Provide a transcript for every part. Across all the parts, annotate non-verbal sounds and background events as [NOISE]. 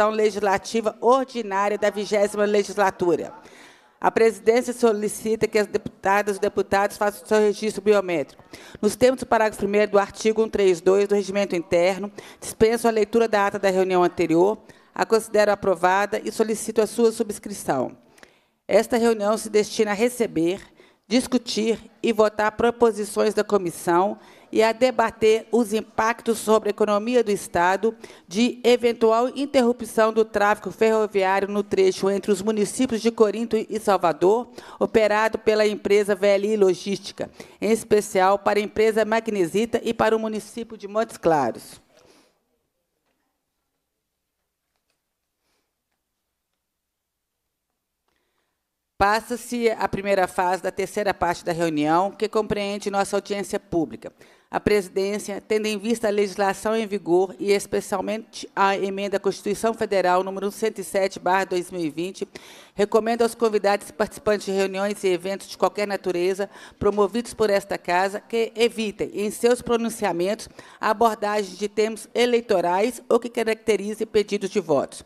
sessão legislativa ordinária da 20 legislatura. A presidência solicita que as deputadas e deputados façam seu registro biométrico. Nos termos do parágrafo 1 do artigo 132 do Regimento Interno, dispenso a leitura da ata da reunião anterior, a considero aprovada e solicito a sua subscrição. Esta reunião se destina a receber, discutir e votar proposições da comissão e a debater os impactos sobre a economia do Estado de eventual interrupção do tráfego ferroviário no trecho entre os municípios de Corinto e Salvador, operado pela empresa VLI Logística, em especial para a empresa Magnesita e para o município de Montes Claros. Passa-se a primeira fase da terceira parte da reunião, que compreende nossa audiência pública a presidência, tendo em vista a legislação em vigor e especialmente a emenda à Constituição Federal número 107/2020, recomenda aos convidados e participantes de reuniões e eventos de qualquer natureza promovidos por esta casa que evitem em seus pronunciamentos a abordagem de temas eleitorais ou que caracterize pedidos de votos.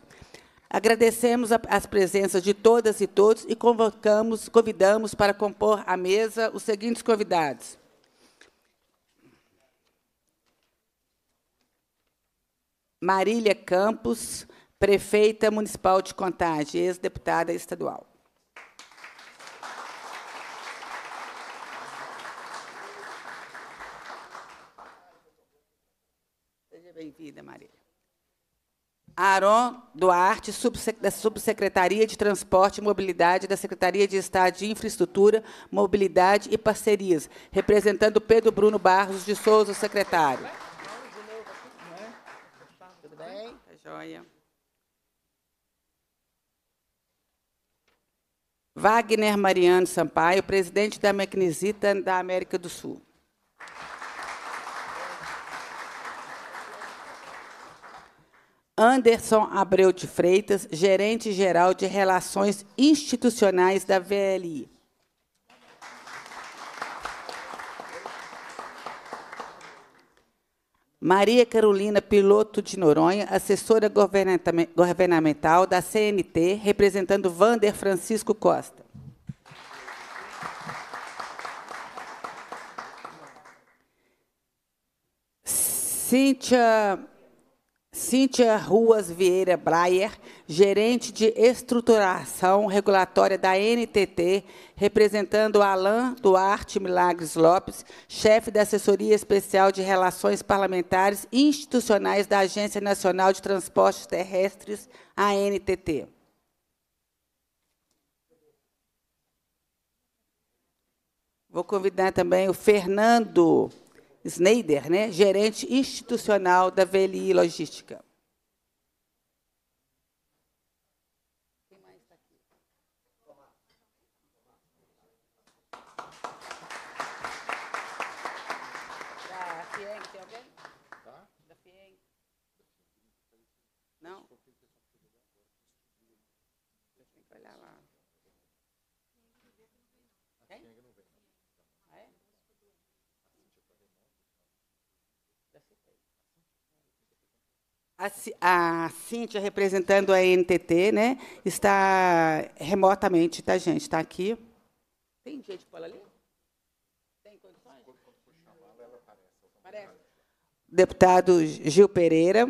Agradecemos as presenças de todas e todos e convocamos, convidamos para compor a mesa os seguintes convidados: Marília Campos, prefeita municipal de Contagem, ex-deputada estadual. Seja bem-vinda, Marília. Aron Duarte, da Subsecretaria de Transporte e Mobilidade da Secretaria de Estado de Infraestrutura, Mobilidade e Parcerias, representando Pedro Bruno Barros de Souza, secretário. joia. Wagner Mariano Sampaio, presidente da Mecnisita da América do Sul. Anderson Abreu de Freitas, gerente-geral de Relações Institucionais da VLI. Maria Carolina Piloto de Noronha, assessora governamental da CNT, representando Vander Francisco Costa. Cíntia Cíntia Ruas Vieira Breyer, gerente de estruturação regulatória da NTT, representando Alain Duarte Milagres Lopes, chefe da assessoria especial de relações parlamentares e institucionais da Agência Nacional de Transportes Terrestres, ANTT. Vou convidar também o Fernando Sneider, né, gerente institucional da VLI Logística. A, a Cíntia, representando a NTT, né, está remotamente, tá, gente? Está aqui. Tem gente para ali? Tem condições? Deputado Gil Pereira.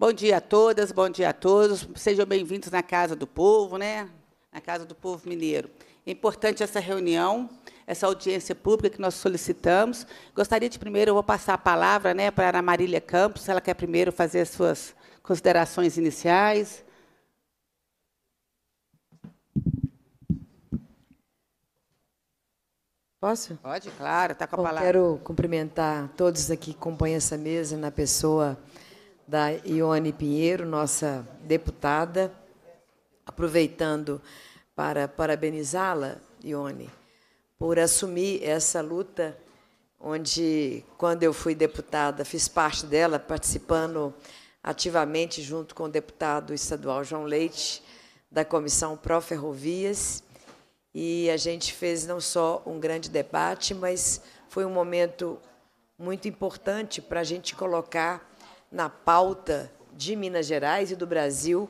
Bom dia a todas, bom dia a todos. Sejam bem-vindos na Casa do Povo, né? Na Casa do Povo Mineiro. É importante essa reunião, essa audiência pública que nós solicitamos. Gostaria de primeiro, eu vou passar a palavra né, para a Ana Marília Campos, ela quer primeiro fazer as suas considerações iniciais. Posso? Pode, claro, está com a Bom, palavra. Quero cumprimentar todos aqui que acompanham essa mesa na pessoa da Ione Pinheiro, nossa deputada, aproveitando para parabenizá-la, Ione, por assumir essa luta onde, quando eu fui deputada, fiz parte dela, participando ativamente junto com o deputado estadual João Leite, da Comissão Pró Ferrovias. E a gente fez não só um grande debate, mas foi um momento muito importante para a gente colocar na pauta de Minas Gerais e do Brasil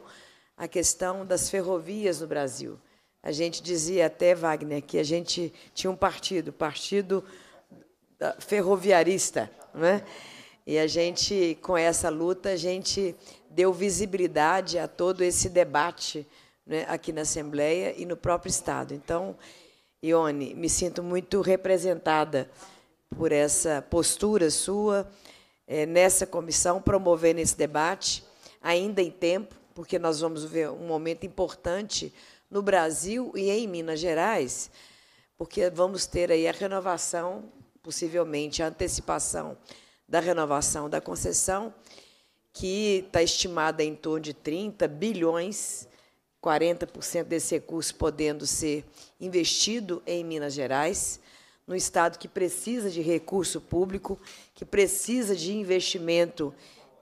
a questão das ferrovias no Brasil. A gente dizia até, Wagner, que a gente tinha um partido, Partido Ferroviarista. Né? E a gente, com essa luta, a gente deu visibilidade a todo esse debate né, aqui na Assembleia e no próprio Estado. Então, Ione, me sinto muito representada por essa postura sua, é, nessa comissão, promovendo esse debate, ainda em tempo, porque nós vamos ver um momento importante no Brasil e em Minas Gerais, porque vamos ter aí a renovação, possivelmente a antecipação da renovação da concessão, que está estimada em torno de 30 bilhões, 40% desse recurso podendo ser investido em Minas Gerais no Estado que precisa de recurso público, que precisa de investimento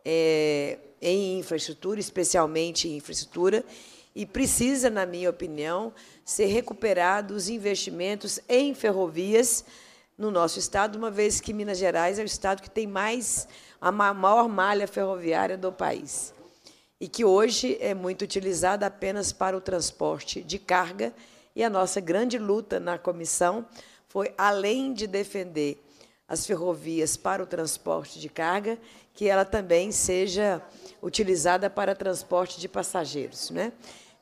é, em infraestrutura, especialmente em infraestrutura, e precisa, na minha opinião, ser recuperados os investimentos em ferrovias no nosso Estado, uma vez que Minas Gerais é o Estado que tem mais a maior malha ferroviária do país e que hoje é muito utilizada apenas para o transporte de carga, e a nossa grande luta na comissão foi além de defender as ferrovias para o transporte de carga, que ela também seja utilizada para transporte de passageiros, né?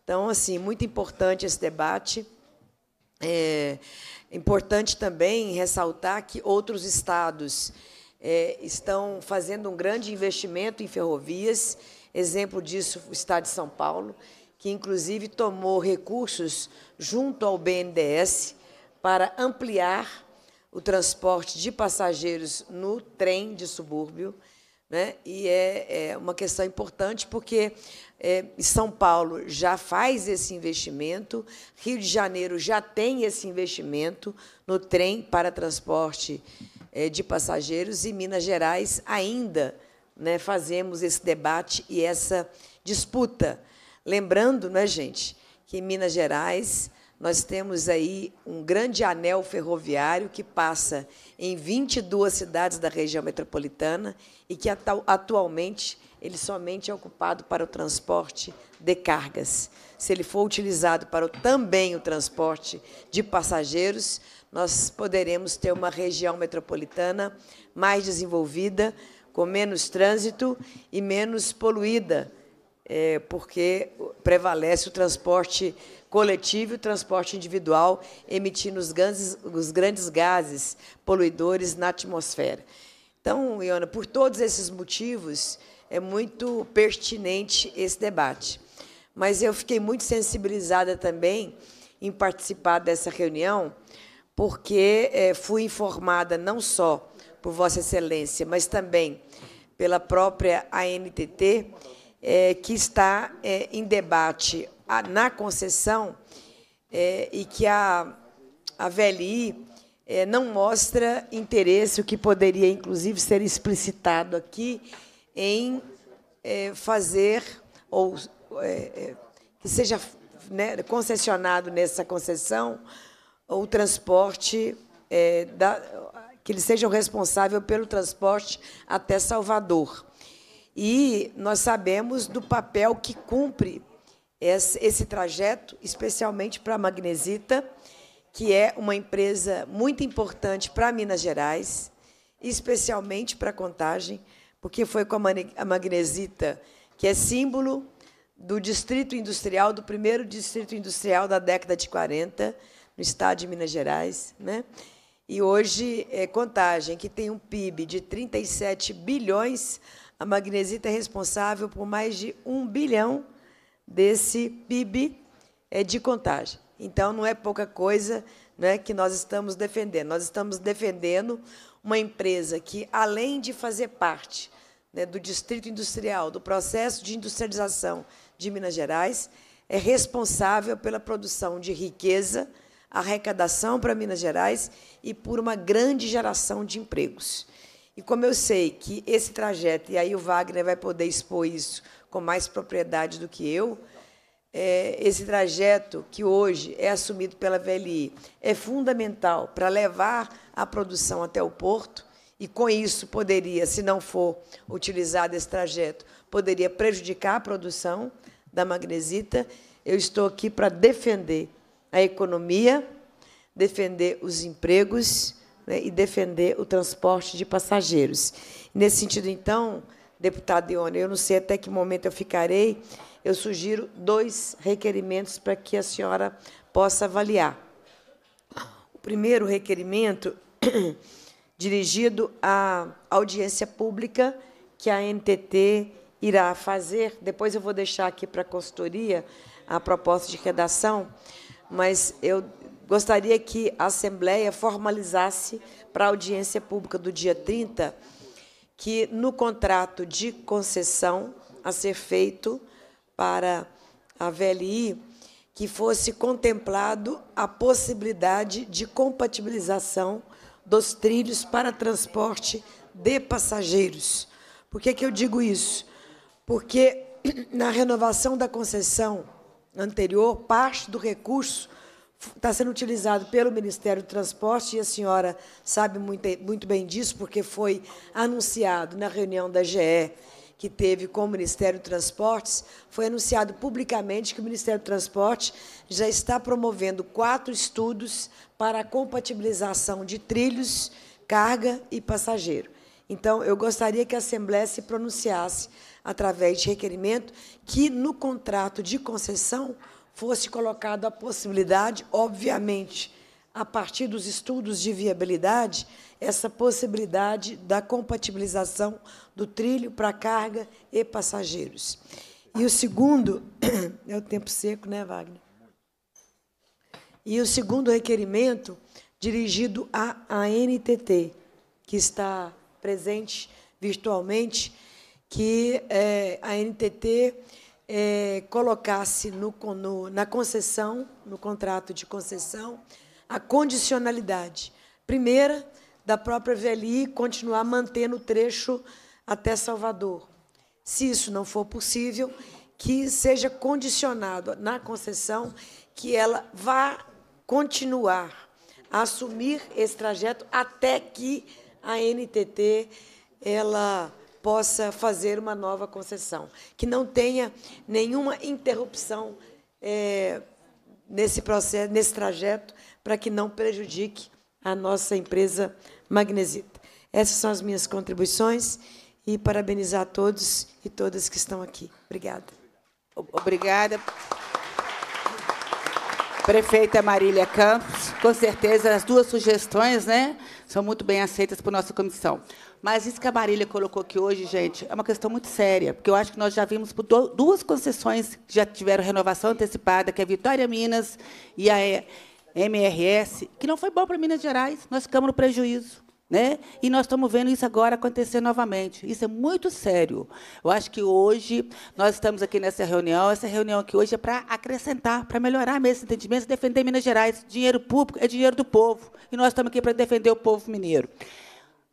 Então, assim, muito importante esse debate. É importante também ressaltar que outros estados é, estão fazendo um grande investimento em ferrovias. Exemplo disso, o estado de São Paulo, que inclusive tomou recursos junto ao BNDES para ampliar o transporte de passageiros no trem de subúrbio. Né? E é, é uma questão importante, porque é, São Paulo já faz esse investimento, Rio de Janeiro já tem esse investimento no trem para transporte é, de passageiros, e Minas Gerais ainda né, fazemos esse debate e essa disputa. Lembrando, né, gente, que Minas Gerais nós temos aí um grande anel ferroviário que passa em 22 cidades da região metropolitana e que atualmente ele somente é ocupado para o transporte de cargas. Se ele for utilizado para também o transporte de passageiros, nós poderemos ter uma região metropolitana mais desenvolvida, com menos trânsito e menos poluída é, porque prevalece o transporte coletivo e o transporte individual, emitindo os grandes, os grandes gases poluidores na atmosfera. Então, Iona, por todos esses motivos, é muito pertinente esse debate. Mas eu fiquei muito sensibilizada também em participar dessa reunião, porque é, fui informada não só por Vossa Excelência, mas também pela própria ANTT é, que está é, em debate a, na concessão é, e que a, a VLI é, não mostra interesse, o que poderia, inclusive, ser explicitado aqui, em é, fazer ou é, que seja né, concessionado nessa concessão o transporte da, que eles sejam responsáveis pelo transporte até Salvador. E nós sabemos do papel que cumpre esse trajeto, especialmente para a Magnesita, que é uma empresa muito importante para Minas Gerais, especialmente para a Contagem, porque foi com a Magnesita, que é símbolo do distrito industrial, do primeiro distrito industrial da década de 40, no estado de Minas Gerais. Né? E hoje, é Contagem, que tem um PIB de 37 bilhões a magnesita é responsável por mais de um bilhão desse PIB é, de contagem. Então, não é pouca coisa né, que nós estamos defendendo. Nós estamos defendendo uma empresa que, além de fazer parte né, do distrito industrial, do processo de industrialização de Minas Gerais, é responsável pela produção de riqueza, arrecadação para Minas Gerais e por uma grande geração de empregos. E como eu sei que esse trajeto, e aí o Wagner vai poder expor isso com mais propriedade do que eu, é, esse trajeto que hoje é assumido pela VLI é fundamental para levar a produção até o porto, e com isso poderia, se não for utilizado esse trajeto, poderia prejudicar a produção da magnesita. Eu estou aqui para defender a economia, defender os empregos né, e defender o transporte de passageiros. Nesse sentido, então, deputado Ione, eu não sei até que momento eu ficarei, eu sugiro dois requerimentos para que a senhora possa avaliar. O primeiro requerimento [COUGHS] dirigido à audiência pública que a NTT irá fazer. Depois eu vou deixar aqui para a consultoria a proposta de redação, mas eu, gostaria que a Assembleia formalizasse para a audiência pública do dia 30 que no contrato de concessão a ser feito para a VLI que fosse contemplado a possibilidade de compatibilização dos trilhos para transporte de passageiros. Por que, que eu digo isso? Porque [CLEARS THROAT] na renovação da concessão anterior, parte do recurso está sendo utilizado pelo Ministério do Transporte, e a senhora sabe muito, muito bem disso, porque foi anunciado na reunião da GE que teve com o Ministério do Transportes, foi anunciado publicamente que o Ministério do Transporte já está promovendo quatro estudos para a compatibilização de trilhos, carga e passageiro. Então, eu gostaria que a Assembleia se pronunciasse através de requerimento que, no contrato de concessão, fosse colocada a possibilidade, obviamente, a partir dos estudos de viabilidade, essa possibilidade da compatibilização do trilho para carga e passageiros. E o segundo [COUGHS] é o tempo seco, né, Wagner? E o segundo requerimento dirigido à ANTT, que está presente virtualmente, que é, a ANTT é, colocasse no, no, na concessão, no contrato de concessão, a condicionalidade. Primeira, da própria VLI continuar mantendo o trecho até Salvador. Se isso não for possível, que seja condicionado na concessão que ela vá continuar a assumir esse trajeto até que a NTT ela possa fazer uma nova concessão, que não tenha nenhuma interrupção é, nesse processo, nesse trajeto, para que não prejudique a nossa empresa Magnesita. Essas são as minhas contribuições e parabenizar a todos e todas que estão aqui. Obrigada. Obrigada. Prefeita Marília Campos, com certeza as duas sugestões né, são muito bem aceitas por nossa comissão. Mas isso que a Marília colocou aqui hoje, gente, é uma questão muito séria, porque eu acho que nós já vimos duas concessões que já tiveram renovação antecipada, que é a Vitória Minas e a MRS, que não foi bom para Minas Gerais, nós ficamos no prejuízo. Né? E nós estamos vendo isso agora acontecer novamente. Isso é muito sério. Eu acho que hoje nós estamos aqui nessa reunião. Essa reunião aqui hoje é para acrescentar, para melhorar mesmo esse entendimento, defender Minas Gerais. Dinheiro público é dinheiro do povo. E nós estamos aqui para defender o povo mineiro.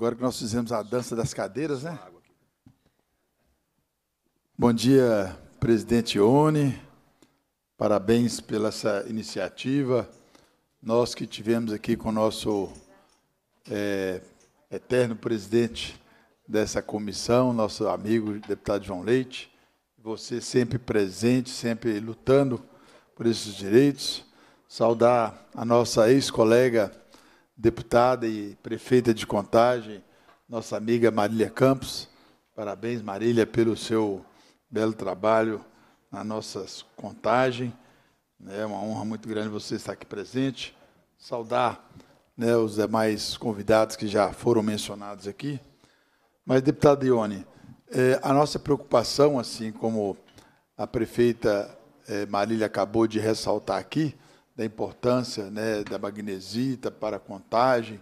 Agora que nós fizemos a dança das cadeiras, né? Bom dia, presidente Oni. Parabéns pela essa iniciativa. Nós que tivemos aqui com o nosso é, eterno presidente dessa comissão, nosso amigo deputado João Leite, você sempre presente, sempre lutando por esses direitos. Saudar a nossa ex-colega deputada e prefeita de Contagem, nossa amiga Marília Campos. Parabéns, Marília, pelo seu belo trabalho na nossa Contagem. É uma honra muito grande você estar aqui presente. Saudar né, os demais convidados que já foram mencionados aqui. Mas, deputada Ione, é, a nossa preocupação, assim como a prefeita é, Marília acabou de ressaltar aqui, da importância né, da magnesita para a contagem,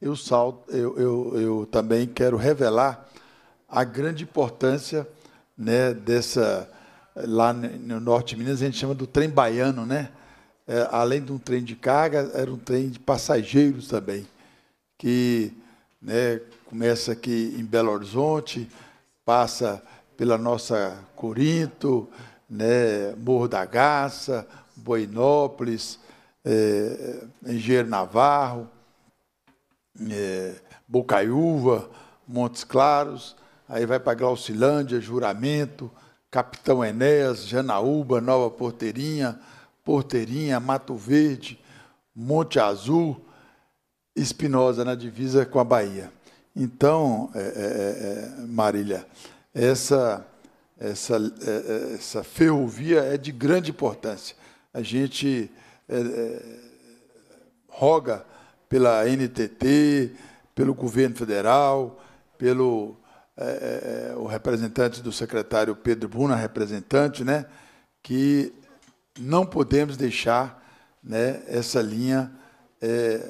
eu, salto, eu, eu, eu também quero revelar a grande importância né, dessa. Lá no norte de Minas, a gente chama do trem baiano, né? É, além de um trem de carga, era um trem de passageiros também, que né, começa aqui em Belo Horizonte, passa pela nossa Corinto, né, Morro da Garça, Boinópolis, é, Engenheiro Navarro, é, Bocaiúva, Montes Claros, aí vai para Glaucilândia, Juramento, Capitão Enéas, Janaúba, Nova Porteirinha, Porteirinha, Mato Verde, Monte Azul, Espinosa, na divisa com a Bahia. Então, é, é, Marília, essa, essa, essa ferrovia é de grande importância a gente é, é, roga pela NTT, pelo governo federal, pelo é, é, é, o representante do secretário Pedro Bruna, representante, né, que não podemos deixar né, essa linha é,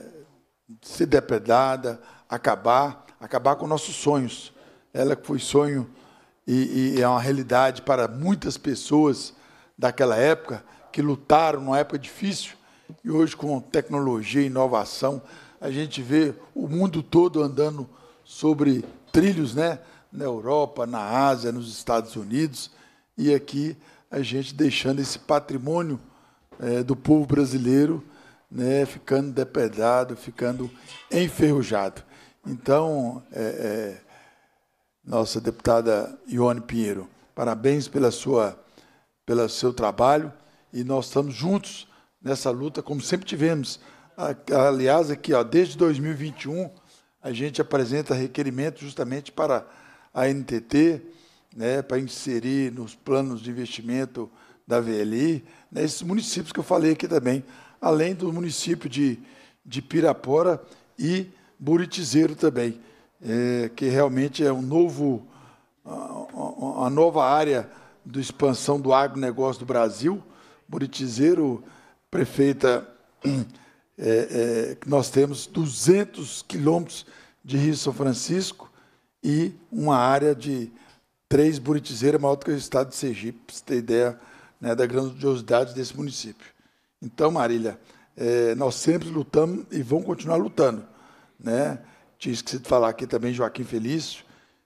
ser depredada, acabar, acabar com nossos sonhos. Ela que foi sonho e, e é uma realidade para muitas pessoas daquela época que lutaram numa época difícil, e hoje, com tecnologia e inovação, a gente vê o mundo todo andando sobre trilhos, né? na Europa, na Ásia, nos Estados Unidos, e aqui a gente deixando esse patrimônio é, do povo brasileiro né, ficando depredado, ficando enferrujado. Então, é, é, nossa deputada Ione Pinheiro, parabéns pela sua, pelo seu trabalho e nós estamos juntos nessa luta, como sempre tivemos. Aliás, aqui, ó, desde 2021, a gente apresenta requerimento justamente para a NTT, né, para inserir nos planos de investimento da VLI, né, esses municípios que eu falei aqui também, além do município de, de Pirapora e Buritizeiro também, é, que realmente é um novo, uma nova área de expansão do agronegócio do Brasil, Buritizeiro, prefeita, é, é, nós temos 200 quilômetros de Rio São Francisco e uma área de três Buritizeiras é maior do que o estado de Sergipe, para você ter ideia né, da grandiosidade desse município. Então, Marília, é, nós sempre lutamos e vamos continuar lutando. Né? Tinha esquecido de falar aqui também Joaquim Felício.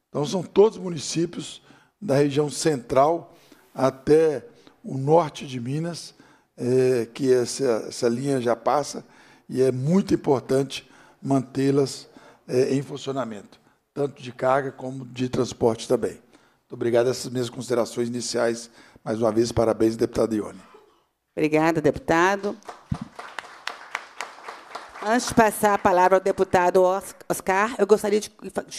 Então, são todos municípios da região central até o norte de Minas, é, que essa, essa linha já passa, e é muito importante mantê-las é, em funcionamento, tanto de carga como de transporte também. Muito obrigado. Essas minhas considerações iniciais. Mais uma vez, parabéns, deputado Ione. Obrigada, deputado. Antes de passar a palavra ao deputado Oscar, eu gostaria de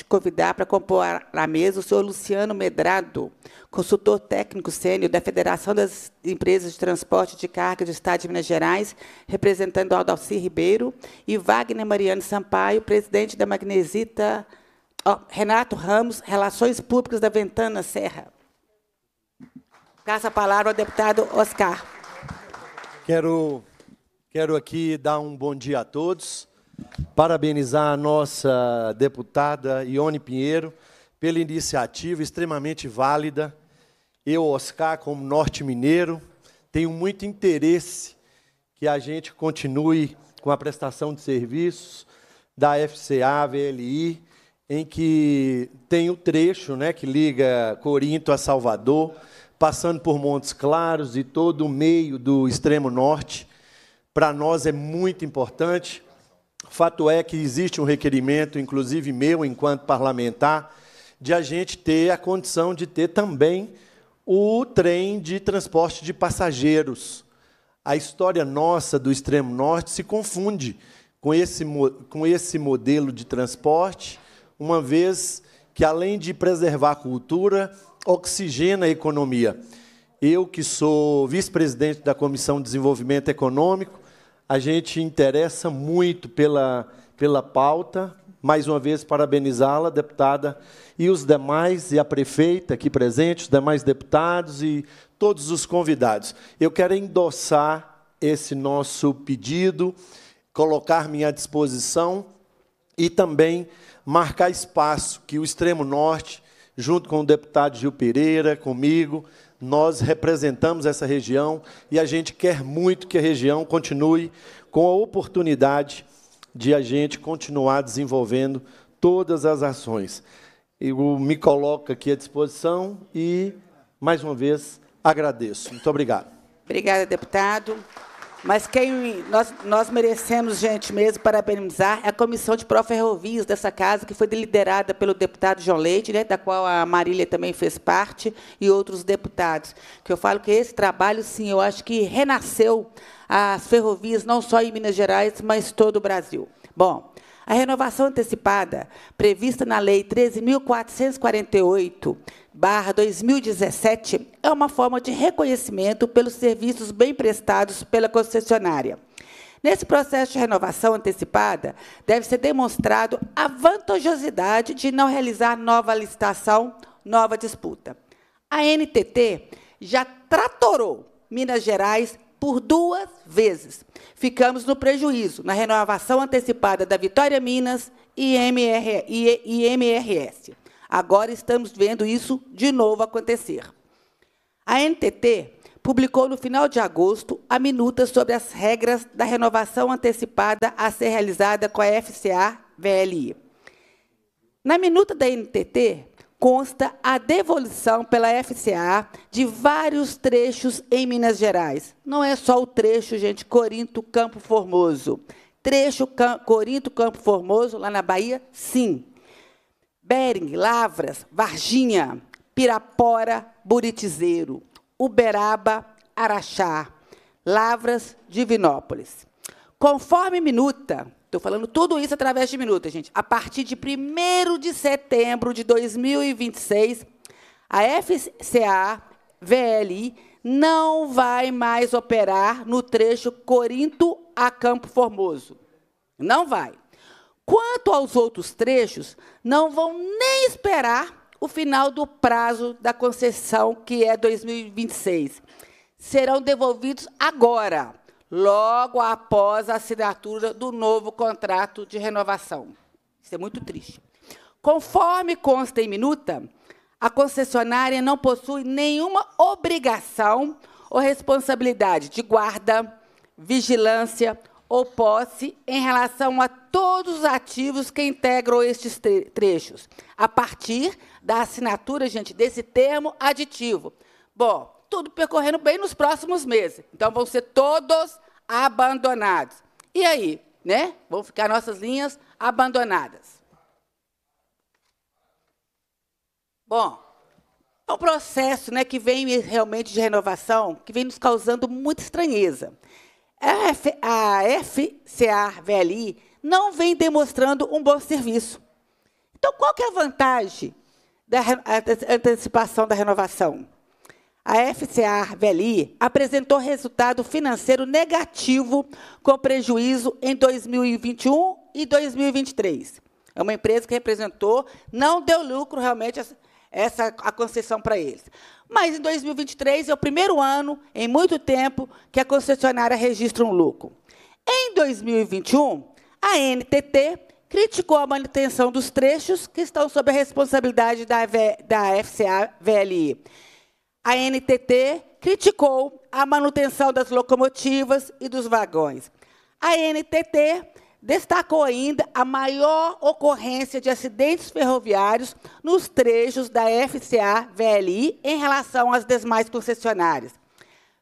convidar para compor a mesa o senhor Luciano Medrado, consultor técnico sênior da Federação das Empresas de Transporte de Carga do Estado de Minas Gerais, representando Aldalci Ribeiro, e Wagner Mariano Sampaio, presidente da Magnesita, oh, Renato Ramos, Relações Públicas da Ventana Serra. Passa a palavra ao deputado Oscar. Quero Quero aqui dar um bom dia a todos, parabenizar a nossa deputada Ione Pinheiro pela iniciativa extremamente válida. Eu, Oscar, como norte mineiro, tenho muito interesse que a gente continue com a prestação de serviços da FCA, VLI, em que tem o trecho né, que liga Corinto a Salvador, passando por Montes Claros e todo o meio do extremo norte para nós é muito importante. Fato é que existe um requerimento, inclusive meu, enquanto parlamentar, de a gente ter a condição de ter também o trem de transporte de passageiros. A história nossa do extremo norte se confunde com esse, com esse modelo de transporte, uma vez que, além de preservar a cultura, oxigena a economia. Eu, que sou vice-presidente da Comissão de Desenvolvimento Econômico, a gente interessa muito pela, pela pauta. Mais uma vez, parabenizá-la, deputada, e os demais, e a prefeita aqui presente, os demais deputados e todos os convidados. Eu quero endossar esse nosso pedido, colocar-me à disposição e também marcar espaço que o Extremo Norte, junto com o deputado Gil Pereira, comigo, nós representamos essa região e a gente quer muito que a região continue com a oportunidade de a gente continuar desenvolvendo todas as ações. Eu me coloco aqui à disposição e, mais uma vez, agradeço. Muito obrigado. Obrigada, deputado. Mas quem nós, nós merecemos, gente, mesmo parabenizar é a Comissão de Pró-Ferrovias dessa casa, que foi liderada pelo deputado João Leite, né, da qual a Marília também fez parte, e outros deputados. Que eu falo que esse trabalho, sim, eu acho que renasceu as ferrovias, não só em Minas Gerais, mas todo o Brasil. Bom, a renovação antecipada, prevista na Lei 13.448-2017, é uma forma de reconhecimento pelos serviços bem prestados pela concessionária. Nesse processo de renovação antecipada, deve ser demonstrado a vantajosidade de não realizar nova licitação, nova disputa. A NTT já tratorou Minas Gerais por duas vezes, ficamos no prejuízo na renovação antecipada da Vitória Minas e IMRS. Agora estamos vendo isso de novo acontecer. A NTT publicou no final de agosto a minuta sobre as regras da renovação antecipada a ser realizada com a FCA VLI. Na minuta da NTT, consta a devolução pela FCA de vários trechos em Minas Gerais. Não é só o trecho, gente, Corinto-Campo Formoso. Trecho Corinto-Campo Formoso, lá na Bahia, sim. Bering, Lavras, Varginha, Pirapora, Buritizeiro, Uberaba, Araxá, Lavras, Divinópolis. Conforme minuta Estou falando tudo isso através de minutos, gente. A partir de 1 de setembro de 2026, a FCA VLI não vai mais operar no trecho Corinto a Campo Formoso. Não vai. Quanto aos outros trechos, não vão nem esperar o final do prazo da concessão, que é 2026. Serão devolvidos agora logo após a assinatura do novo contrato de renovação. Isso é muito triste. Conforme consta em minuta, a concessionária não possui nenhuma obrigação ou responsabilidade de guarda, vigilância ou posse em relação a todos os ativos que integram estes trechos, a partir da assinatura, gente, desse termo aditivo. Bom, tudo percorrendo bem nos próximos meses. Então, vão ser todos abandonados. E aí, né? Vão ficar nossas linhas abandonadas. Bom, é um processo né, que vem realmente de renovação, que vem nos causando muita estranheza. A, FCA-VLI não vem demonstrando um bom serviço. Então, qual que é a vantagem da antecipação da renovação? A FCA VLI apresentou resultado financeiro negativo com prejuízo em 2021 e 2023. É uma empresa que representou, não deu lucro realmente essa a concessão para eles. Mas em 2023 é o primeiro ano em muito tempo que a concessionária registra um lucro. Em 2021, a NTT criticou a manutenção dos trechos que estão sob a responsabilidade da, v, da FCA VLI a NTT criticou a manutenção das locomotivas e dos vagões. A NTT destacou ainda a maior ocorrência de acidentes ferroviários nos trechos da FCA VLI em relação às demais concessionárias.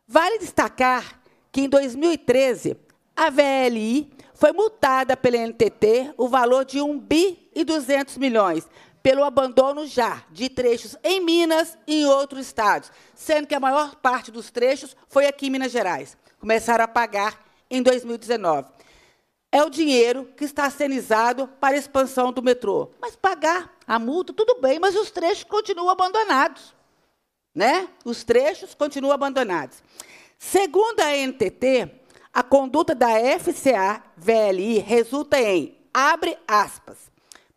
Vale destacar que em 2013 a VLI foi multada pela NTT o valor de 1 bi e 200 milhões, pelo abandono já de trechos em Minas e em outros estados, sendo que a maior parte dos trechos foi aqui em Minas Gerais. Começaram a pagar em 2019. É o dinheiro que está acenizado para a expansão do metrô. Mas pagar a multa, tudo bem, mas os trechos continuam abandonados. Né? Os trechos continuam abandonados. Segundo a NTT, a conduta da FCA VLI resulta em, abre aspas,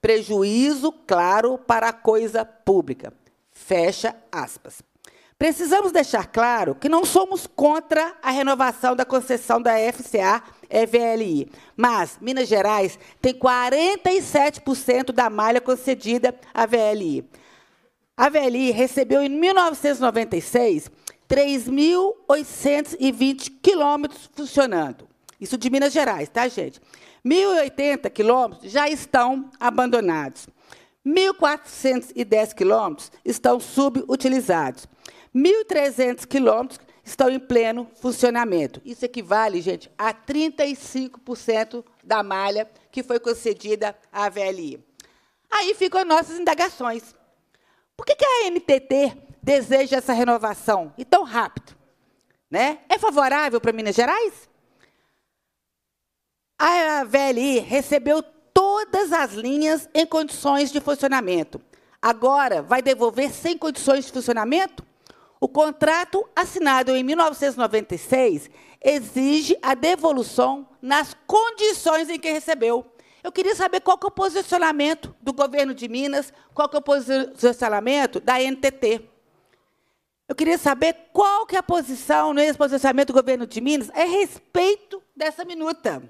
prejuízo claro para a coisa pública. Fecha aspas. Precisamos deixar claro que não somos contra a renovação da concessão da FCA EVLI, mas Minas Gerais tem 47% da malha concedida à VLI. A VLI recebeu em 1996 3.820 quilômetros funcionando. Isso de Minas Gerais, tá, gente? 1.080 quilômetros já estão abandonados. 1.410 quilômetros estão subutilizados. 1.300 quilômetros estão em pleno funcionamento. Isso equivale, gente, a 35% da malha que foi concedida à VLI. Aí ficam nossas indagações. Por que, que a NTT deseja essa renovação e tão rápido? Né? É favorável para Minas Gerais? A VLI recebeu todas as linhas em condições de funcionamento. Agora vai devolver sem condições de funcionamento? O contrato assinado em 1996 exige a devolução nas condições em que recebeu. Eu queria saber qual que é o posicionamento do governo de Minas, qual que é o posicionamento da NTT. Eu queria saber qual que é a posição, no posicionamento do governo de Minas, a respeito dessa minuta.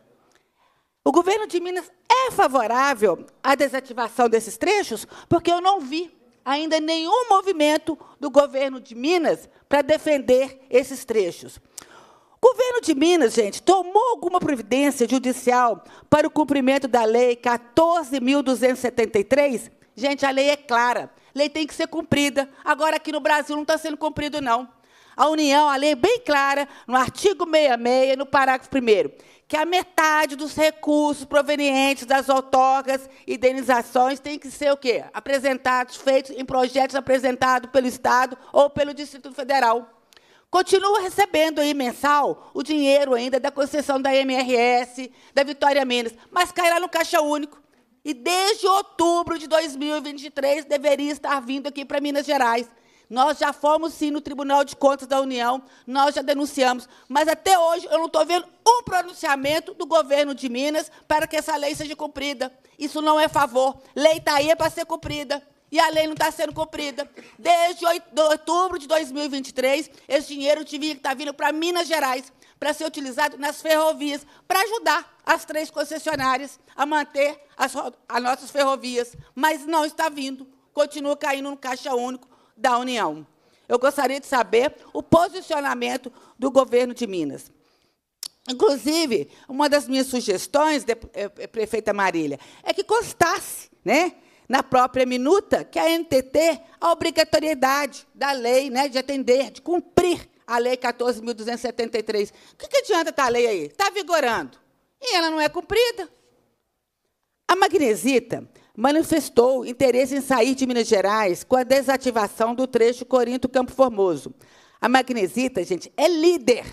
O governo de Minas é favorável à desativação desses trechos, porque eu não vi ainda nenhum movimento do governo de Minas para defender esses trechos. O governo de Minas, gente, tomou alguma providência judicial para o cumprimento da Lei 14.273? Gente, a lei é clara. A lei tem que ser cumprida. Agora, aqui no Brasil, não está sendo cumprido, não a União, a lei é bem clara, no artigo 66, no parágrafo 1 que a metade dos recursos provenientes das outorgas e indenizações tem que ser o quê? Apresentados, feitos em projetos apresentados pelo Estado ou pelo Distrito Federal. Continua recebendo aí mensal o dinheiro ainda da concessão da MRS, da Vitória Minas, mas cairá no Caixa Único. E desde outubro de 2023 deveria estar vindo aqui para Minas Gerais. Nós já fomos, sim, no Tribunal de Contas da União, nós já denunciamos, mas até hoje eu não estou vendo um pronunciamento do governo de Minas para que essa lei seja cumprida. Isso não é favor. Lei está aí é para ser cumprida e a lei não está sendo cumprida. Desde outubro de 2023, esse dinheiro devia estar vindo tá para Minas Gerais, para ser utilizado nas ferrovias, para ajudar as três concessionárias a manter as, as nossas ferrovias. Mas não está vindo, continua caindo no caixa único da União. Eu gostaria de saber o posicionamento do governo de Minas. Inclusive, uma das minhas sugestões, de, eh, eh, prefeita Marília, é que constasse, né, na própria minuta, que a NTT, a obrigatoriedade da lei né, de atender, de cumprir a Lei 14.273. O que, que adianta estar tá a lei aí? Está vigorando. E ela não é cumprida. A magnesita manifestou interesse em sair de Minas Gerais com a desativação do trecho Corinto-Campo Formoso. A magnesita, gente, é líder,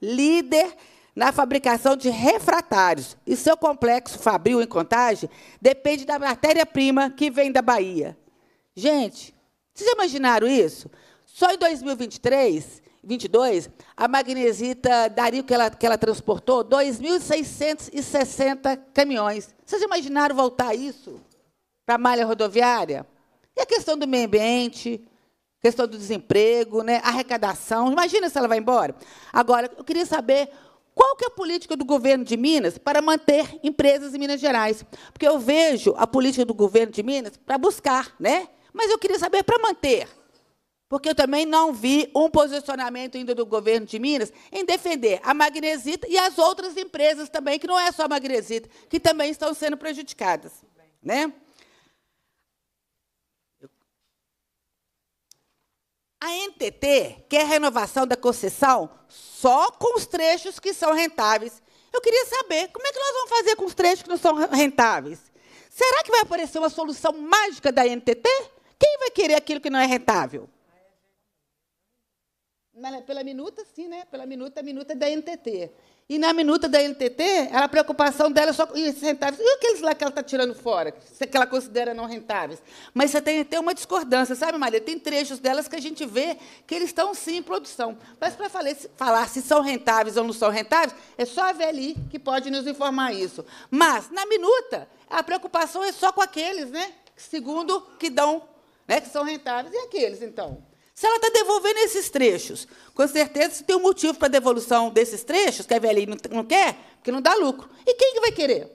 líder na fabricação de refratários. E seu complexo Fabril em Contagem depende da matéria-prima que vem da Bahia. Gente, vocês imaginaram isso? Só em 2023, 22, a magnesita daria o que ela, que ela transportou 2.660 caminhões. Vocês imaginaram voltar isso? para a malha rodoviária? E a questão do meio ambiente, questão do desemprego, né? arrecadação. Imagina se ela vai embora. Agora, eu queria saber qual que é a política do governo de Minas para manter empresas em Minas Gerais. Porque eu vejo a política do governo de Minas para buscar, né? mas eu queria saber para manter. Porque eu também não vi um posicionamento ainda do governo de Minas em defender a magnesita e as outras empresas também, que não é só a magnesita, que também estão sendo prejudicadas. Né? A NTT quer é renovação da concessão só com os trechos que são rentáveis. Eu queria saber como é que nós vamos fazer com os trechos que não são rentáveis. Será que vai aparecer uma solução mágica da NTT? Quem vai querer aquilo que não é rentável? É pela minuta, sim, né? Pela minuta, a minuta é da NTT. E na minuta da NTT, a preocupação dela é só com esses rentáveis. E aqueles lá que ela está tirando fora, que ela considera não rentáveis? Mas você tem até uma discordância, sabe, Maria? Tem trechos delas que a gente vê que eles estão, sim, em produção. Mas, para falar se são rentáveis ou não são rentáveis, é só a VLI que pode nos informar isso. Mas, na minuta, a preocupação é só com aqueles, né? Segundo que dão, né, que são rentáveis. E aqueles, então? Se ela está devolvendo esses trechos, com certeza se tem um motivo para a devolução desses trechos, quer a ali, não, não quer? Porque não dá lucro. E quem que vai querer?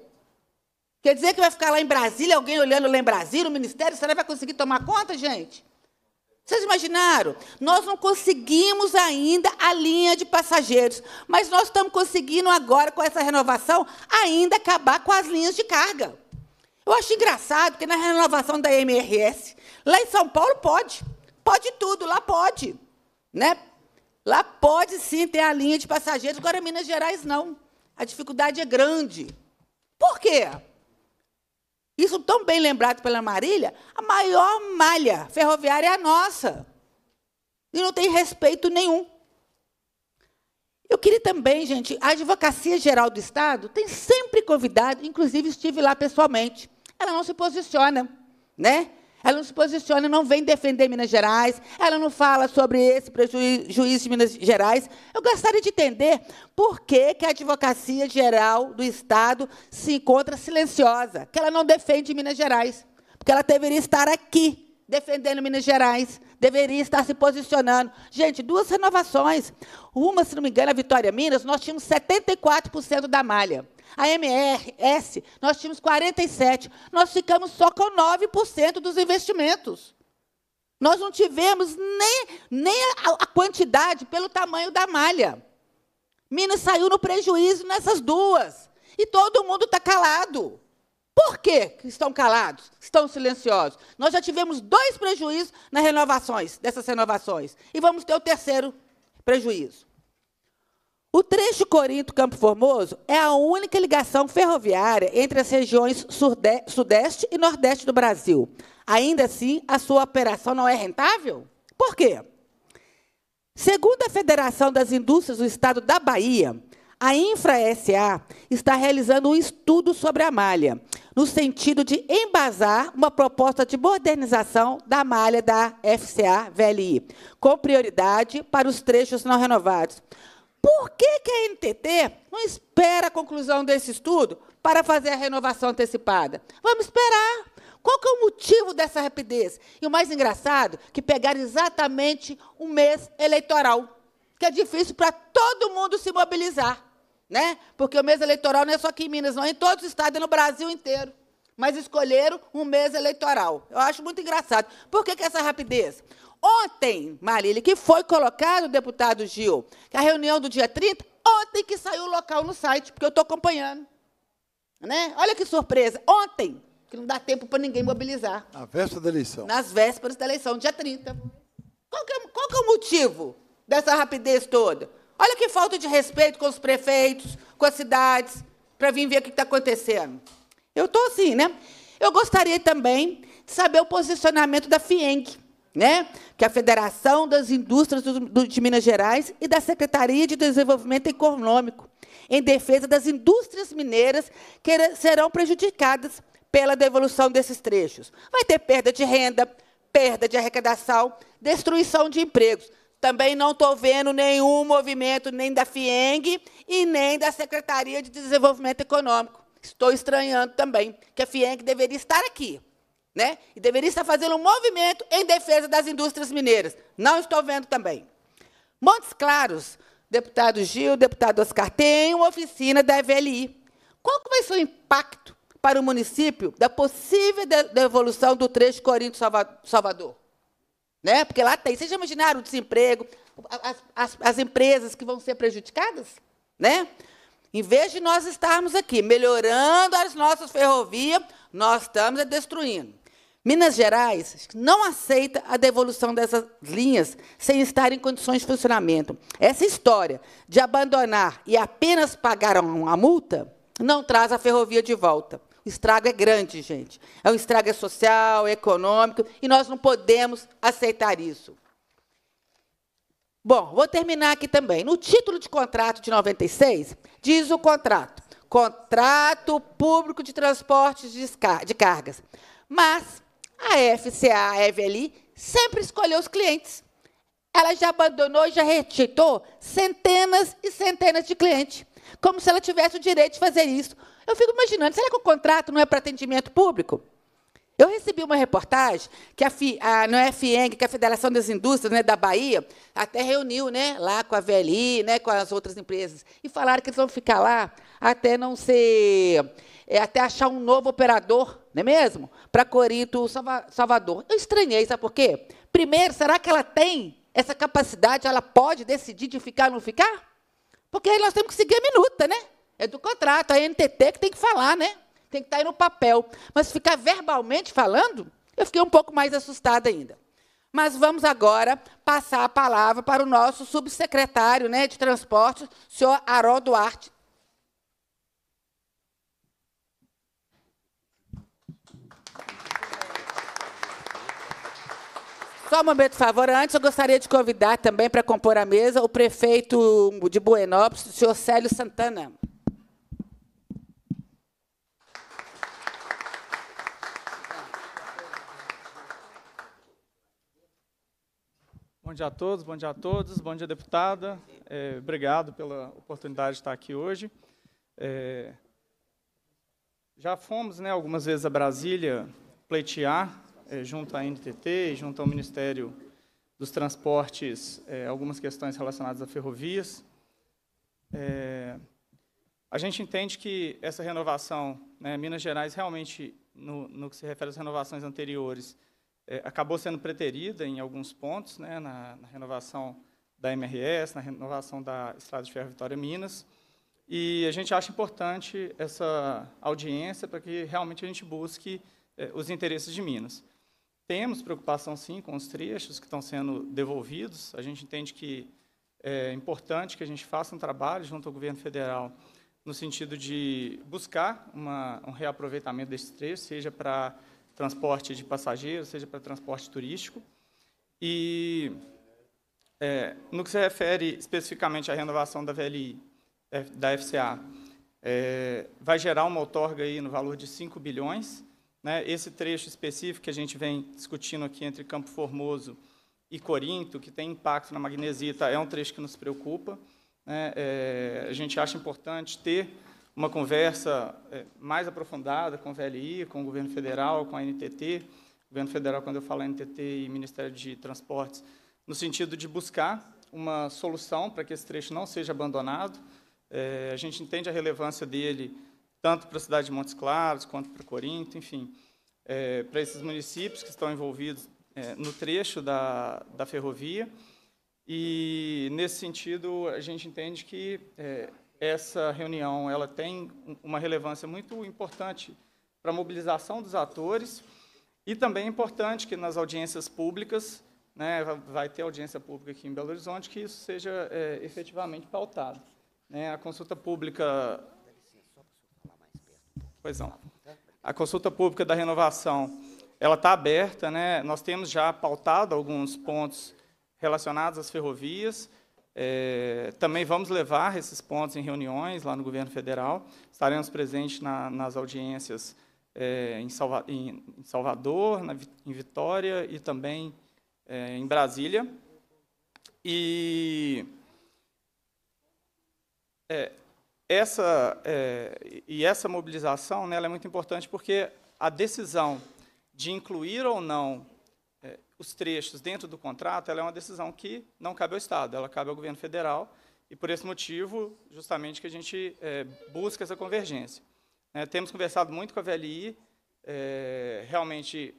Quer dizer que vai ficar lá em Brasília, alguém olhando lá em Brasília, o Ministério, será que vai conseguir tomar conta, gente? Vocês imaginaram? Nós não conseguimos ainda a linha de passageiros, mas nós estamos conseguindo agora, com essa renovação, ainda acabar com as linhas de carga. Eu acho engraçado, porque na renovação da MRS, lá em São Paulo pode. Pode tudo, lá pode. Né? Lá pode sim ter a linha de passageiros, agora Minas Gerais não. A dificuldade é grande. Por quê? Isso tão bem lembrado pela Marília, a maior malha ferroviária é a nossa. E não tem respeito nenhum. Eu queria também, gente, a Advocacia Geral do Estado tem sempre convidado, inclusive estive lá pessoalmente. Ela não se posiciona, né? Ela não se posiciona, não vem defender Minas Gerais, ela não fala sobre esse prejuízo de Minas Gerais. Eu gostaria de entender por que, que a Advocacia Geral do Estado se encontra silenciosa, que ela não defende Minas Gerais, porque ela deveria estar aqui defendendo Minas Gerais, deveria estar se posicionando. Gente, duas renovações. Uma, se não me engano, é a Vitória Minas, nós tínhamos 74% da malha. A MRS, nós tínhamos 47, nós ficamos só com 9% dos investimentos. Nós não tivemos nem, nem a quantidade pelo tamanho da malha. Minas saiu no prejuízo nessas duas. E todo mundo está calado. Por que estão calados, estão silenciosos? Nós já tivemos dois prejuízos nas renovações, dessas renovações. E vamos ter o terceiro prejuízo. O trecho Corinto-Campo Formoso é a única ligação ferroviária entre as regiões Sudeste e Nordeste do Brasil. Ainda assim, a sua operação não é rentável? Por quê? Segundo a Federação das Indústrias do Estado da Bahia, a Infra SA está realizando um estudo sobre a malha, no sentido de embasar uma proposta de modernização da malha da FCA VLI, com prioridade para os trechos não renovados. Por que, que a NTT não espera a conclusão desse estudo para fazer a renovação antecipada? Vamos esperar. Qual que é o motivo dessa rapidez? E o mais engraçado, que pegaram exatamente um mês eleitoral, que é difícil para todo mundo se mobilizar, né? Porque o mês eleitoral não é só aqui em Minas, não, é em todos os estados, e no Brasil inteiro. Mas escolheram um mês eleitoral. Eu acho muito engraçado. Por que, que essa rapidez? Ontem, Marília, que foi colocado, deputado Gil, que a reunião do dia 30, ontem que saiu o local no site, porque eu estou acompanhando. Né? Olha que surpresa. Ontem, que não dá tempo para ninguém mobilizar. Na véspera da eleição. Nas vésperas da eleição, dia 30. Qual que, é, qual que é o motivo dessa rapidez toda? Olha que falta de respeito com os prefeitos, com as cidades, para vir ver o que está acontecendo. Eu estou assim, né? Eu gostaria também de saber o posicionamento da FIENC né? que é a Federação das Indústrias de Minas Gerais e da Secretaria de Desenvolvimento Econômico, em defesa das indústrias mineiras que serão prejudicadas pela devolução desses trechos. Vai ter perda de renda, perda de arrecadação, destruição de empregos. Também não estou vendo nenhum movimento nem da FIENG e nem da Secretaria de Desenvolvimento Econômico. Estou estranhando também que a FIENG deveria estar aqui né? E deveria estar fazendo um movimento em defesa das indústrias mineiras. Não estou vendo também. Montes Claros, deputado Gil, deputado Oscar, tem uma oficina da VLI. Qual vai ser o impacto para o município da possível devolução do trecho Corinto-Salvador? Né? Porque lá tem. Vocês já imaginaram o desemprego, as, as, as empresas que vão ser prejudicadas? Né? Em vez de nós estarmos aqui melhorando as nossas ferrovias, nós estamos destruindo. Minas Gerais não aceita a devolução dessas linhas sem estar em condições de funcionamento. Essa história de abandonar e apenas pagar uma multa não traz a ferrovia de volta. O estrago é grande, gente. É um estrago social, econômico, e nós não podemos aceitar isso. Bom, vou terminar aqui também. No título de contrato de 96, diz o contrato: Contrato Público de Transportes de Cargas. Mas a FCA, a Eveli, sempre escolheu os clientes. Ela já abandonou, já retitou centenas e centenas de clientes, como se ela tivesse o direito de fazer isso. Eu fico imaginando, será que o contrato não é para atendimento público? Eu recebi uma reportagem que a, FI, a, é FIENG, que é a Federação das Indústrias né, da Bahia, até reuniu né, lá com a VLI, né, com as outras empresas, e falaram que eles vão ficar lá até não ser é até achar um novo operador, não é mesmo? Para Corinto, Salvador. Eu estranhei, sabe por quê? Primeiro, será que ela tem essa capacidade, ela pode decidir de ficar ou não ficar? Porque aí nós temos que seguir a minuta, né? É do contrato, é a NTT que tem que falar, né? Tem que estar tá aí no papel. Mas ficar verbalmente falando, eu fiquei um pouco mais assustada ainda. Mas vamos agora passar a palavra para o nosso subsecretário né, de transporte, senhor Harold Duarte. Só um momento, por favor. Antes, eu gostaria de convidar também para compor a mesa o prefeito de Buenópolis, o senhor Célio Santana. Bom dia a todos, bom dia a todos, bom dia, deputada. É, obrigado pela oportunidade de estar aqui hoje. É, já fomos né, algumas vezes a Brasília pleitear é, junto à NTT, junto ao Ministério dos Transportes, é, algumas questões relacionadas a ferrovias. É, a gente entende que essa renovação, né, Minas Gerais realmente, no, no, que se refere às renovações anteriores, acabou sendo preterida em alguns pontos, né, na, na renovação da MRS, na renovação da Estrada de Ferro Vitória Minas, e a gente acha importante essa audiência para que realmente a gente busque os interesses de Minas. Temos preocupação, sim, com os trechos que estão sendo devolvidos. A gente entende que é importante que a gente faça um trabalho junto ao governo federal no sentido de buscar uma, um reaproveitamento desses trechos seja para transporte de passageiros, seja para transporte turístico. E é, no que se refere especificamente à renovação da VLI, da FCA, é, vai gerar uma outorga aí no valor de 5 bilhões, né? Esse trecho específico que a gente vem discutindo aqui entre Campo Formoso e Corinto, que tem impacto na magnesita, é um trecho que nos preocupa. Né? É, a gente acha importante ter uma conversa é, mais aprofundada com o VLI, com o governo federal, com a NTT, governo federal, quando eu falo NTT e Ministério de Transportes, no sentido de buscar uma solução para que esse trecho não seja abandonado. É, a gente entende a relevância dele tanto para a cidade de Montes Claros quanto para Corinto, enfim, é, para esses municípios que estão envolvidos é, no trecho da, da ferrovia. E, nesse sentido, a gente entende que é, essa reunião ela tem uma relevância muito importante para a mobilização dos atores e também é importante que nas audiências públicas, né, vai ter audiência pública aqui em Belo Horizonte, que isso seja é, efetivamente pautado. Né, a consulta pública Pois não. A consulta pública da renovação, ela está aberta, né? Nós temos já pautado alguns pontos relacionados às ferrovias. É, também vamos levar esses pontos em reuniões lá no governo federal. Estaremos presentes na, nas audiências é, em, Salva, em, em, Salvador, na, em Vitória e também é, em Brasília. E é, essa, é, e essa mobilização né, é muito importante porque a decisão de incluir ou não é, os trechos dentro do contrato é uma decisão que não cabe ao Estado, ela cabe ao governo federal, e por esse motivo, justamente, que a gente é, busca essa convergência. É, temos conversado muito com a VLI, é, realmente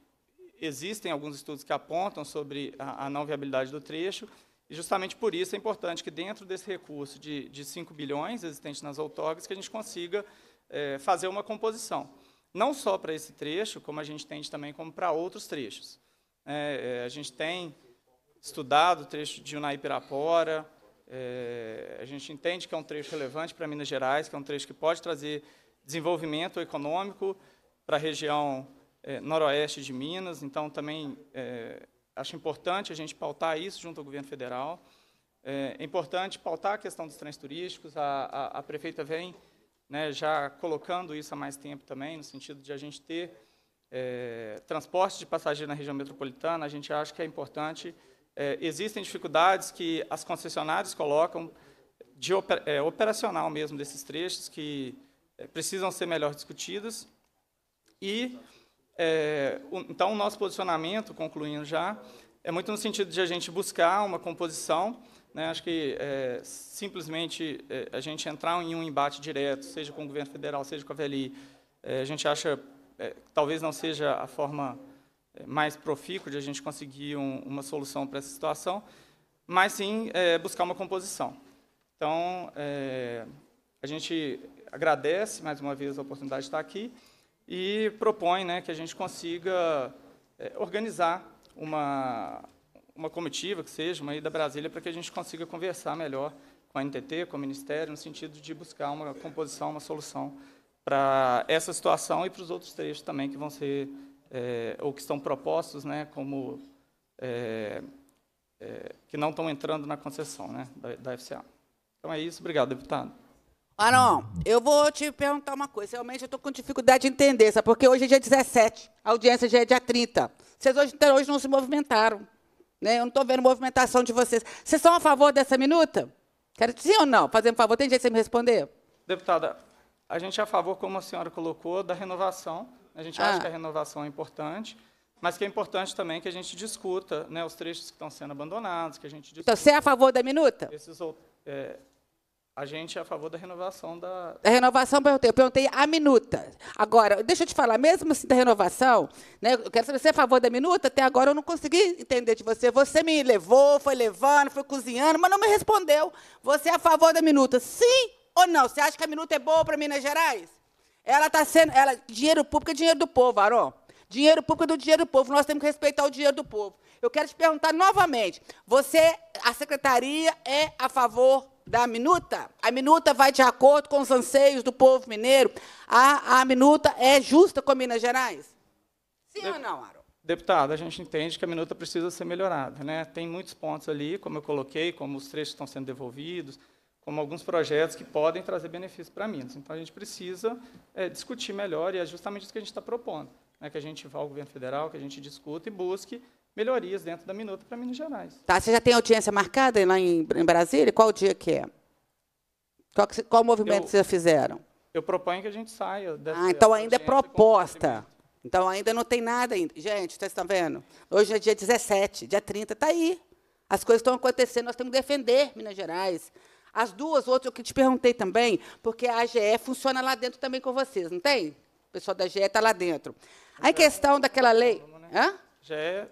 existem alguns estudos que apontam sobre a, a não viabilidade do trecho, e justamente por isso é importante que dentro desse recurso de, de 5 bilhões existente nas outorgas, que a gente consiga é, fazer uma composição. Não só para esse trecho, como a gente entende também como para outros trechos. É, é, a gente tem estudado o trecho de Unaipirapora, é, a gente entende que é um trecho relevante para Minas Gerais, que é um trecho que pode trazer desenvolvimento econômico para a região é, noroeste de Minas, então também é, acho importante a gente pautar isso junto ao governo federal. É, é importante pautar a questão dos trens turísticos. A, a, a prefeita vem né, já colocando isso há mais tempo também, no sentido de a gente ter é, transporte de passageiros na região metropolitana. A gente acha que é importante. É, existem dificuldades que as concessionárias colocam de oper, é, operacional mesmo desses trechos que é, precisam ser melhor discutidas e é, então, o nosso posicionamento, concluindo já, é muito no sentido de a gente buscar uma composição. Né, acho que é, simplesmente é, a gente entrar em um embate direto, seja com o governo federal, seja com a VLI, é, a gente acha é, talvez não seja a forma é, mais profícua de a gente conseguir um, uma solução para essa situação, mas sim é, buscar uma composição. Então, a gente agradece mais uma vez a oportunidade de estar aqui e propõe né, que a gente consiga é, organizar uma, uma comitiva, que seja, uma da Brasília, para que a gente consiga conversar melhor com a NTT, com o Ministério, no sentido de buscar uma composição, uma solução para essa situação e para os outros trechos também que vão ser, é, ou que estão propostos, né, como é, é que não estão entrando na concessão né, da, da FCA. Então é isso. Obrigado, deputado. Aron, eu vou te perguntar uma coisa. Realmente eu estou com dificuldade de entender, sabe? Porque hoje é dia 17, a audiência já é dia 30. Vocês hoje, até então, hoje não se movimentaram. Né? Eu não estou vendo movimentação de vocês. Vocês são a favor dessa minuta? Quero dizer ou não? Fazendo um favor, tem jeito de você me responder? Deputada, a gente é a favor, como a senhora colocou, da renovação. A gente ah. acha que a renovação é importante, mas que é importante também que a gente discuta né, os trechos que estão sendo abandonados, que a gente então, discuta. Então, você é a favor da minuta? Esses outros. É, a gente é a favor da renovação da. Da renovação, perguntei. Eu perguntei a minuta. Agora, deixa eu te falar, mesmo assim da renovação, né, eu quero saber se é a favor da minuta. Até agora eu não consegui entender de você. Você me levou, foi levando, foi cozinhando, mas não me respondeu. Você é a favor da minuta? Sim ou não? Você acha que a minuta é boa para Minas Gerais? Ela está sendo. Ela, dinheiro público é dinheiro do povo, Aron. Dinheiro público é do dinheiro do povo. Nós temos que respeitar o dinheiro do povo. Eu quero te perguntar novamente. Você, a secretaria, é a favor da minuta. A minuta vai de acordo com os anseios do povo mineiro. A, a minuta é justa com Minas Gerais? Sim de, ou não, Aro? Deputado, a gente entende que a minuta precisa ser melhorada. Né? Tem muitos pontos ali, como eu coloquei, como os trechos estão sendo devolvidos, como alguns projetos que podem trazer benefícios para Minas. Então, a gente precisa é, discutir melhor, e é justamente isso que a gente está propondo, né? que a gente vá ao governo federal, que a gente discuta e busque melhorias dentro da minuta para Minas Gerais. Tá, você já tem audiência marcada lá em, em Brasília? Qual dia que é? Qual, que, qual movimento eu, vocês fizeram? Eu proponho que a gente saia. Dessa, ah, então ainda é proposta. Então ainda não tem nada ainda. Gente, vocês estão vendo? Hoje é dia 17, dia 30, está aí. As coisas estão acontecendo, nós temos que defender Minas Gerais. As duas outras, eu te perguntei também, porque a AGE funciona lá dentro também com vocês, não tem? O pessoal da AGE está lá dentro. A questão daquela lei. Né? Hã? GE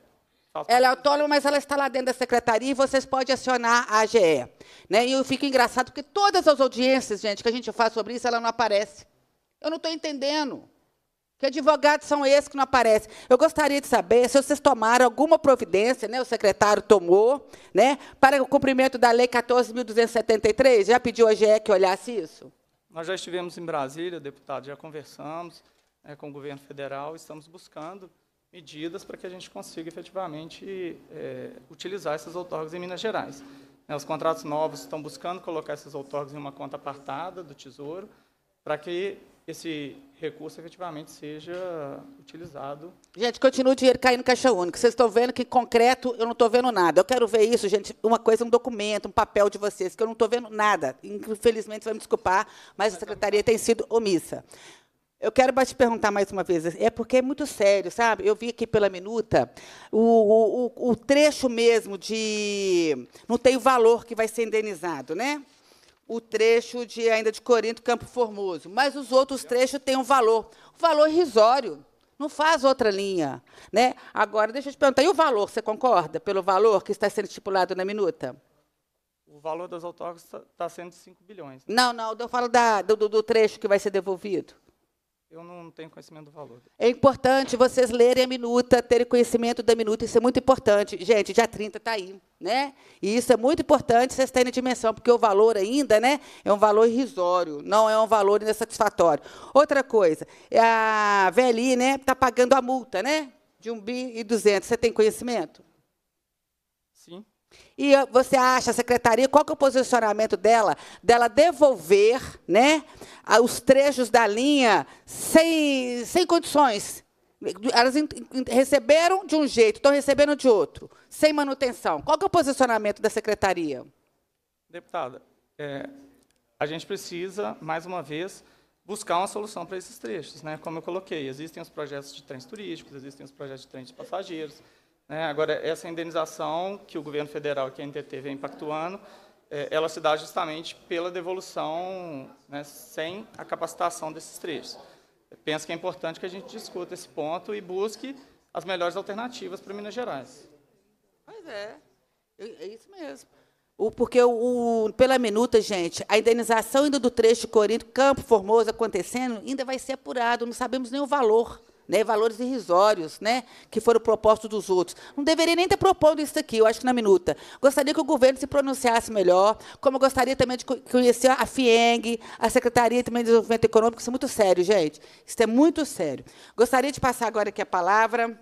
ela é autônoma, mas ela está lá dentro da secretaria e vocês podem acionar a AGE. Né? E eu fico engraçado porque todas as audiências, gente, que a gente faz sobre isso, ela não aparece. Eu não estou entendendo. Que advogados são esses que não aparecem? Eu gostaria de saber se vocês tomaram alguma providência, né, o secretário tomou, né, para o cumprimento da Lei 14.273. Já pediu a AGE que olhasse isso? Nós já estivemos em Brasília, deputado, já conversamos né, com o governo federal, estamos buscando medidas para que a gente consiga efetivamente é, utilizar essas outorgas em Minas Gerais. Né, os contratos novos estão buscando colocar essas outorgas em uma conta apartada do Tesouro para que esse recurso efetivamente seja utilizado. Gente, continua o dinheiro caindo no caixa único. Vocês estão vendo que concreto eu não estou vendo nada. Eu quero ver isso, gente, uma coisa, um documento, um papel de vocês, que eu não estou vendo nada. Infelizmente, vocês vão me desculpar, mas a secretaria tem sido omissa. Eu quero te perguntar mais uma vez, é porque é muito sério, sabe? Eu vi aqui pela minuta o, o, o trecho mesmo de. Não tem o valor que vai ser indenizado, né? O trecho de ainda de Corinto, Campo Formoso. Mas os outros trechos têm um valor. valor irrisório. Não faz outra linha. Né? Agora, deixa eu te perguntar, e o valor, você concorda pelo valor que está sendo estipulado na minuta? O valor dos autógrafos está sendo 5 bilhões. Né? Não, não, eu falo da, do, do trecho que vai ser devolvido. Eu não tenho conhecimento do valor. É importante vocês lerem a minuta, terem conhecimento da minuta, isso é muito importante. Gente, dia 30 está aí, né? E isso é muito importante vocês terem dimensão, porque o valor ainda né, é um valor irrisório, não é um valor ainda satisfatório. Outra coisa, é a Veli né, está pagando a multa, né? De um bi e duzentos. Você tem conhecimento? Sim. E você acha a secretaria, qual que é o posicionamento dela? Dela devolver né, os trechos da linha sem, sem condições. Elas receberam de um jeito, estão recebendo de outro, sem manutenção. Qual que é o posicionamento da secretaria? Deputada, é, a gente precisa, mais uma vez, buscar uma solução para esses trechos. Né? Como eu coloquei, existem os projetos de trens turísticos, existem os projetos de trens de passageiros, né? Agora, essa indenização que o governo federal, que a NTT vem pactuando, é, ela se dá justamente pela devolução né, sem a capacitação desses trechos. Eu penso que é importante que a gente discuta esse ponto e busque as melhores alternativas para Minas Gerais. Pois é, é, é isso mesmo. O, porque o, o, pela minuta, gente, a indenização ainda do trecho de Corinto, Campo Formoso acontecendo, ainda vai ser apurado, não sabemos nem o valor né, valores irrisórios né, que foram propostos dos outros. Não deveria nem ter propondo isso aqui, eu acho que na minuta. Gostaria que o governo se pronunciasse melhor, como gostaria também de conhecer a FIENG, a Secretaria também de Desenvolvimento Econômico, isso é muito sério, gente. Isso é muito sério. Gostaria de passar agora aqui a palavra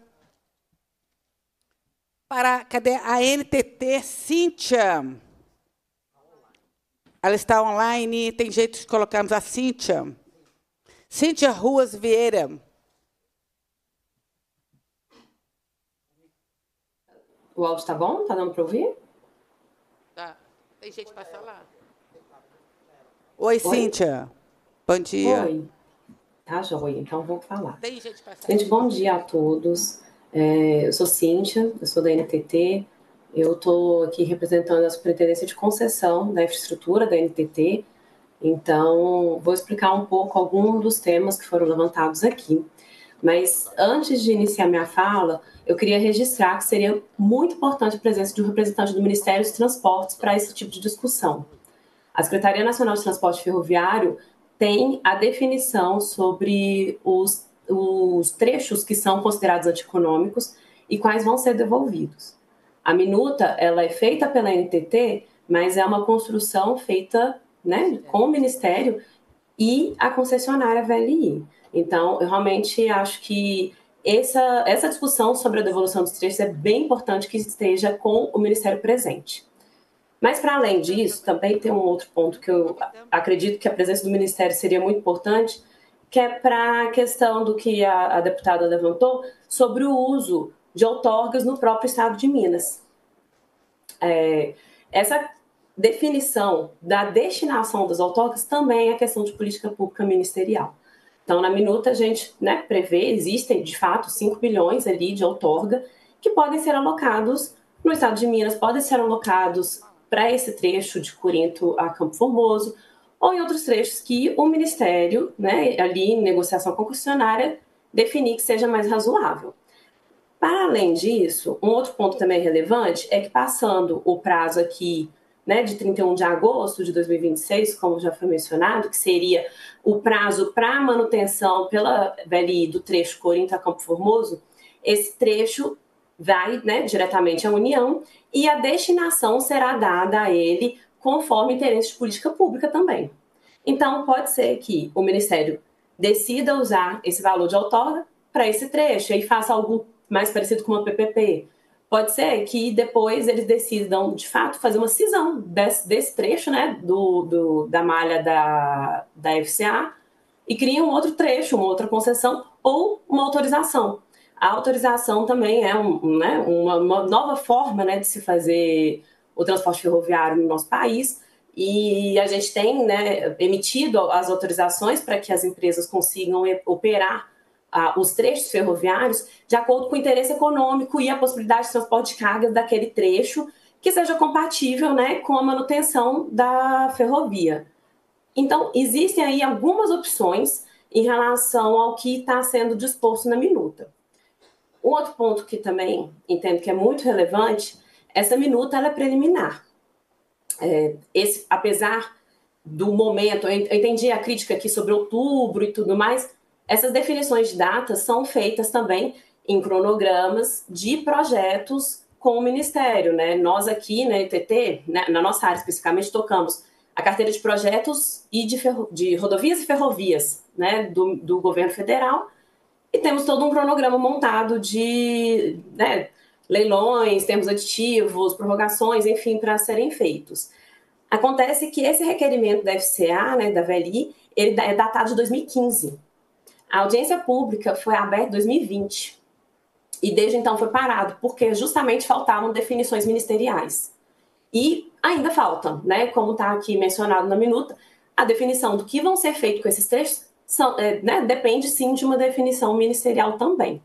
para cadê a NTT Cíntia. Ela está online, tem jeito de colocarmos a Cíntia. Cíntia Ruas Vieira. O áudio tá bom? Tá dando para ouvir? Tá. Tem gente passando lá. Oi, Oi, Cíntia. Bom dia. Oi. Tá, joia? Então vou falar. Tem gente passando. Gente, bom dia a todos. É, eu sou Cíntia, eu sou da NTT. Eu estou aqui representando a Superintendência de Concessão da Infraestrutura da NTT. Então, vou explicar um pouco alguns dos temas que foram levantados aqui. Mas antes de iniciar minha fala, eu queria registrar que seria muito importante a presença de um representante do Ministério dos Transportes para esse tipo de discussão. A Secretaria Nacional de Transporte Ferroviário tem a definição sobre os, os trechos que são considerados antieconômicos e quais vão ser devolvidos. A minuta ela é feita pela NTT, mas é uma construção feita né, com o Ministério e a concessionária VLI. Então, eu realmente acho que essa, essa discussão sobre a devolução dos trechos é bem importante que esteja com o Ministério presente. Mas, para além disso, também tem um outro ponto que eu acredito que a presença do Ministério seria muito importante, que é para a questão do que a, a deputada levantou sobre o uso de outorgas no próprio estado de Minas. É, essa definição da destinação das outorgas também é questão de política pública ministerial. Então, na minuta, a gente né, prevê, existem, de fato, 5 bilhões ali de outorga que podem ser alocados no estado de Minas, podem ser alocados para esse trecho de Corinto a Campo Formoso, ou em outros trechos que o Ministério, né, ali em negociação concessionária, definir que seja mais razoável. Para além disso, um outro ponto também relevante é que passando o prazo aqui né, de 31 de agosto de 2026, como já foi mencionado, que seria o prazo para manutenção pela VLI do trecho Corinto a Campo Formoso, esse trecho vai né, diretamente à União e a destinação será dada a ele conforme interesse de política pública também. Então, pode ser que o Ministério decida usar esse valor de outorga para esse trecho e faça algo mais parecido com uma PPP, Pode ser que depois eles decidam, de fato, fazer uma cisão desse, desse trecho né, do, do, da malha da, da FCA e criem um outro trecho, uma outra concessão ou uma autorização. A autorização também é um, né, uma, uma, nova forma né, de se fazer o transporte ferroviário no nosso país. E a gente tem né, emitido as autorizações para que as empresas consigam operar os trechos ferroviários de acordo com o interesse econômico e a possibilidade de transporte de cargas daquele trecho que seja compatível né, com a manutenção da ferrovia. Então, existem aí algumas opções em relação ao que está sendo disposto na minuta. Um outro ponto que também entendo que é muito relevante, essa minuta é preliminar. É, esse, apesar do momento, eu entendi a crítica aqui sobre outubro e tudo mais, essas definições de datas são feitas também em cronogramas de projetos com o Ministério. Né? Nós aqui na né, ETT, né, na nossa área especificamente, tocamos a carteira de projetos e de, ferro... de rodovias e ferrovias né, do, do, governo federal e temos todo um cronograma montado de né, leilões, termos aditivos, prorrogações, enfim, para serem feitos. Acontece que esse requerimento da FCA, né, da VLI, ele é datado de 2015. A audiência pública foi aberta em 2020 e desde então foi parado, porque justamente faltavam definições ministeriais. E ainda faltam, né? Como está aqui mencionado na minuta, a definição do que vão ser feito com esses textos são, é, né, depende sim de uma definição ministerial também.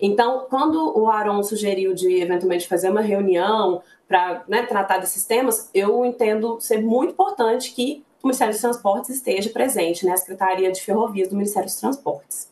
Então, quando o Aaron sugeriu de eventualmente fazer uma reunião para né, tratar desses temas, eu entendo ser muito importante que o Ministério dos Transportes esteja presente, né, a Secretaria de Ferrovias do Ministério dos Transportes.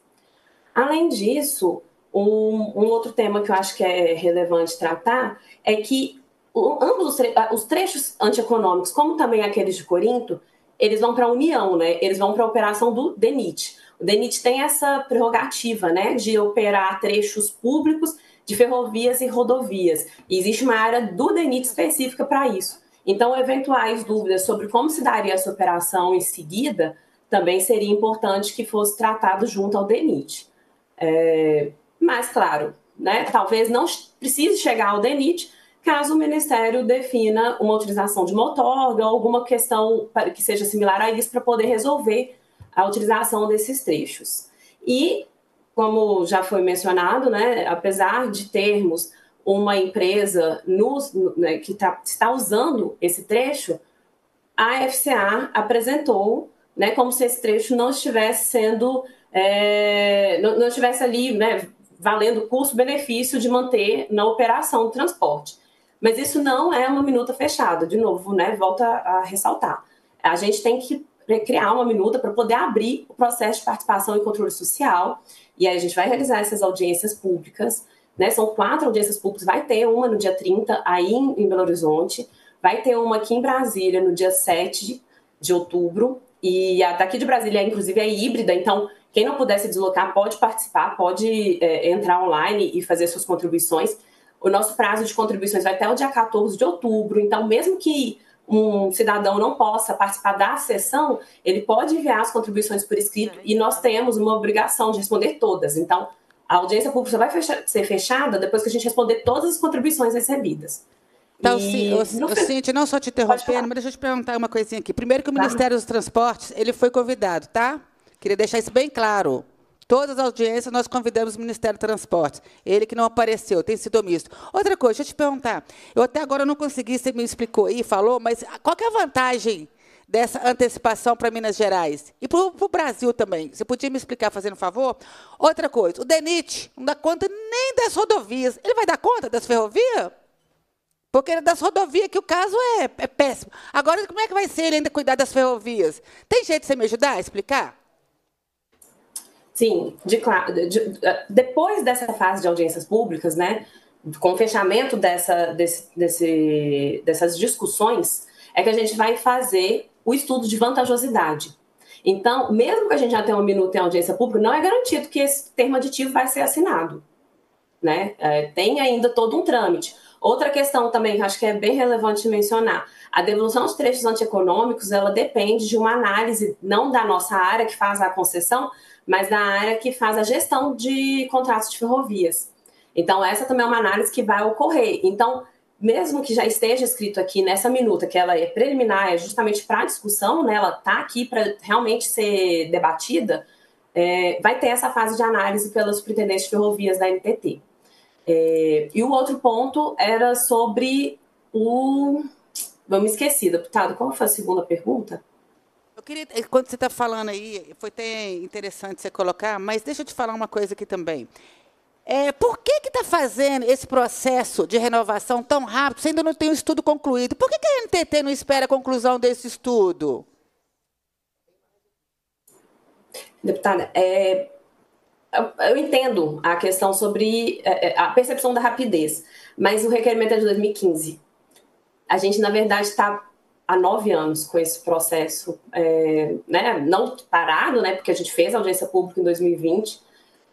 Além disso, um, um outro tema que eu acho que é relevante tratar é que ambos os, tre os trechos antieconômicos, como também aqueles de Corinto, eles vão para a União, né? Eles vão para a operação do DENIT. O DENIT tem essa prerrogativa né, de operar trechos públicos de ferrovias e rodovias. E existe uma área do DENIT específica para isso. Então, eventuais dúvidas sobre como se daria essa operação em seguida também seria importante que fosse tratado junto ao DENIT. É, mas, claro, né, talvez não precise chegar ao DENIT caso o Ministério defina uma utilização de motorga ou alguma questão que seja similar a isso para poder resolver a utilização desses trechos. E, como já foi mencionado, né, apesar de termos uma empresa nos, né, que tá, está usando esse trecho, a FCA apresentou né, como se esse trecho não estivesse sendo, é, não, não, estivesse ali né, valendo custo-benefício de manter na operação o transporte. Mas isso não é uma minuta fechada, de novo, né, volta a ressaltar. A gente tem que criar uma minuta para poder abrir o processo de participação e controle social. E aí a gente vai realizar essas audiências públicas, né? São quatro audiências públicas, vai ter uma no dia 30 aí em Belo Horizonte, vai ter uma aqui em Brasília no dia 7 de outubro, e a daqui de Brasília, inclusive, é híbrida, então quem não puder se deslocar pode participar, pode é, entrar online e fazer suas contribuições. O nosso prazo de contribuições vai até o dia 14 de outubro, então mesmo que um cidadão não possa participar da sessão, ele pode enviar as contribuições por escrito e nós temos uma obrigação de responder todas. Então, a audiência pública vai fechar, ser fechada depois que a gente responder todas as contribuições recebidas. Então, e... Cintia, não só te interrompendo, mas deixa eu te perguntar uma coisinha aqui. Primeiro que o Ministério tá. dos Transportes, ele foi convidado, tá? Queria deixar isso bem claro. Todas as audiências nós convidamos o Ministério do Transporte. Ele que não apareceu, tem sido omisso. Outra coisa, deixa eu te perguntar. Eu até agora não consegui, você me explicou aí, falou, mas qual é a vantagem dessa antecipação para Minas Gerais e para o Brasil também. Você podia me explicar, fazendo um favor? Outra coisa, o DENIT não dá conta nem das rodovias. Ele vai dar conta das ferrovias? Porque é das rodovias que o caso é, é péssimo. Agora, como é que vai ser ele ainda cuidar das ferrovias? Tem jeito de você me ajudar a explicar? Sim, de, de, eh, depois dessa fase de audiências públicas, né, com o fechamento dessa, desse, desse, dessas discussões, é que a gente vai fazer o estudo de vantajosidade. Então, mesmo que a gente já tenha um minuto em audiência pública, não é garantido que esse termo aditivo vai ser assinado. Né? É, tem ainda todo um trâmite. Outra questão também, acho que é bem relevante mencionar, a devolução de trechos antieconômicos, ela depende de uma análise, não da nossa área que faz a concessão, mas da área que faz a gestão de contratos de ferrovias. Então, essa também é uma análise que vai ocorrer. Então, mesmo que já esteja escrito aqui nessa minuta que ela é preliminar, é justamente para discussão, né, ela está aqui para realmente ser debatida, é, vai ter essa fase de análise pela Superintendência de Ferrovias da NTT. É, e o outro ponto era sobre o. Vamos esquecer deputado, qual foi a segunda pergunta? queria, eh, quando você está falando aí, foi até interessante você colocar, mas deixa eu te falar uma coisa aqui também. É, por que está fazendo esse processo de renovação tão rápido? Você ainda não tem um estudo concluído. Por que, que a NTT não espera a conclusão desse estudo? Deputada, é, eu entendo a questão sobre é, é, a percepção da rapidez, mas o requerimento é de 2015. A gente, na verdade, está há nove anos com esse processo, é, né, não parado, né, porque a gente fez a audiência pública em 2020,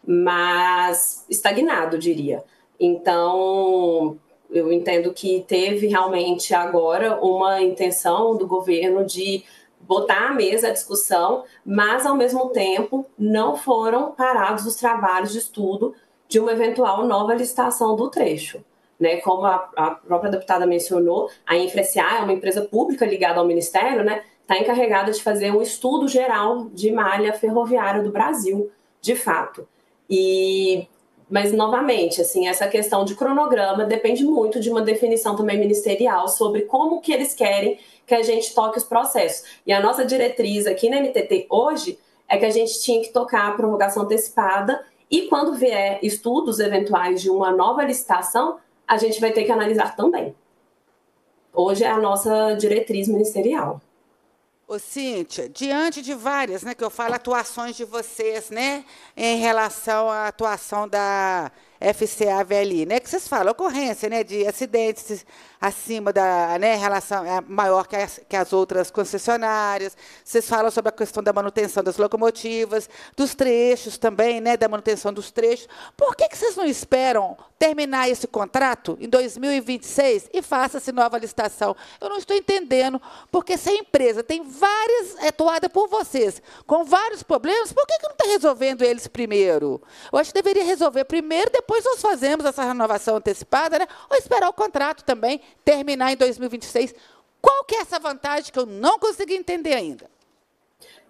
mas estagnado, diria. Então, eu entendo que teve realmente agora uma intenção do governo de botar à mesa a discussão, mas ao mesmo tempo não foram parados os trabalhos de estudo de uma eventual nova licitação do trecho né? Como a, a própria deputada mencionou, a InfraSA é uma empresa pública ligada ao Ministério, né? Está encarregada de fazer um estudo geral de malha ferroviária do Brasil, de fato. E mas novamente, assim, essa questão de cronograma depende muito de uma definição também ministerial sobre como que eles querem que a gente toque os processos. E a nossa diretriz aqui na NTT hoje é que a gente tinha que tocar a prorrogação antecipada e quando vier estudos eventuais de uma nova licitação, a gente vai ter que analisar também. Hoje é a nossa diretriz ministerial. Ô, Cíntia, diante de várias, né, que eu falo, atuações de vocês, né, em relação à atuação da FCA-VLI, né? Que vocês falam, ocorrência né, de acidentes acima da né, relação é maior que as, que as outras concessionárias. Vocês falam sobre a questão da manutenção das locomotivas, dos trechos também, né, da manutenção dos trechos. Por que, que vocês não esperam terminar esse contrato em 2026 e faça-se nova licitação? Eu não estou entendendo, porque se a empresa tem várias, é por vocês, com vários problemas, por que, que não está resolvendo eles primeiro? Eu acho que deveria resolver primeiro, depois depois nós fazemos essa renovação antecipada, né? ou esperar o contrato também terminar em 2026. Qual que é essa vantagem que eu não consegui entender ainda?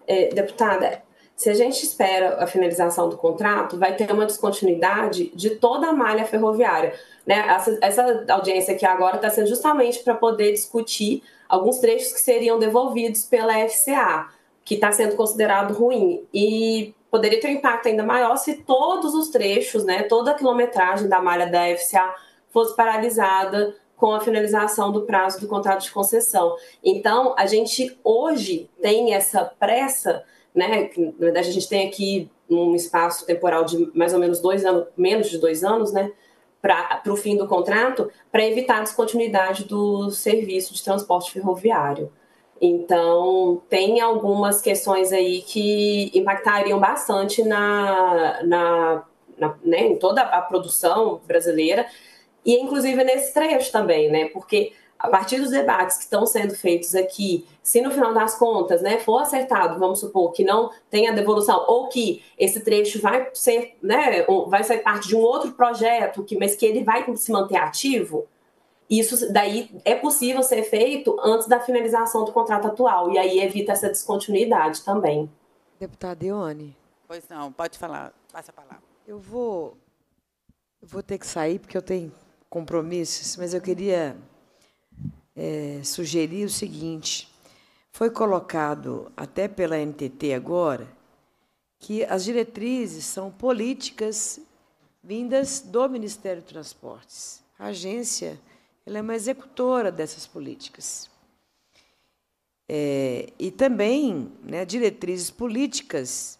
É, deputada, se a gente espera a finalização do contrato, vai ter uma descontinuidade de toda a malha ferroviária. Né? Essa, essa audiência aqui agora está sendo justamente para poder discutir alguns trechos que seriam devolvidos pela FCA, que está sendo considerado ruim. E poderia ter um impacto ainda maior se todos os trechos, né, toda a quilometragem da malha da FCA fosse paralisada com a finalização do prazo do contrato de concessão. Então, a gente hoje tem essa pressa, né, na verdade a gente tem aqui um espaço temporal de mais ou menos dois anos, menos de dois anos, né, para o fim do contrato, para evitar a descontinuidade do serviço de transporte ferroviário. Então, tem algumas questões aí que impactariam bastante na, na, na né, em toda a produção brasileira e, inclusive, nesse trecho também, né? Porque a partir dos debates que estão sendo feitos aqui, se no final das contas né, for acertado, vamos supor, que não tenha devolução, ou que esse trecho vai ser, né, vai ser parte de um outro projeto, que, mas que ele vai se manter ativo, isso daí é possível ser feito antes da finalização do contrato atual, e aí evita essa descontinuidade também. Deputada Ione. Pois não, pode falar, passa a palavra. Eu vou, eu vou ter que sair porque eu tenho compromissos, mas eu queria é, sugerir o seguinte: foi colocado até pela NTT agora que as diretrizes são políticas vindas do Ministério dos Transportes. A agência ela é uma executora dessas políticas. É, e também, né, diretrizes políticas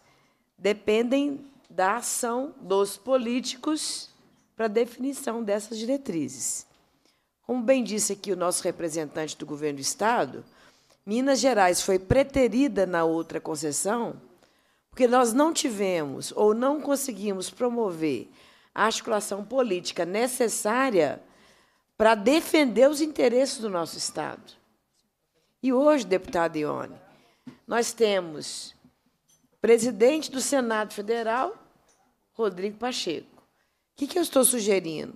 dependem da ação dos políticos para a definição dessas diretrizes. Como bem disse aqui o nosso representante do governo do Estado, Minas Gerais foi preterida na outra concessão porque nós não tivemos ou não conseguimos promover a articulação política necessária para defender os interesses do nosso Estado. E hoje, deputada Ione, nós temos presidente do Senado Federal, Rodrigo Pacheco. O que, que eu estou sugerindo?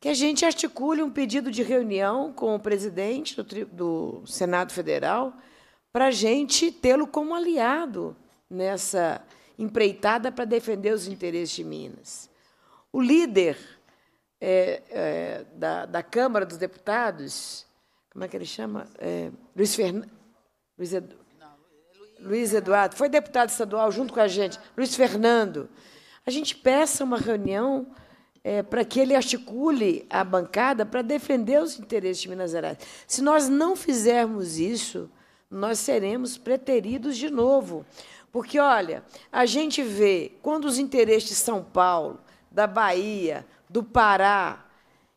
Que a gente articule um pedido de reunião com o presidente do, do Senado Federal para a gente tê-lo como aliado nessa empreitada para defender os interesses de Minas. O líder é, é, da, da, Câmara dos Deputados, como é que ele chama? É, Luiz Fernando. Luiz, Luiz Eduardo, foi deputado estadual junto com a gente, Luiz Fernando. A gente peça uma reunião é, para que ele articule a bancada para defender os interesses de Minas Gerais. Se nós não fizermos isso, nós seremos preteridos de novo. Porque, olha, a gente vê quando os interesses de São Paulo, da Bahia, do Pará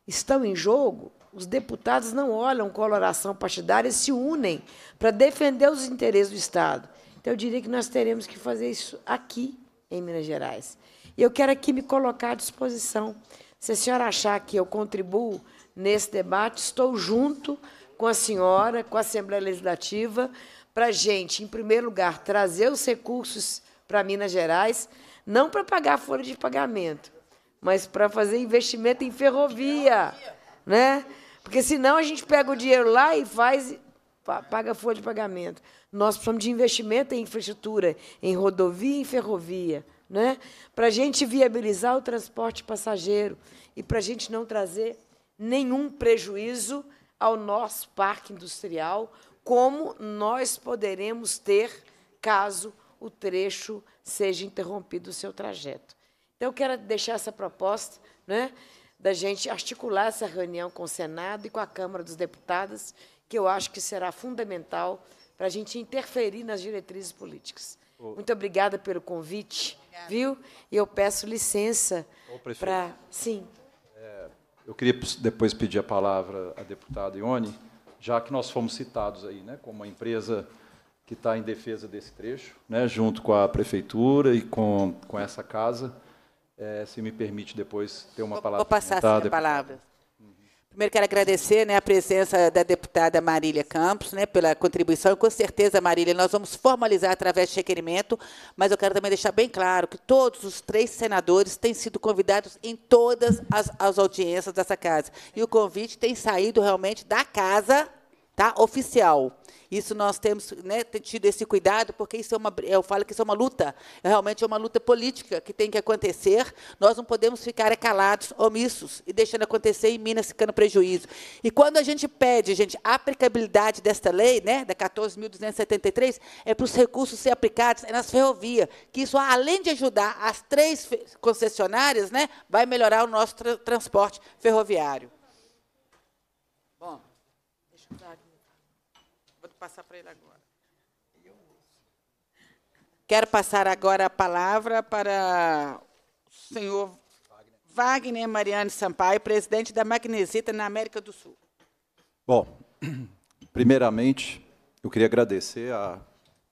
estão em jogo, os deputados não olham coloração partidária e se unem para defender os interesses do Estado. Então, eu diria que nós teremos que fazer isso aqui, em Minas Gerais. E eu quero aqui me colocar à disposição. Se a senhora achar que eu contribuo nesse debate, estou junto com a senhora, com a Assembleia Legislativa, para a gente, em primeiro lugar, trazer os recursos para Minas Gerais, não para pagar a folha de pagamento, mas para fazer investimento em ferrovia, né? Porque senão a gente pega o dinheiro lá e faz paga a folha de pagamento. Nós precisamos de investimento em infraestrutura, em rodovia e em ferrovia, né? Para a gente viabilizar o transporte passageiro e para a gente não trazer nenhum prejuízo ao nosso parque industrial, como nós poderemos ter caso o trecho seja interrompido o seu trajeto. Então, eu quero deixar essa proposta né, da gente articular essa reunião com o Senado e com a Câmara dos Deputados, que eu acho que será fundamental para a gente interferir nas diretrizes políticas. Muito obrigada pelo convite, obrigada. viu? E eu peço licença para... Sim. É, eu queria depois pedir a palavra à deputada Ione, já que nós fomos citados aí né, como uma empresa que está em defesa desse trecho, né, junto com a prefeitura e com, com essa casa. É, se me permite depois ter uma vou, palavra. Vou passar tá, a palavra. Primeiro quero agradecer né, a presença da deputada Marília Campos né, pela contribuição. com certeza, Marília, nós vamos formalizar através de requerimento, mas eu quero também deixar bem claro que todos os três senadores têm sido convidados em todas as, as audiências dessa casa. E o convite tem saído realmente da casa tá? Oficial. Isso nós temos né, tido esse cuidado, porque isso é uma, eu falo que isso é uma luta, realmente é uma luta política que tem que acontecer. Nós não podemos ficar calados, omissos e deixando acontecer em Minas ficando prejuízo. E quando a gente pede, gente, a aplicabilidade desta lei, né, da 14.273, é para os recursos serem aplicados é nas ferrovias, que isso, além de ajudar as três concessionárias, né, vai melhorar o nosso tra transporte ferroviário. Bom, deixa eu dar aqui passar para ele agora. Quero passar agora a palavra para o senhor Wagner Mariane Sampaio, presidente da Magnesita na América do Sul. Bom, [CLEARS THROAT] primeiramente, eu queria agradecer a,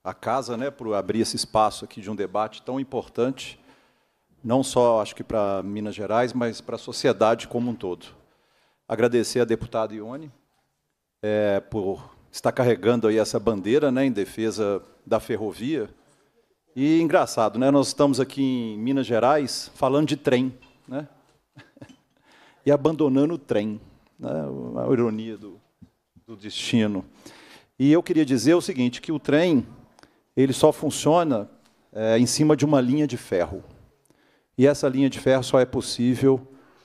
a casa né, por abrir esse espaço aqui de um debate tão importante, não só, acho que, para Minas Gerais, mas para a sociedade como um todo. Agradecer à deputada Ione é, por está carregando aí essa bandeira né, em defesa da ferrovia. E engraçado, né? Nós estamos aqui em Minas Gerais falando de trem, né? [LAUGHS] E abandonando o trem, né? A ironia do, do destino. E eu queria dizer o seguinte, que o trem ele só funciona é, em cima de uma linha de ferro. E essa linha de ferro só é possível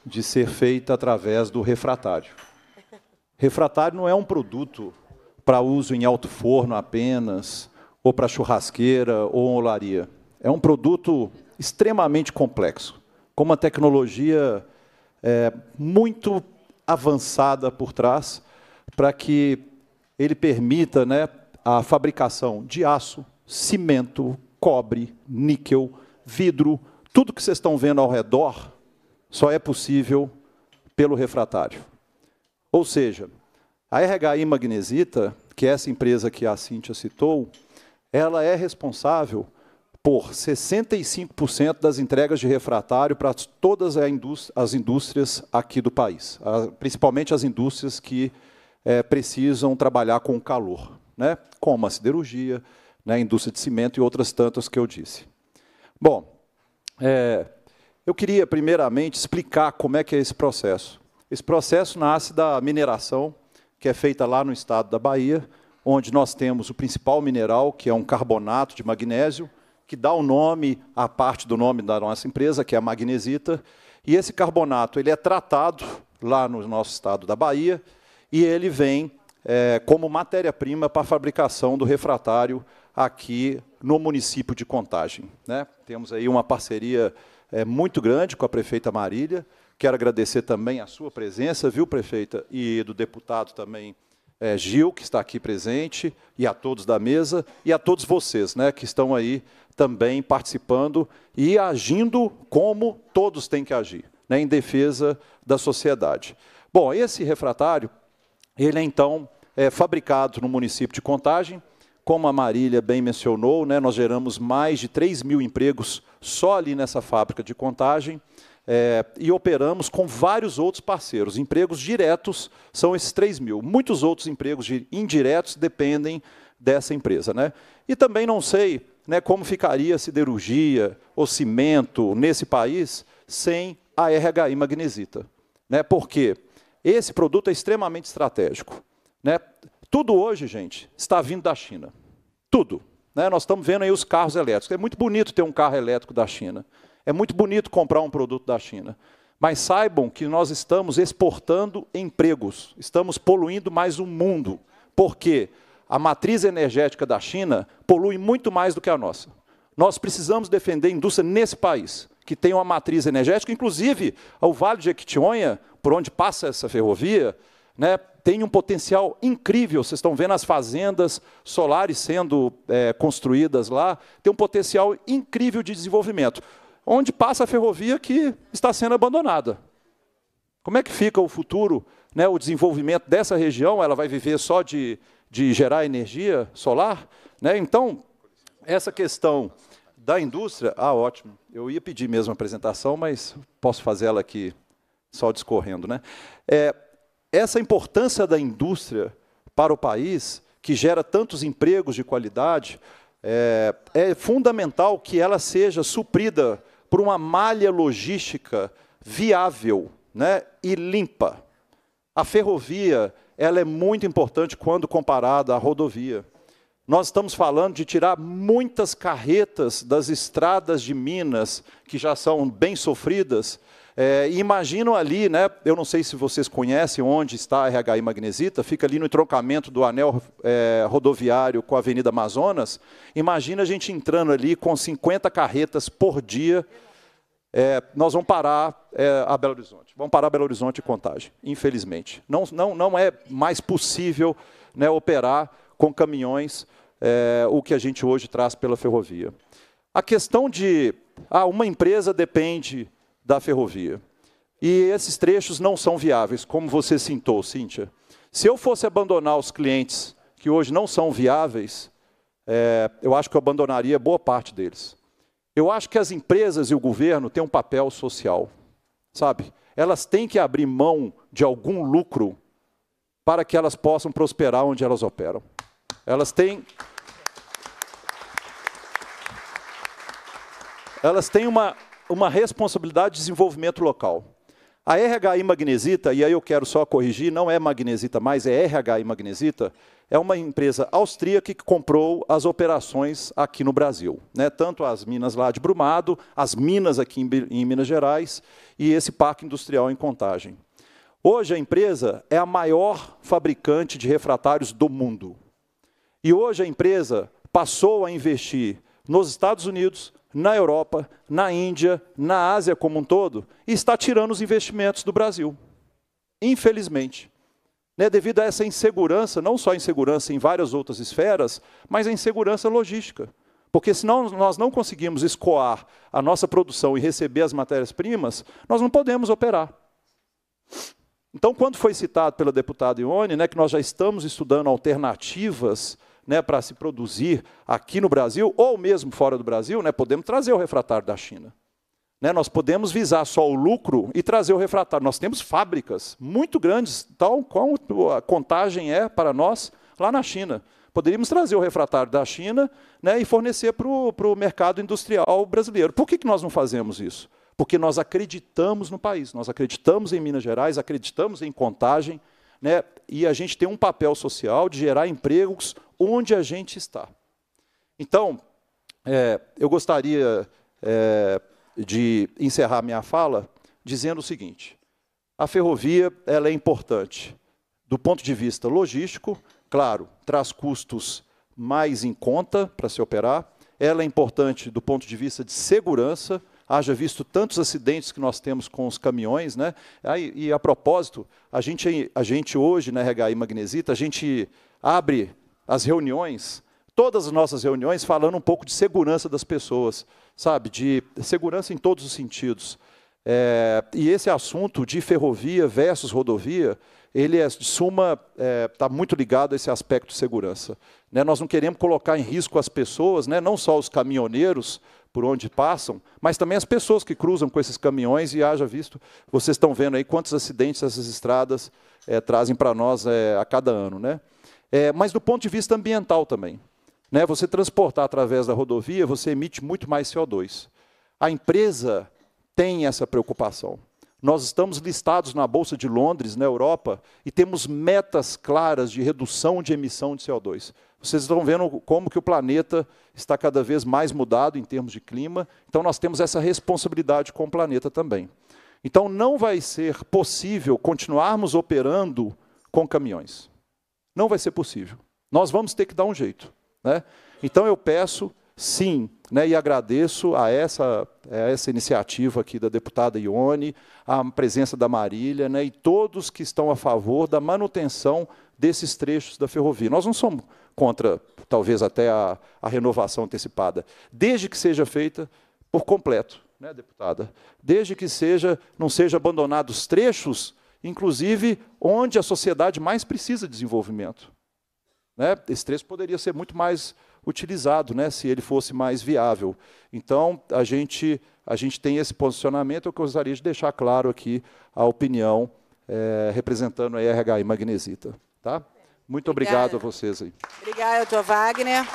de ser feita através do refratário. Refratário não é um produto para uso em alto forno apenas, ou para churrasqueira ou olaria. É um produto extremamente complexo, com uma tecnologia é, muito avançada por trás, para que ele permita né, a fabricação de aço, cimento, cobre, níquel, vidro, tudo que vocês estão vendo ao redor só é possível pelo refratário. Ou seja, a RHI Magnesita, que é essa empresa que a Cíntia citou, ela é responsável por 65% das entregas de refratário para todas as indústrias aqui do país, principalmente as indústrias que é, precisam trabalhar com calor, né? como a siderurgia, né, a indústria de cimento e outras tantas que eu disse. Bom, é, eu queria primeiramente explicar como é que é esse processo. Esse processo nasce da mineração, que é feita lá no estado da Bahia, onde nós temos o principal mineral, que é um carbonato de magnésio, que dá o nome à parte do nome da nossa empresa, que é a magnesita. E esse carbonato ele é tratado lá no nosso estado da Bahia e ele vem é, como matéria-prima para a fabricação do refratário aqui no município de Contagem. Né? Temos aí uma parceria é, muito grande com a prefeita Marília. Quero agradecer também a sua presença, viu, prefeita, e do deputado também é, Gil, que está aqui presente, e a todos da mesa, e a todos vocês, né, que estão aí também participando e agindo como todos têm que agir, né, em defesa da sociedade. Bom, esse refratário, ele é então é, fabricado no município de Contagem, como a Marília bem mencionou, né, nós geramos mais de 3 mil empregos só ali nessa fábrica de contagem é, e operamos com vários outros parceiros. Empregos diretos são esses 3 mil. Muitos outros empregos indiretos dependem dessa empresa. Né? E também não sei né, como ficaria a siderurgia ou cimento nesse país sem a RHI magnesita. Né? Porque esse produto é extremamente estratégico. Né? Tudo hoje, gente, está vindo da China. Tudo. Né? Nós estamos vendo aí os carros elétricos. É muito bonito ter um carro elétrico da China. É muito bonito comprar um produto da China, mas saibam que nós estamos exportando empregos, estamos poluindo mais o mundo. Por quê? A matriz energética da China polui muito mais do que a nossa. Nós precisamos defender a indústria nesse país, que tem uma matriz energética, inclusive o Vale de Equitionha, por onde passa essa ferrovia, né, tem um potencial incrível. Vocês estão vendo as fazendas solares sendo é, construídas lá, tem um potencial incrível de desenvolvimento onde passa a ferrovia que está sendo abandonada. Como é que fica o futuro, né, o desenvolvimento dessa região? Ela vai viver só de, de gerar energia solar? Né? Então, essa questão da indústria. Ah, ótimo. Eu ia pedir mesmo a apresentação, mas posso fazer ela aqui só discorrendo. Né? É, essa importância da indústria para o país, que gera tantos empregos de qualidade, é, é fundamental que ela seja suprida por uma malha logística viável né, e limpa. A ferrovia ela é muito importante quando comparada à rodovia. Nós estamos falando de tirar muitas carretas das estradas de Minas, que já são bem sofridas, é, imagino ali, né? Eu não sei se vocês conhecem onde está a RHI Magnesita, fica ali no entroncamento do anel é, rodoviário com a Avenida Amazonas. Imagina a gente entrando ali com 50 carretas por dia. É, nós vamos parar é, a Belo Horizonte. Vamos parar a Belo Horizonte e contagem, infelizmente. Não, não, não é mais possível né, operar com caminhões é, o que a gente hoje traz pela ferrovia. A questão de ah, uma empresa depende da ferrovia. E esses trechos não são viáveis, como você sintou, Cíntia. Se eu fosse abandonar os clientes que hoje não são viáveis, é, eu acho que eu abandonaria boa parte deles. Eu acho que as empresas e o governo têm um papel social, sabe? Elas têm que abrir mão de algum lucro para que elas possam prosperar onde elas operam. Elas têm. Elas têm uma, uma responsabilidade de desenvolvimento local. A RHI Magnesita, e aí eu quero só corrigir, não é Magnesita mais, é RHI Magnesita, é uma empresa austríaca que comprou as operações aqui no Brasil. Né? Tanto as minas lá de Brumado, as minas aqui em, em Minas Gerais e esse parque industrial em Contagem. Hoje a empresa é a maior fabricante de refratários do mundo. E hoje a empresa passou a investir nos Estados Unidos, na Europa, na Índia, na Ásia como um todo, e está tirando os investimentos do Brasil. Infelizmente. Né, devido a essa insegurança, não só insegurança em várias outras esferas, mas a insegurança logística. Porque se não, nós não conseguimos escoar a nossa produção e receber as matérias-primas, nós não podemos operar. Então, quando foi citado pela deputada Ione, né, que nós já estamos estudando alternativas né, para se produzir aqui no Brasil, ou mesmo fora do Brasil, né, podemos trazer o refratário da China. Né, nós podemos visar só o lucro e trazer o refratário. Nós temos fábricas muito grandes, tal qual a contagem é para nós lá na China. Poderíamos trazer o refratário da China né, e fornecer para o mercado industrial brasileiro. Por que, que nós não fazemos isso? Porque nós acreditamos no país, nós acreditamos em Minas Gerais, acreditamos em contagem, né? e a gente tem um papel social de gerar empregos onde a gente está. Então, é, eu gostaria é, de encerrar minha fala dizendo o seguinte: a ferrovia ela é importante do ponto de vista logístico, claro, traz custos mais em conta para se operar. Ela é importante do ponto de vista de segurança, haja visto tantos acidentes que nós temos com os caminhões, né? Aí, e a propósito, a gente, a gente hoje na né, RHI Magnesita, a gente abre as reuniões, todas as nossas reuniões, falando um pouco de segurança das pessoas, sabe? De segurança em todos os sentidos. É, e esse assunto de ferrovia versus rodovia, ele é de suma está é, tá muito ligado a esse aspecto de segurança. Né? Nós não queremos colocar em risco as pessoas, né? não só os caminhoneiros, por onde passam, mas também as pessoas que cruzam com esses caminhões e haja visto, vocês estão vendo aí quantos acidentes essas estradas é, trazem para nós é, a cada ano. Né? É, mas do ponto de vista ambiental também. Né? Você transportar através da rodovia, você emite muito mais CO2. A empresa tem essa preocupação. Nós estamos listados na Bolsa de Londres, na Europa, e temos metas claras de redução de emissão de CO2. Vocês estão vendo como que o planeta está cada vez mais mudado em termos de clima, então nós temos essa responsabilidade com o planeta também. Então não vai ser possível continuarmos operando com caminhões. Não vai ser possível. Nós vamos ter que dar um jeito. Né? Então eu peço sim, né, e agradeço a essa, a essa iniciativa aqui da deputada Ione, a presença da Marília, né, e todos que estão a favor da manutenção desses trechos da ferrovia. Nós não somos contra, talvez, até a, a renovação antecipada, desde que seja feita por completo, né, deputada? Desde que seja, não sejam abandonados trechos, inclusive onde a sociedade mais precisa de desenvolvimento. Né? Esse trecho poderia ser muito mais utilizado, né, se ele fosse mais viável. Então, a gente, a gente tem esse posicionamento, eu gostaria de deixar claro aqui a opinião, é, representando a RH e Magnesita. Tá? Muito Obrigada. obrigado a vocês aí. Obrigada, doutor Wagner.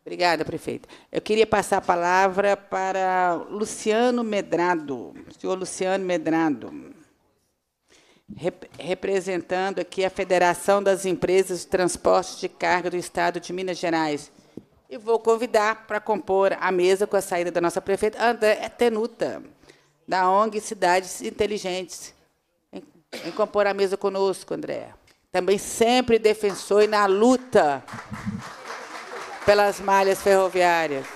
Obrigada, prefeito. Eu queria passar a palavra para Luciano Medrado, senhor Luciano Medrado, rep representando aqui a Federação das Empresas de Transporte de Carga do Estado de Minas Gerais. E vou convidar para compor a mesa com a saída da nossa prefeita, André Tenuta da ONG Cidades Inteligentes. Em compor a mesa conosco, André. Também sempre defensor e na luta pelas malhas ferroviárias.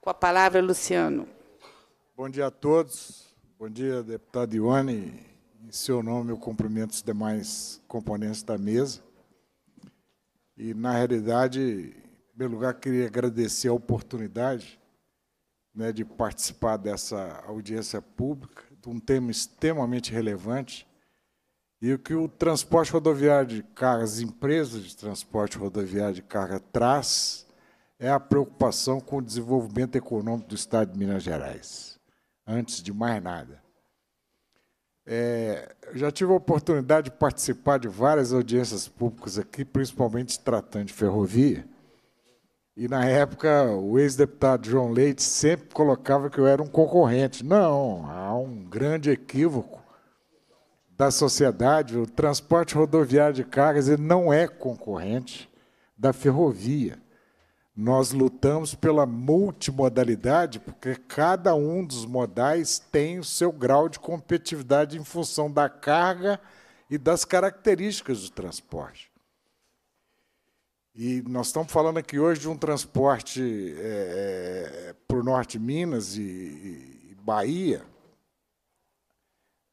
Com a palavra, Luciano. Bom dia a todos. Bom dia, deputado Ione. Em seu nome, eu cumprimento os demais componentes da mesa. E, na realidade, em primeiro lugar, queria agradecer a oportunidade né, de participar dessa audiência pública, de um tema extremamente relevante, e o que o transporte rodoviário de carga, as empresas de transporte rodoviário de carga traz é a preocupação com o desenvolvimento econômico do Estado de Minas Gerais, antes de mais nada. É, já tive a oportunidade de participar de várias audiências públicas aqui, principalmente tratando de ferrovia. E, na época, o ex-deputado João Leite sempre colocava que eu era um concorrente. Não, há um grande equívoco da sociedade. O transporte rodoviário de cargas ele não é concorrente da ferrovia. Nós lutamos pela multimodalidade, porque cada um dos modais tem o seu grau de competitividade em função da carga e das características do transporte. E nós estamos falando aqui hoje de um transporte é, é para o norte de Minas e, e Bahia.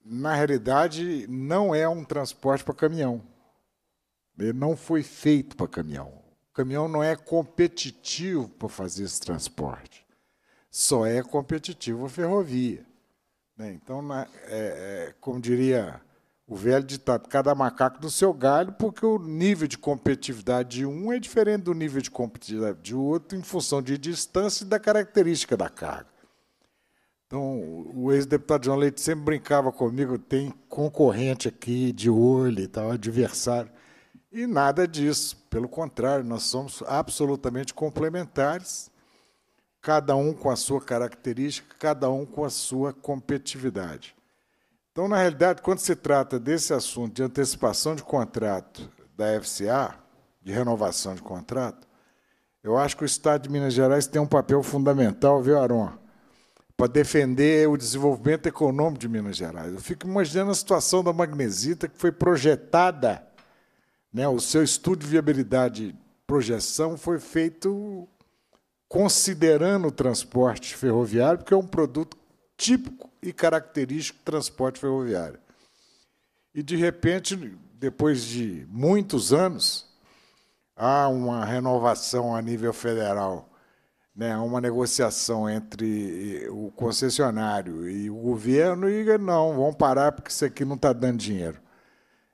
Na realidade, não é um transporte para caminhão. Ele não foi feito para caminhão. O caminhão não é competitivo para fazer esse transporte. Só é competitivo a ferrovia. Né? Então, na, é, é, como diria o velho ditado, cada macaco do seu galho, porque o nível de competitividade de um é diferente do nível de competitividade de outro em função de distância e da característica da carga. Então, o ex-deputado João Leite sempre brincava comigo, tem concorrente aqui de olho e tal, adversário. E nada disso, pelo contrário, nós somos absolutamente complementares, cada um com a sua característica, cada um com a sua competitividade. Então, na realidade, quando se trata desse assunto de antecipação de contrato da FCA, de renovação de contrato, eu acho que o Estado de Minas Gerais tem um papel fundamental, viu, Aron? Para defender o desenvolvimento econômico de Minas Gerais. Eu fico imaginando a situação da magnesita que foi projetada né? O seu estudo de viabilidade projeção foi feito considerando o transporte ferroviário, porque é um produto típico e característico do transporte ferroviário. E, de repente, depois de muitos anos, há uma renovação a nível federal, né, uma negociação entre eh, o concessionário e o governo, e não, vão parar porque isso aqui não está dando dinheiro.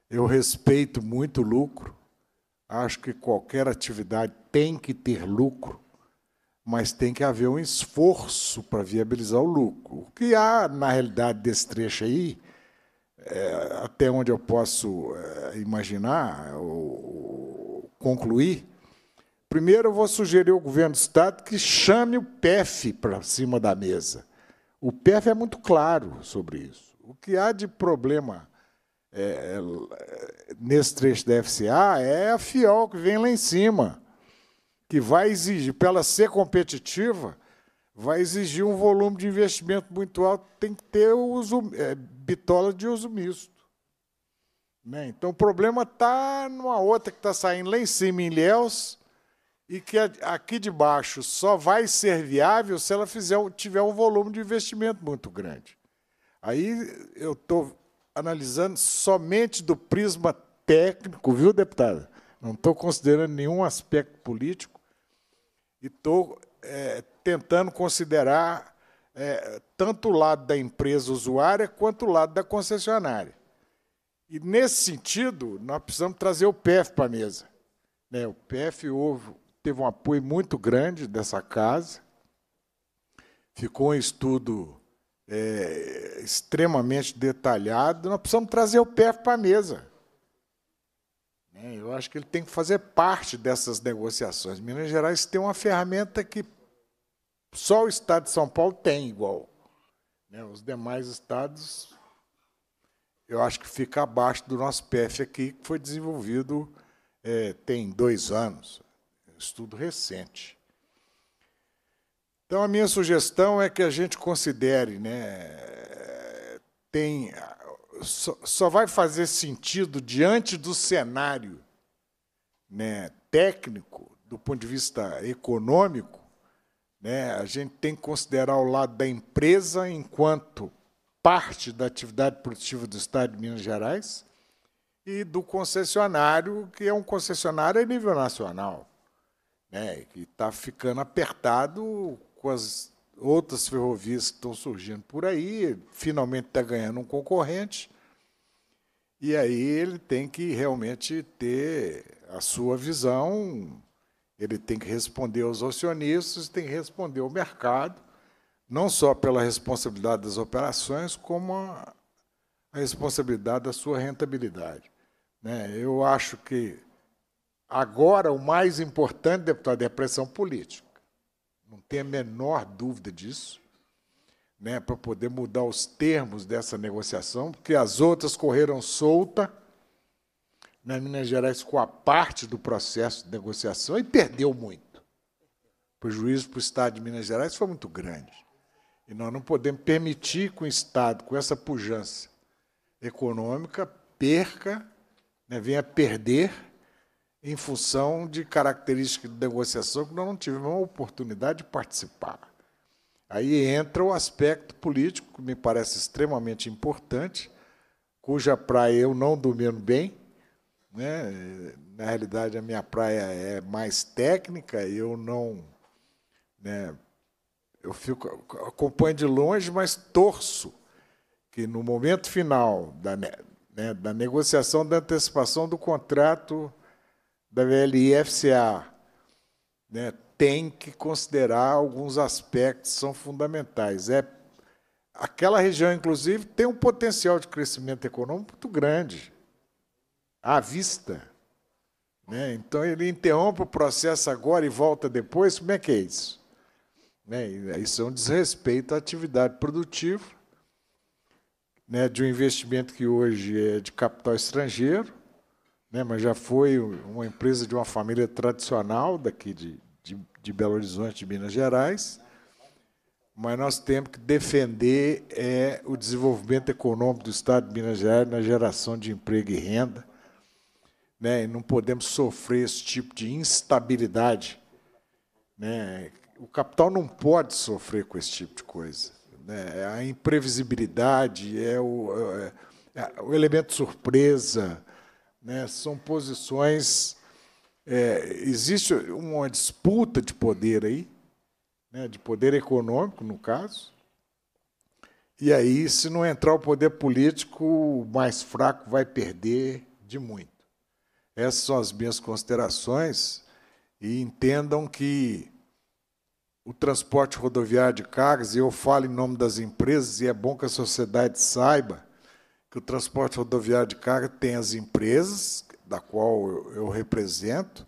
Eu respeito muito o lucro, acho que qualquer atividade tem que ter lucro, mas tem que haver um esforço para viabilizar o lucro. O que há, na realidade, desse trecho aí, é, até onde eu posso é, imaginar ou concluir, primeiro eu vou sugerir ao governo do Estado que chame o PEF para cima da mesa. O PEF é muito claro sobre isso. O que há de problema é, é, nesse trecho da FCA é a FIOL que vem lá em cima, que vai exigir, para ela ser competitiva, vai exigir um volume de investimento muito alto, tem que ter uso, é, bitola de uso misto. Né? Então o problema está numa outra que está saindo lá em cima, em Ilhéus, e que aqui de baixo só vai ser viável se ela fizer, tiver um volume de investimento muito grande. Aí eu estou analisando somente do prisma técnico, viu, deputada? Não estou considerando nenhum aspecto político e estou é, tentando considerar é, tanto o lado da empresa usuária quanto o lado da concessionária. E, nesse sentido, nós precisamos trazer o PEF para a mesa. Né, o PEF houve, teve um apoio muito grande dessa casa, ficou um estudo é, extremamente detalhado, nós precisamos trazer o PEF para a mesa. Né? Eu acho que ele tem que fazer parte dessas negociações. Minas Gerais tem uma ferramenta que só o Estado de São Paulo tem igual. Né? Os demais estados, eu acho que fica abaixo do nosso PEF aqui, que foi desenvolvido é, tem dois anos, estudo recente. Então, a minha sugestão é que a gente considere, né, tem, só, só vai fazer sentido diante do cenário né, técnico, do ponto de vista econômico, né, a gente tem que considerar o lado da empresa enquanto parte da atividade produtiva do Estado de Minas Gerais e do concessionário, que é um concessionário a nível nacional. Né, que está ficando apertado com as outras ferrovias que estão surgindo por aí, finalmente está ganhando um concorrente, e aí ele tem que realmente ter a sua visão, ele tem que responder aos acionistas, tem que responder ao mercado, não só pela responsabilidade das operações, como a, a responsabilidade da sua rentabilidade. Né? Eu acho que agora o mais importante, deputado, é a pressão política não tem a menor dúvida disso, né, para poder mudar os termos dessa negociação, porque as outras correram solta na Minas Gerais com a parte do processo de negociação e perdeu muito. O prejuízo para o Estado de Minas Gerais foi muito grande. E nós não podemos permitir que o Estado, com essa pujança econômica, perca, né, venha perder em função de características de negociação que nós não tivemos a oportunidade de participar. Aí entra o aspecto político, que me parece extremamente importante, cuja praia eu não domino bem. Né? Na realidade, a minha praia é mais técnica, eu não. Né, eu fico, acompanho de longe, mas torço que no momento final da, né, da negociação da antecipação do contrato da VLIFCA, né, tem que considerar alguns aspectos que são fundamentais. É, aquela região, inclusive, tem um potencial de crescimento econômico muito grande, à vista. Né? Então, ele interrompe o processo agora e volta depois, como é que é isso? Né? Isso é um desrespeito à atividade produtiva, né, de um investimento que hoje é de capital estrangeiro, né, mas já foi uma empresa de uma família tradicional daqui de, de, de Belo Horizonte, de Minas Gerais. Mas nós temos que defender é, o desenvolvimento econômico do Estado de Minas Gerais na geração de emprego e renda. Né, e não podemos sofrer esse tipo de instabilidade. Né. O capital não pode sofrer com esse tipo de coisa. Né. A imprevisibilidade, é o, é, é, é o elemento surpresa, né? São posições. É, existe uma disputa de poder aí, né? de poder econômico, no caso. E aí, se não entrar o poder político, o mais fraco vai perder de muito. Essas são as minhas considerações. E entendam que o transporte rodoviário de cargas, e eu falo em nome das empresas, e é bom que a sociedade saiba, que o transporte rodoviário de carga tem as empresas, da qual eu, represento,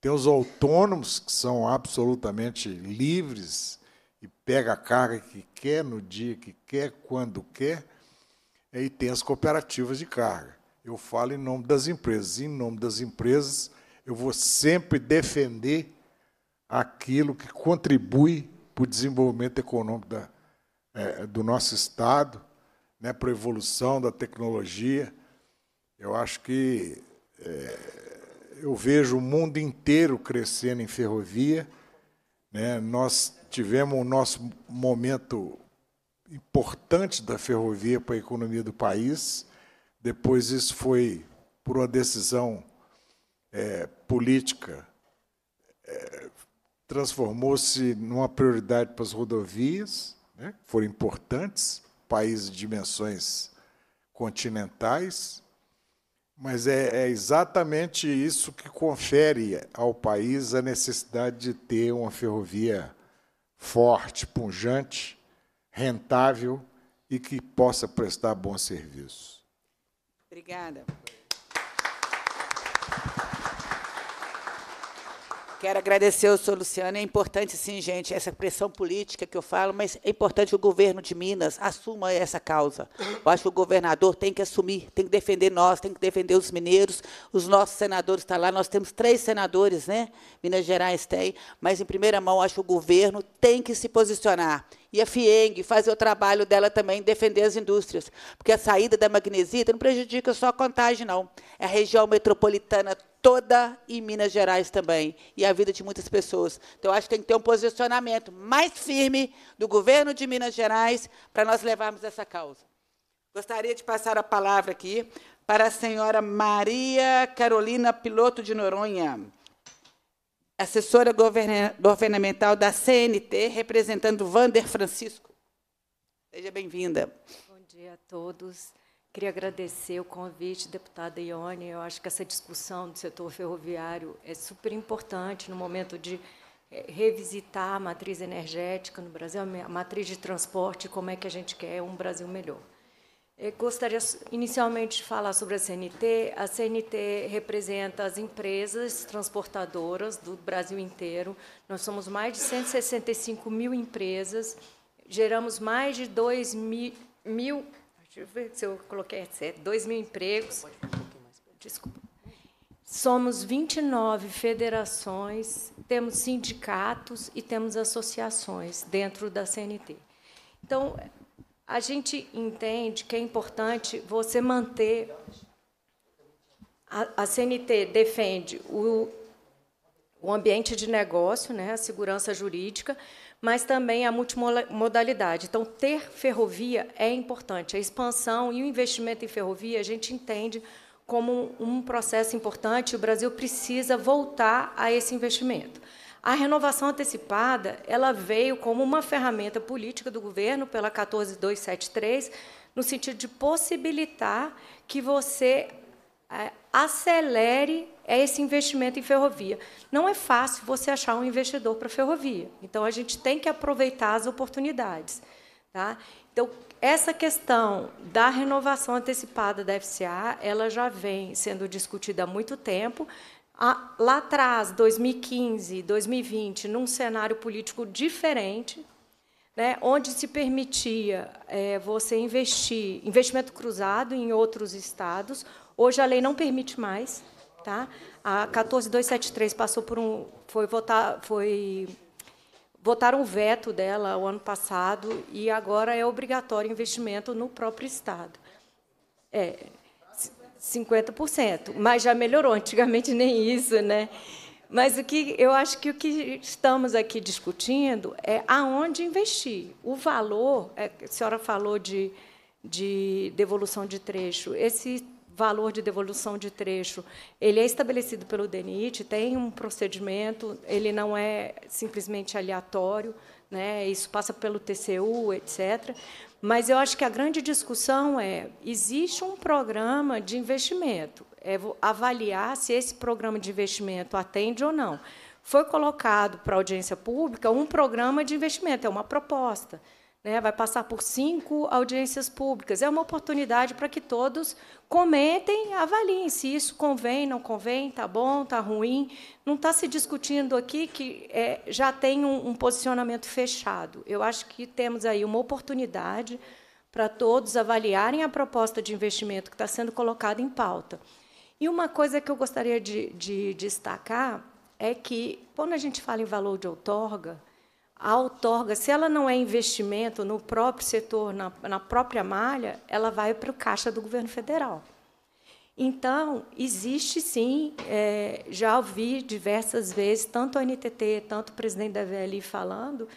tem os autônomos, que são absolutamente livres e pega a carga que quer, no dia que quer, quando quer, e tem as cooperativas de carga. Eu falo em nome das empresas. Em nome das empresas, eu vou sempre defender aquilo que contribui para o desenvolvimento econômico da, é, do nosso Estado né, para a evolução da tecnologia. Eu acho que é, eu vejo o mundo inteiro crescendo em ferrovia. Né? Nós tivemos o nosso momento importante da ferrovia para a economia do país. Depois isso foi por uma decisão é, política, é, transformou-se numa prioridade para as rodovias, né? foram importantes país de dimensões continentais, mas é, é, exatamente isso que confere ao país a necessidade de ter uma ferrovia forte, punjante, rentável e que possa prestar bons serviços. Obrigada. Quero agradecer ao senhor Luciano. É importante, sim, gente, essa pressão política que eu falo, mas é importante que o governo de Minas assuma essa causa. Eu acho que o governador tem que assumir, tem que defender nós, tem que defender os mineiros. Os nossos senadores estão lá, nós temos três senadores, né? Minas Gerais tem, mas em primeira mão, acho que o governo tem que se posicionar e a FIENG fazer o trabalho dela também, defender as indústrias. Porque a saída da magnesita não prejudica só a contagem, não. É a região metropolitana toda em Minas Gerais também, e a vida de muitas pessoas. Então, acho que tem que ter um posicionamento mais firme do governo de Minas Gerais para nós levarmos essa causa. Gostaria de passar a palavra aqui para a senhora Maria Carolina Piloto de Noronha, assessora governamental da CNT, representando Vander Francisco. Seja bem-vinda. Bom dia a todos. Queria agradecer o convite, deputada Ione. Eu acho que essa discussão do setor ferroviário é super importante no momento de eh, revisitar a matriz energética no Brasil, a matriz de transporte, como é que a gente quer um Brasil melhor. Eu eh, gostaria inicialmente de falar sobre a CNT. A CNT representa as empresas transportadoras do Brasil inteiro. Nós somos mais de 165 mil empresas, geramos mais de 2 mil, mil Deixa eu ver se eu coloquei certo. 2 mil empregos. Desculpa. Somos 29 federações, temos sindicatos e temos associações dentro da CNT. Então, a gente entende que é importante você manter. A, a CNT defende o, o ambiente de negócio, né, a segurança jurídica, mas também a multimodalidade. Então, ter ferrovia é importante. A expansão e o investimento em ferrovia a gente entende como um processo importante. O Brasil precisa voltar a esse investimento. A renovação antecipada ela veio como uma ferramenta política do governo pela 14273 no sentido de possibilitar que você é, acelere é esse investimento em ferrovia. Não é fácil você achar um investidor para ferrovia. Então, a gente tem que aproveitar as oportunidades. Tá? Então, essa questão da renovação antecipada da FCA, ela já vem sendo discutida há muito tempo. Lá atrás, 2015, 2020, num cenário político diferente, né, onde se permitia é, você investir investimento cruzado em outros estados, hoje a lei não permite mais. Tá? A 14273 passou por um foi votar foi votaram um veto dela o ano passado e agora é obrigatório investimento no próprio estado. É 50%, mas já melhorou, antigamente nem isso, né? Mas o que eu acho que o que estamos aqui discutindo é aonde investir. O valor, é, a senhora falou de, de devolução de trecho. Esse valor de devolução de trecho, ele é estabelecido pelo DENIT, tem um procedimento, ele não é simplesmente aleatório, né? isso passa pelo TCU, etc. Mas eu acho que a grande discussão é: existe um programa de investimento, é avaliar se esse programa de investimento atende ou não. Foi colocado para a audiência pública um programa de investimento, é uma proposta né, vai passar por cinco audiências públicas. É uma oportunidade para que todos comentem, avaliem se isso convém, não convém, está bom, está ruim. Não está se discutindo aqui que é, já tem um, um posicionamento fechado. Eu acho que temos aí uma oportunidade para todos avaliarem a proposta de investimento que está sendo colocada em pauta. E uma coisa que eu gostaria de, de destacar é que, quando a gente fala em valor de outorga, a outorga, se ela não é investimento no próprio setor, na, na própria malha, ela vai para o caixa do governo federal. Então, existe sim, é, já ouvi diversas vezes, tanto a NTT, tanto o presidente da VLI falando,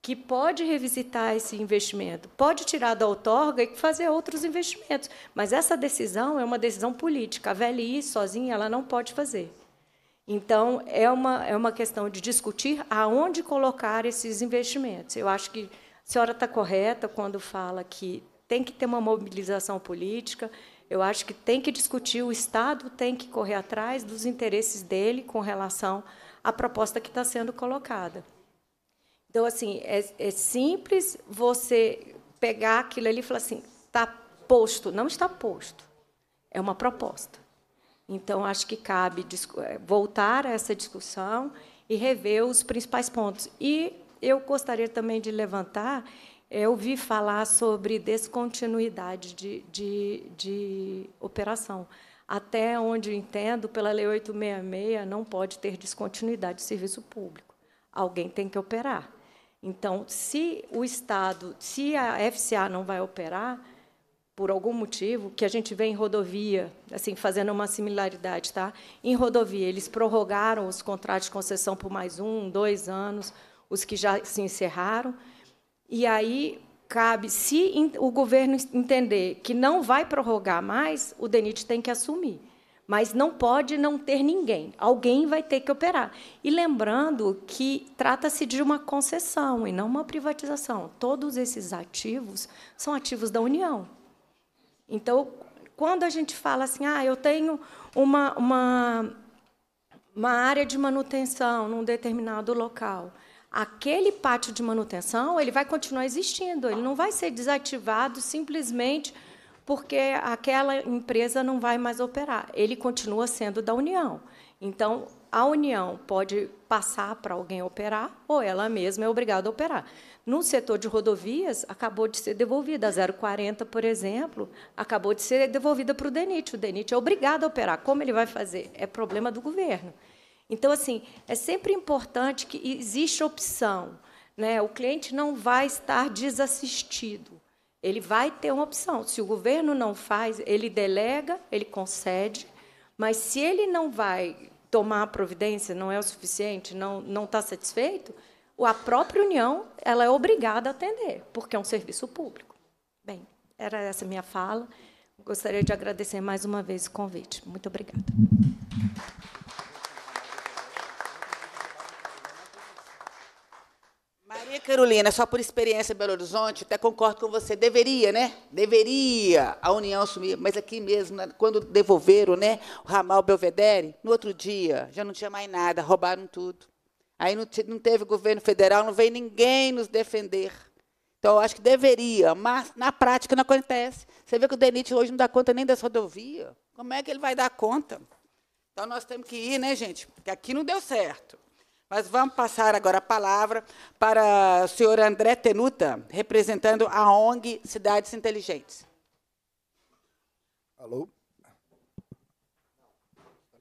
que pode revisitar esse investimento, pode tirar da outorga e fazer outros investimentos. Mas essa decisão é uma decisão política. A VLI sozinha ela não pode fazer. Então, é uma, é uma questão de discutir aonde colocar esses investimentos. Eu acho que a senhora está correta quando fala que tem que ter uma mobilização política, eu acho que tem que discutir, o Estado tem que correr atrás dos interesses dele com relação à proposta que está sendo colocada. Então, assim, é, é simples você pegar aquilo ali e falar assim, está posto. Não está posto, é uma proposta. Então, acho que cabe eh, voltar a essa discussão e rever os principais pontos. E eu gostaria também de levantar, eh, eu vi falar sobre descontinuidade de, de, de operação. Até onde entendo, pela Lei 866, não pode ter descontinuidade de serviço público. Alguém tem que operar. Então, se o Estado, se a FCA não vai operar, por algum motivo, que a gente vê em rodovia, assim, fazendo uma similaridade, tá? Em rodovia, eles prorrogaram os contratos de concessão por mais um, dois anos, os que já se encerraram. E aí cabe, se o governo entender que não vai prorrogar mais, o DENIT tem que assumir. Mas não pode não ter ninguém. Alguém vai ter que operar. E lembrando que trata-se de uma concessão e não uma privatização. Todos esses ativos são ativos da União. Então, quando a gente fala assim, ah, eu tenho uma, uma, uma área de manutenção num determinado local, aquele pátio de manutenção ele vai continuar existindo, ele não vai ser desativado simplesmente porque aquela empresa não vai mais operar. Ele continua sendo da União. Então, a União pode passar para alguém operar ou ela mesma é obrigada a operar. No setor de rodovias, acabou de ser devolvida. A 040, por exemplo, acabou de ser devolvida para o DENIT. O DENIT é obrigado a operar. Como ele vai fazer? É problema do governo. Então, assim, é sempre importante que exista opção. Né? O cliente não vai estar desassistido. Ele vai ter uma opção. Se o governo não faz, ele delega, ele concede, mas se ele não vai tomar a providência, não é o suficiente, não está satisfeito, a própria União ela é obrigada a atender, porque é um serviço público. Bem, era essa minha fala. Gostaria de agradecer mais uma vez o convite. Muito obrigada. Maria Carolina, só por experiência em Belo Horizonte, até concordo com você, deveria, né? Deveria a União assumir, mas aqui mesmo, né, quando devolveram né, o ramal Belvedere, no outro dia já não tinha mais nada, roubaram tudo. Aí não, não teve governo federal, não veio ninguém nos defender. Então, eu acho que deveria, mas na prática não acontece. Você vê que o DENIT hoje não dá conta nem das rodovias. Como é que ele vai dar conta? Então, nós temos que ir, né, gente? Porque aqui não deu certo. Mas vamos passar agora a palavra para o senhor André Tenuta, representando a ONG Cidades Inteligentes. Alô?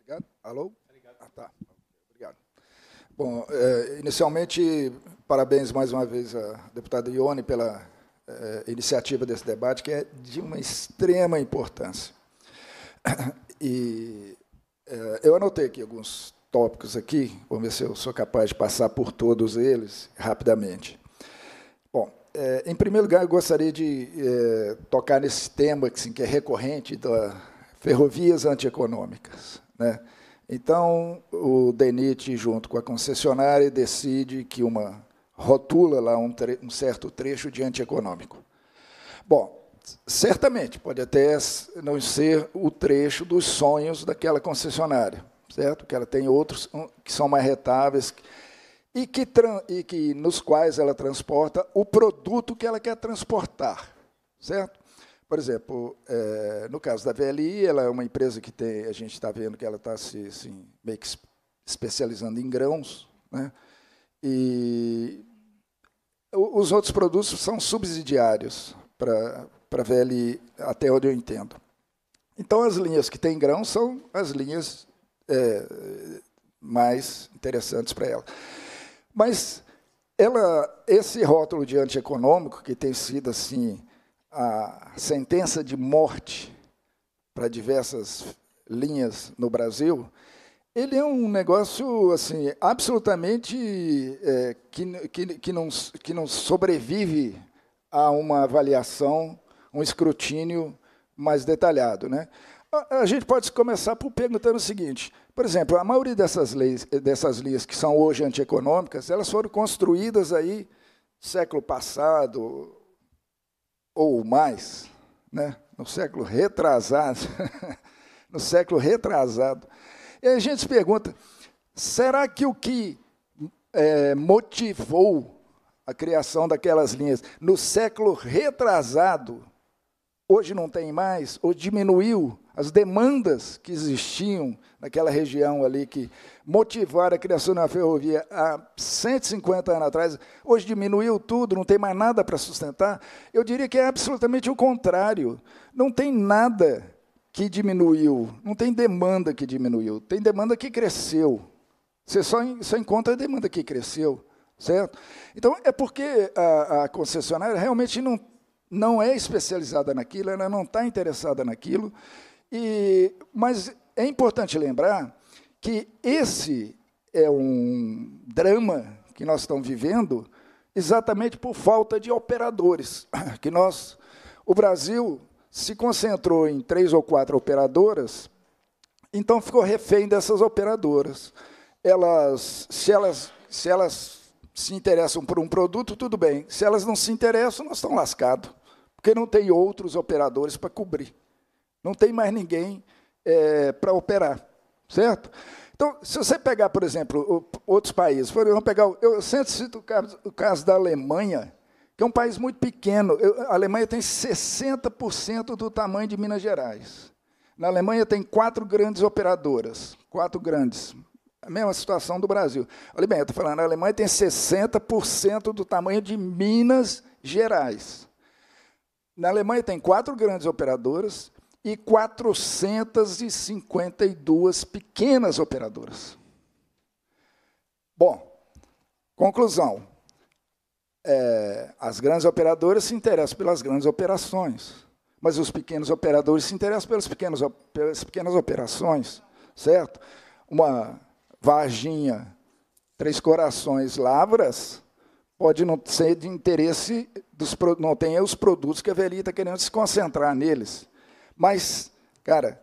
Tá Alô? Bom, é, inicialmente, parabéns mais uma vez à deputada Ione pela é, iniciativa desse debate, que é de uma extrema importância. [CLEARS THROAT] E é, eu anotei aqui alguns tópicos aqui, vamos ver se eu sou capaz de passar por todos eles rapidamente. Bom, é, em primeiro lugar, eu gostaria de é, tocar nesse tema assim, que é recorrente da ferrovias antieconômicas, né? Então, o DENIT, junto com a concessionária, decide que uma rotula lá um, um certo trecho de antieconômico. Bom, certamente pode até não ser o trecho dos sonhos daquela concessionária, certo? Que ela tem outros que são mais retáveis e que, e que nos quais ela transporta o produto que ela quer transportar, certo? Por exemplo, é, no caso da VLI, ela é uma empresa que tem, a gente está vendo que ela está se assim, meio que especializando em grãos, né? e os outros produtos são subsidiários para a VLI, até onde eu entendo. Então, as linhas que têm grãos são as linhas é, mais interessantes para ela. Mas ela, esse rótulo de antieconômico, que tem sido assim a sentença de morte para diversas linhas no Brasil, ele é um negócio assim absolutamente é, que, que, que, não, que não sobrevive a uma avaliação, um escrutínio mais detalhado. Né? A, a gente pode começar por perguntando o seguinte: por exemplo, a maioria dessas leis, dessas linhas que são hoje antieconômicas, elas foram construídas aí século passado, ou mais, né? no século retrasado, [LAUGHS] no século retrasado. E a gente se pergunta, será que o que é, motivou a criação daquelas linhas no século retrasado hoje não tem mais, ou diminuiu as demandas que existiam naquela região ali que motivaram a criação da ferrovia há 150 anos atrás, hoje diminuiu tudo, não tem mais nada para sustentar. Eu diria que é absolutamente o contrário. Não tem nada que diminuiu, não tem demanda que diminuiu, tem demanda que cresceu. Você só, só encontra a demanda que cresceu, certo? Então, é porque a, a concessionária realmente não não é especializada naquilo, ela não está interessada naquilo. E, mas é importante lembrar que esse é um drama que nós estamos vivendo exatamente por falta de operadores. [CLEARS THROAT] Que nós, o Brasil se concentrou em três ou quatro operadoras, então ficou refém dessas operadoras. Elas, se elas, se elas se interessam por um produto, tudo bem. Se elas não se interessam, nós estamos lascados, porque não tem outros operadores para cobrir. Não tem mais ninguém é, para operar, certo? Então, se você pegar, por exemplo, outros países, por exemplo, pegar, eu sempre cito o caso, o caso da Alemanha, que é um país muito pequeno. Eu, a Alemanha tem 60% do tamanho de Minas Gerais. Na Alemanha tem quatro grandes operadoras, quatro grandes, a mesma situação do Brasil. Olha bem, eu estou falando, a Alemanha tem 60% do tamanho de Minas Gerais. Na Alemanha tem quatro grandes operadoras e 452 pequenas operadoras. Bom, conclusão. É, as grandes operadoras se interessam pelas grandes operações, mas os pequenos operadores se interessam pelas pequenas, pelas pequenas operações, certo? Uma Varginha, Três Corações, Lavras, pode não ser de interesse, dos, não tem os produtos que a Veli está querendo se concentrar neles. Mas, cara,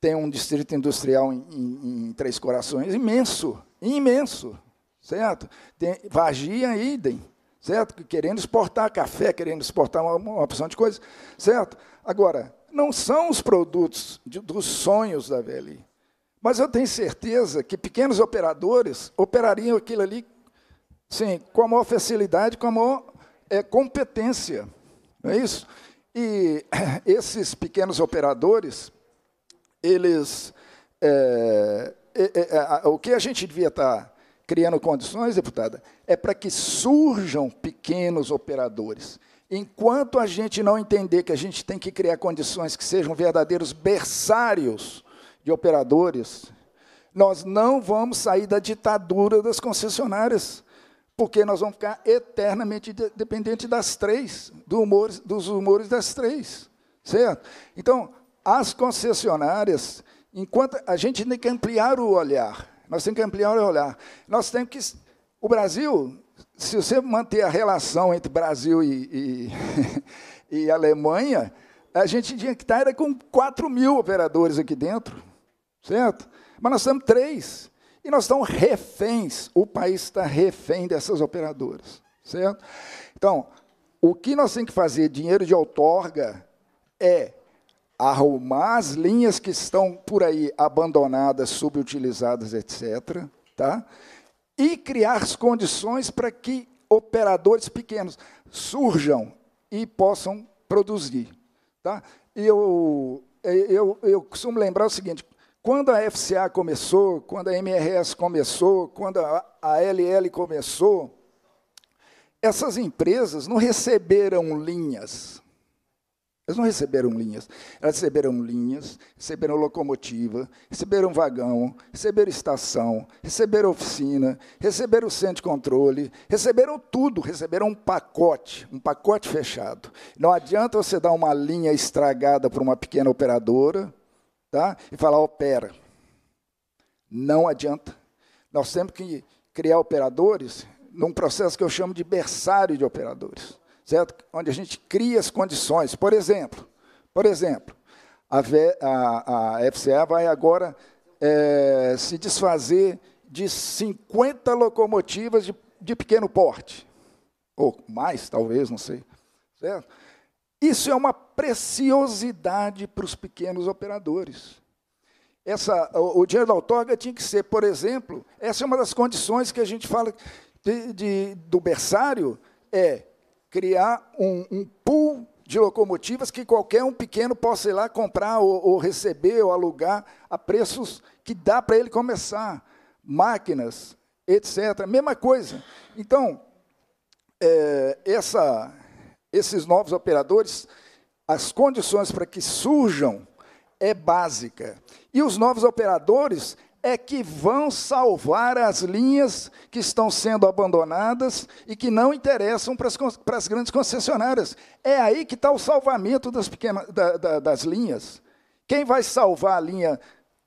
tem um distrito industrial em, em, em Três Corações imenso, imenso, certo? Tem Varginha e idem, certo? Querendo exportar café, querendo exportar uma, uma opção de coisas, certo? Agora, não são os produtos de, dos sonhos da Velhinha. Mas eu tenho certeza que pequenos operadores operariam aquilo ali sim, com a maior facilidade, com a maior é, competência. Não é isso? E [CLEARS THROAT] esses pequenos operadores, eles. É, é, o que a gente devia estar tá criando condições, deputada, é para que surjam pequenos operadores. Enquanto a gente não entender que a gente tem que criar condições que sejam verdadeiros berçários de operadores, nós não vamos sair da ditadura das concessionárias, porque nós vamos ficar eternamente dependentes das três, do humor, dos humores das três, certo? Então, as concessionárias, enquanto a gente tem que ampliar o olhar, nós temos que ampliar o olhar. Nós temos que o Brasil, se você manter a relação entre Brasil e, e, [LAUGHS] e Alemanha, a gente tinha que estar com 4 mil operadores aqui dentro certo? Mas nós temos três. E nós estamos reféns, o país está refém dessas operadoras, certo? Então, o que nós temos que fazer, dinheiro de outorga, é arrumar as linhas que estão por aí abandonadas, subutilizadas, etc., tá? e criar as condições para que operadores pequenos surjam e possam produzir. Tá? Eu, eu, eu costumo lembrar o seguinte, quando a FCA começou, quando a MRS começou, quando a LL começou, essas empresas não receberam linhas. Elas não receberam linhas. Elas receberam linhas, receberam locomotiva, receberam vagão, receberam estação, receberam oficina, receberam centro de controle, receberam tudo, receberam um pacote, um pacote fechado. Não adianta você dar uma linha estragada para uma pequena operadora, tá? e falar opera. Não adianta. Nós temos que criar operadores num processo que eu chamo de berçário de operadores, certo? Onde a gente cria as condições. Por exemplo, por exemplo, a, v, a, a FCA vai agora é, se desfazer de 50 locomotivas de, de pequeno porte, ou mais, talvez, não sei, certo? Isso é uma preciosidade para os pequenos operadores. Essa, o, o dinheiro da outorga tinha que ser, por exemplo, essa é uma das condições que a gente fala de, de, do berçário, é criar um, um pool de locomotivas que qualquer um pequeno possa ir lá comprar ou, ou receber ou alugar a preços que dá para ele começar. Máquinas, etc. Mesma coisa. Então, é, essa esses novos operadores, as condições para que surjam é básica. E os novos operadores é que vão salvar as linhas que estão sendo abandonadas e que não interessam para as, para as grandes concessionárias. É aí que está o salvamento das, pequenas, da, da, das linhas. Quem vai salvar a linha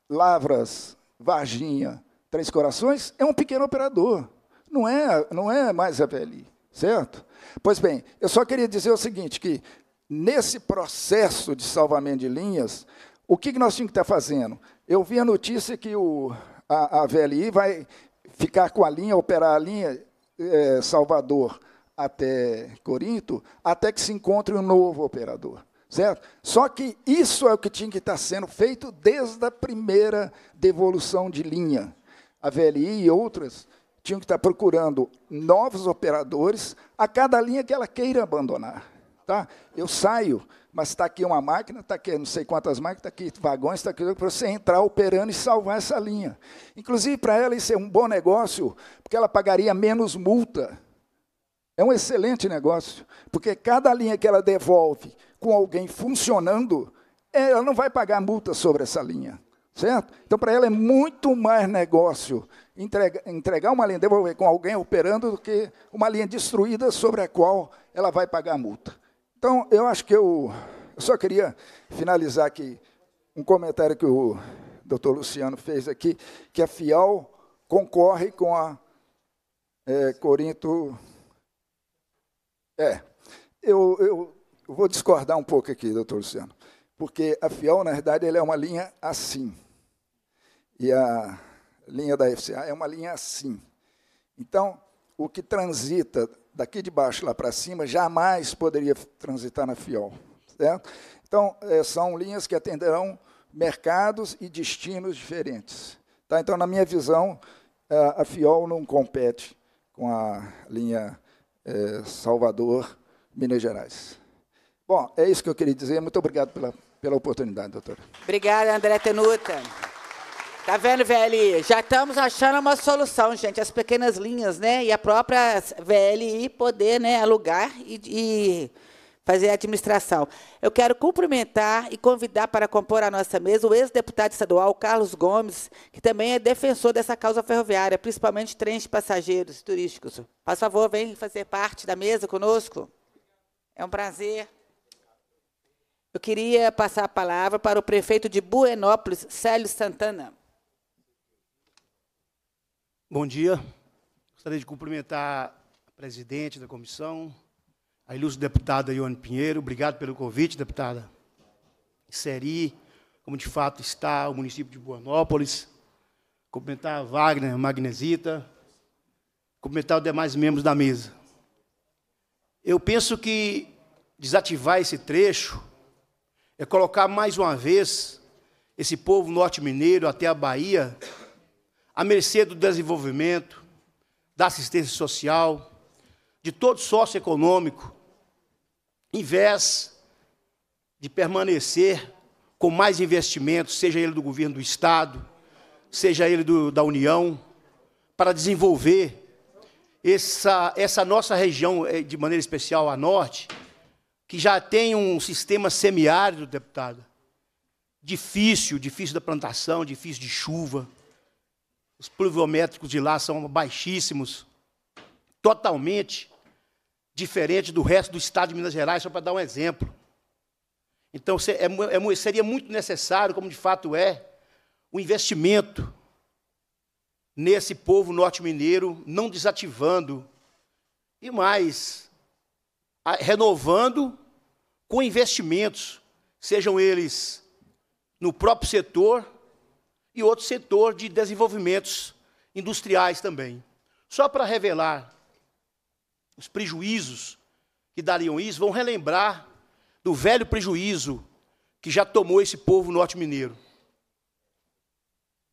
Lavras, Varginha, Três Corações é um pequeno operador, não é, não é mais a PLI, certo? Pois bem, eu só queria dizer o seguinte, que nesse processo de salvamento de linhas, o que nós tínhamos que estar tá fazendo? Eu vi a notícia que o, a, a VLI vai ficar com a linha, operar a linha é, Salvador até Corinto, até que se encontre um novo operador. Certo? Só que isso é o que tinha que estar tá sendo feito desde a primeira devolução de linha. A VLI e outras tinham que estar procurando novos operadores a cada linha que ela queira abandonar. Tá? Eu saio, mas está aqui uma máquina, está aqui não sei quantas máquinas, está aqui vagões, está aqui para você entrar operando e salvar essa linha. Inclusive, para ela isso é um bom negócio, porque ela pagaria menos multa. É um excelente negócio, porque cada linha que ela devolve com alguém funcionando, é, ela não vai pagar multa sobre essa linha, certo? Então, para ela é muito mais negócio entregar, entregar uma linha, devolver com alguém operando, do que uma linha destruída sobre a qual ela vai pagar a multa. Então, eu acho que eu, eu só queria finalizar aqui um comentário que o doutor Luciano fez aqui, que a FIAL concorre com a é, Corinto. É, eu, eu, vou discordar um pouco aqui, doutor Luciano, porque a FIAL, na verdade, ela é uma linha assim. E a linha da FCA é uma linha assim. Então, o que transita daqui de baixo lá para cima jamais poderia transitar na FIOL. Certo? Então, é, são linhas que atenderão mercados e destinos diferentes. Tá? Então, na minha visão, a FIOL não compete com a linha é, Salvador-Minas Gerais. Bom, é isso que eu queria dizer. Muito obrigado pela, pela oportunidade, doutora. Obrigada, André Tenuta. Tá vendo, VLI? Já estamos achando uma solução, gente. As pequenas linhas, né? E a própria VLI poder né, alugar e, e fazer a administração. Eu quero cumprimentar e convidar para compor a nossa mesa o ex-deputado estadual Carlos Gomes, que também é defensor dessa causa ferroviária, principalmente trens de passageiros turísticos. Por favor, vem fazer parte da mesa conosco. É um prazer. Eu queria passar a palavra para o prefeito de Buenópolis, Célio Santana. Bom dia. Gostaria de cumprimentar a presidente da comissão, a ilustre deputada Ione Pinheiro. Obrigado pelo convite, deputada. Inseri, como de fato está, o município de Buanópolis. Cumprimentar a Wagner, Magnesita. Cumprimentar os demais membros da mesa. Eu penso que desativar esse trecho é colocar mais uma vez esse povo norte-mineiro até a Bahia à mercê do desenvolvimento, da assistência social, de todo socioeconômico, em vez de permanecer com mais investimentos, seja ele do governo do Estado, seja ele do, da União, para desenvolver essa, essa nossa região, eh, de maneira especial a Norte, que já tem um sistema semiárido, deputada, difícil, difícil da plantação, difícil de chuva, os pluviométricos de lá são baixíssimos, totalmente diferente do resto do estado de Minas Gerais, só para dar um exemplo. Então, é é seria muito necessário, como de fato é, o investimento nesse povo norte-mineiro, não desativando, e mais, renovando com investimentos, sejam eles no próprio setor e outro setor de desenvolvimentos industriais também. Só para revelar os prejuízos que dariam isso, vão relembrar do velho prejuízo que já tomou esse povo norte mineiro.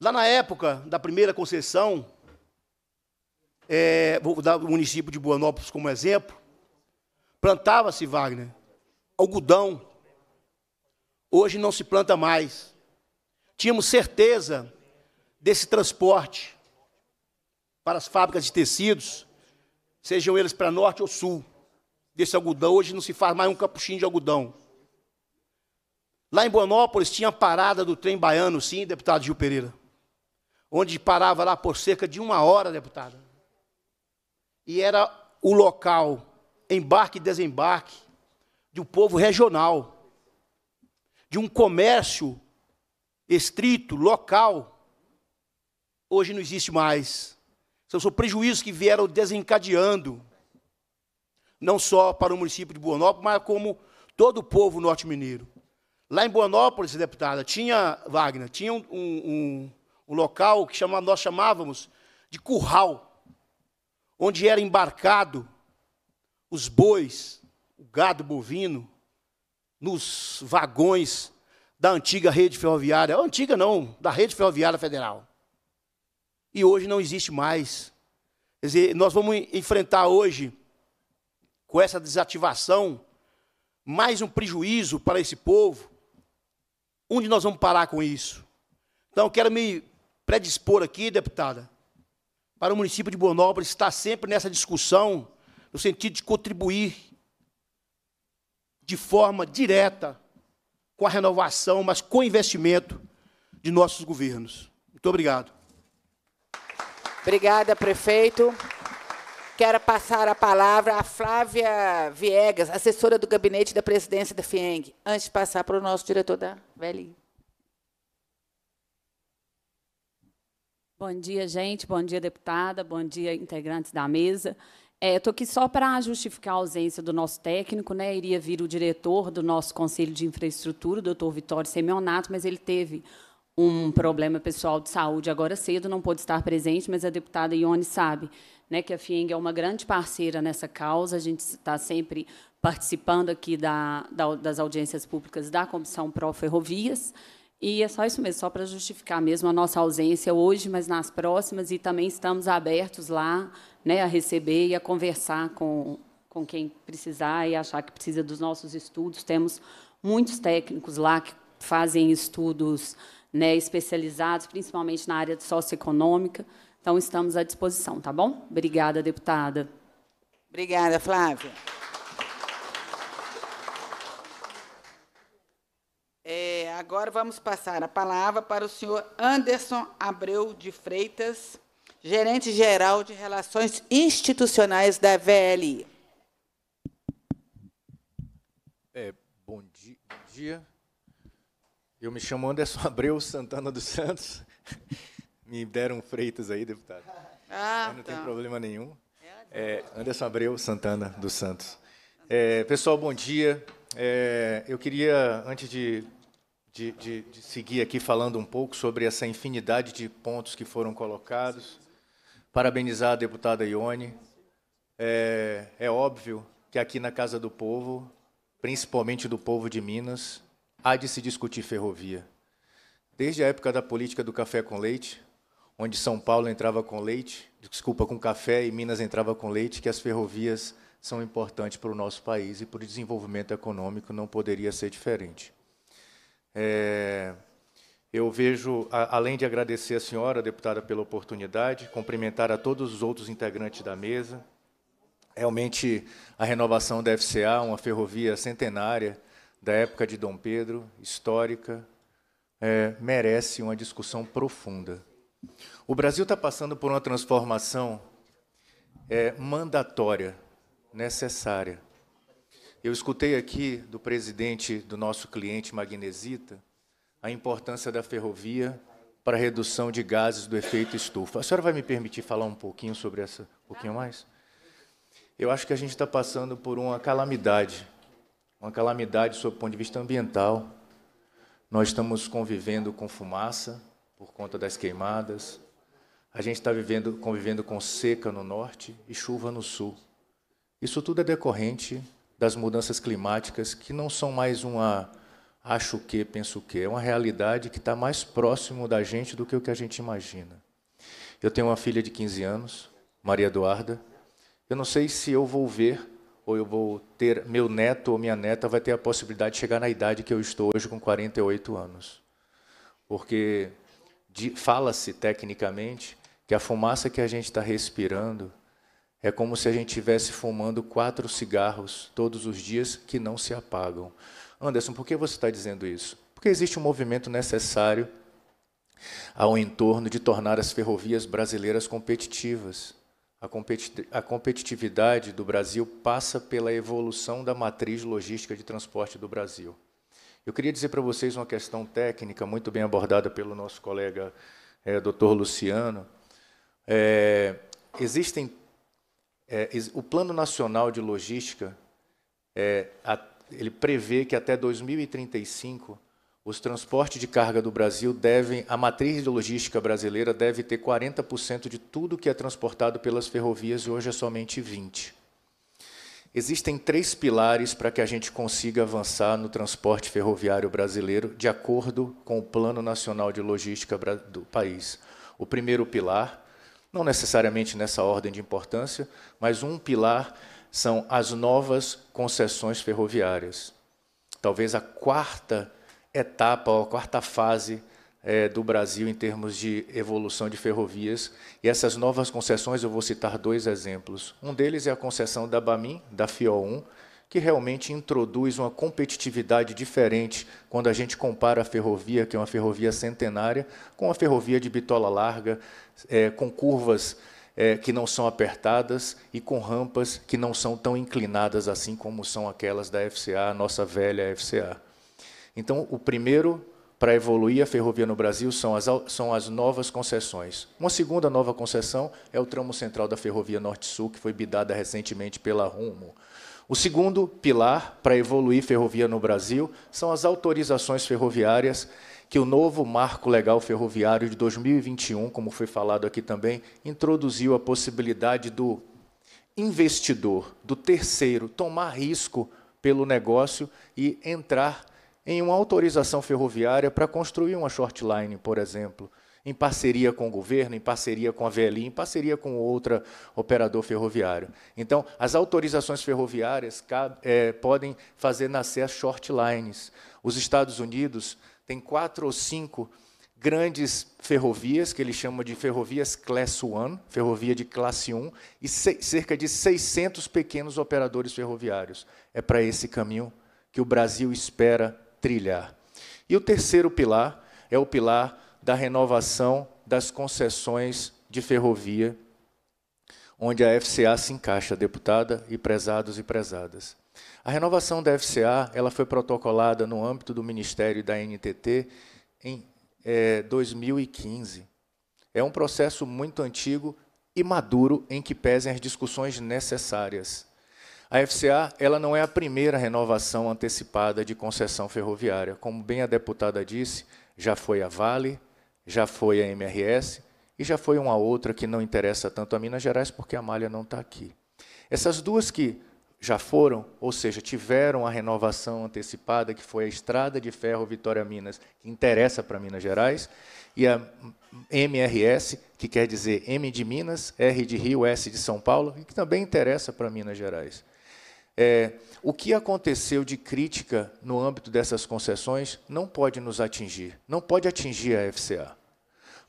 Lá na época da primeira concessão, é, vou dar o município de Buanópolis como exemplo, plantava-se, Wagner, algodão. Hoje não se planta mais tínhamos certeza desse transporte para as fábricas de tecidos, sejam eles para norte ou sul, desse algodão. Hoje não se faz mais um capuchinho de algodão. Lá em Bonópolis tinha a parada do trem baiano, sim, deputado Gil Pereira, onde parava lá por cerca de uma hora, deputado. E era o local, embarque e desembarque, de um povo regional, de um comércio estrito, local, hoje não existe mais. São, prejuízos que vieram desencadeando, não só para o município de Buonópolis, mas como todo o povo norte-mineiro. Lá em Buonópolis, deputada, tinha, Wagner, tinha um, um, um local que chama, nós chamávamos de curral, onde era embarcado os bois, o gado bovino, nos vagões da antiga rede ferroviária, antiga não, da rede ferroviária federal. E hoje não existe mais. Quer dizer, nós vamos enfrentar hoje, com essa desativação, mais um prejuízo para esse povo. Onde nós vamos parar com isso? Então, quero me predispor aqui, deputada, para o município de Bonópolis estar sempre nessa discussão, no sentido de contribuir de forma direta com a renovação, mas com investimento de nossos governos. Muito obrigado. Obrigada, prefeito. Quero passar a palavra à Flávia Viegas, assessora do gabinete da presidência da FIENG, antes de passar para o nosso diretor da VELI. Bom dia, gente. Bom dia, deputada. Bom dia, integrantes da mesa. É, Estou aqui só para justificar a ausência do nosso técnico, né? Iria vir o diretor do nosso Conselho de Infraestrutura, o doutor Vitório Semionato, mas ele teve um problema pessoal de saúde agora cedo, não pôde estar presente, mas a deputada Ione sabe né, que a FIENG é uma grande parceira nessa causa, a gente está sempre participando aqui da, da, das audiências públicas da Comissão Pro Ferrovias, e é só isso mesmo, só para justificar mesmo a nossa ausência hoje, mas nas próximas, e também estamos abertos lá né, a receber e a conversar com, com quem precisar e achar que precisa dos nossos estudos. Temos muitos técnicos lá que fazem estudos né, especializados, principalmente na área de socioeconômica. Então, estamos à disposição, tá bom? Obrigada, deputada. Obrigada, Flávia. É, agora vamos passar a palavra para o senhor Anderson Abreu de Freitas, gerente geral de Relações Institucionais da VLI. É, bom, dia, bom dia. Eu me chamo Anderson Abreu Santana dos Santos. [LAUGHS] me deram freitas aí, deputado. Ah, não tá. tem problema nenhum. É, é Anderson Abreu Santana dos Santos. É, pessoal, bom dia. É, eu queria, antes de, de, de, de, seguir aqui falando um pouco sobre essa infinidade de pontos que foram colocados, parabenizar a deputada Ione. É, é óbvio que aqui na Casa do Povo, principalmente do povo de Minas, há de se discutir ferrovia. Desde a época da política do café com leite, onde São Paulo entrava com leite, desculpa, com café, e Minas entrava com leite, que as ferrovias são importantes para o nosso país e para o desenvolvimento econômico não poderia ser diferente. É, eu vejo, a, além de agradecer a senhora, deputada, pela oportunidade, cumprimentar a todos os outros integrantes da mesa. Realmente, a renovação da FCA, uma ferrovia centenária da época de Dom Pedro, histórica, é, merece uma discussão profunda. O Brasil está passando por uma transformação é, mandatória, necessária. Eu escutei aqui do presidente do nosso cliente Magnesita a importância da ferrovia para a redução de gases do efeito estufa. A senhora vai me permitir falar um pouquinho sobre essa, um pouquinho mais? Eu acho que a gente está passando por uma calamidade, uma calamidade sob o ponto de vista ambiental. Nós estamos convivendo com fumaça por conta das queimadas. A gente está vivendo, convivendo com seca no norte e chuva no sul. Isso tudo é decorrente das mudanças climáticas, que não são mais uma acho que, penso que, é uma realidade que está mais próximo da gente do que o que a gente imagina. Eu tenho uma filha de 15 anos, Maria Eduarda. Eu não sei se eu vou ver ou eu vou ter meu neto ou minha neta vai ter a possibilidade de chegar na idade que eu estou hoje com 48 anos. Porque fala-se tecnicamente que a fumaça que a gente está respirando é como se a gente estivesse fumando quatro cigarros todos os dias que não se apagam. Anderson, por que você está dizendo isso? Porque existe um movimento necessário ao entorno de tornar as ferrovias brasileiras competitivas. A, competi a competitividade do Brasil passa pela evolução da matriz logística de transporte do Brasil. Eu queria dizer para vocês uma questão técnica muito bem abordada pelo nosso colega é, Dr. Luciano. É, existem é, o Plano Nacional de Logística é, ele prevê que até 2035 os transportes de carga do Brasil devem, a matriz de logística brasileira deve ter 40% de tudo que é transportado pelas ferrovias e hoje é somente 20. Existem três pilares para que a gente consiga avançar no transporte ferroviário brasileiro de acordo com o Plano Nacional de Logística do país. O primeiro pilar, não necessariamente nessa ordem de importância, mas um pilar são as novas concessões ferroviárias. Talvez a quarta etapa, ou a quarta fase é, do Brasil em termos de evolução de ferrovias. E essas novas concessões, eu vou citar dois exemplos. Um deles é a concessão da BAMIN, da FIO1, que realmente introduz uma competitividade diferente quando a gente compara a ferrovia, que é uma ferrovia centenária, com a ferrovia de bitola larga, é, com curvas é, que não são apertadas e com rampas que não são tão inclinadas assim como são aquelas da FCA, a nossa velha FCA. Então, o primeiro para evoluir a ferrovia no Brasil são as, são as novas concessões. Uma segunda nova concessão é o tramo central da Ferrovia Norte-Sul, que foi bidada recentemente pela Rumo. O segundo pilar para evoluir ferrovia no Brasil são as autorizações ferroviárias que o novo marco legal ferroviário de 2021, como foi falado aqui também, introduziu a possibilidade do investidor, do terceiro, tomar risco pelo negócio e entrar em uma autorização ferroviária para construir uma short line, por exemplo, em parceria com o governo, em parceria com a VLI, em parceria com outro operador ferroviário. Então, as autorizações ferroviárias eh, podem fazer nascer as short lines. Os Estados Unidos tem quatro ou cinco grandes ferrovias, que ele chama de ferrovias Class 1, ferrovia de classe 1, e cerca de 600 pequenos operadores ferroviários. É para esse caminho que o Brasil espera trilhar. E o terceiro pilar é o pilar da renovação das concessões de ferrovia, onde a FCA se encaixa, deputada e prezados e prezadas. A renovação da FCA ela foi protocolada no âmbito do Ministério da NTT em é, 2015. É um processo muito antigo e maduro em que pesem as discussões necessárias. A FCA ela não é a primeira renovação antecipada de concessão ferroviária. Como bem a deputada disse, já foi a Vale, já foi a MRS e já foi uma outra que não interessa tanto a Minas Gerais porque a malha não está aqui. Essas duas que já foram, ou seja, tiveram a renovação antecipada, que foi a Estrada de Ferro Vitória Minas, que interessa para Minas Gerais, e a MRS, que quer dizer M de Minas, R de Rio, S de São Paulo, que também interessa para Minas Gerais. É, o que aconteceu de crítica no âmbito dessas concessões não pode nos atingir, não pode atingir a FCA,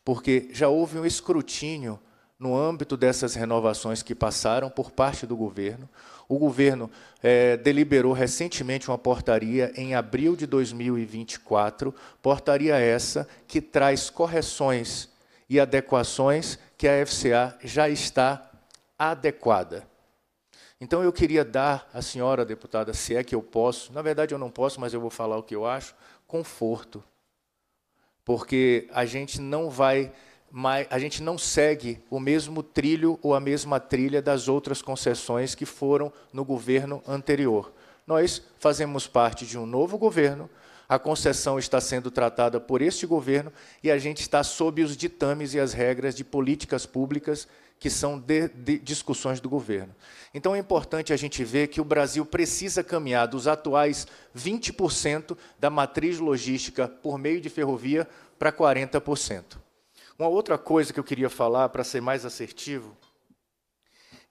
porque já houve um escrutínio no âmbito dessas renovações que passaram por parte do governo, o governo é, deliberou recentemente uma portaria em abril de 2024, portaria essa que traz correções e adequações que a FCA já está adequada. Então eu queria dar à senhora deputada, se é que eu posso, na verdade eu não posso, mas eu vou falar o que eu acho, conforto. Porque a gente não vai mas a gente não segue o mesmo trilho ou a mesma trilha das outras concessões que foram no governo anterior. Nós fazemos parte de um novo governo, a concessão está sendo tratada por este governo e a gente está sob os ditames e as regras de políticas públicas que são de, de discussões do governo. Então é importante a gente ver que o Brasil precisa caminhar dos atuais 20% da matriz logística por meio de ferrovia para 40%. Uma outra coisa que eu queria falar, para ser mais assertivo,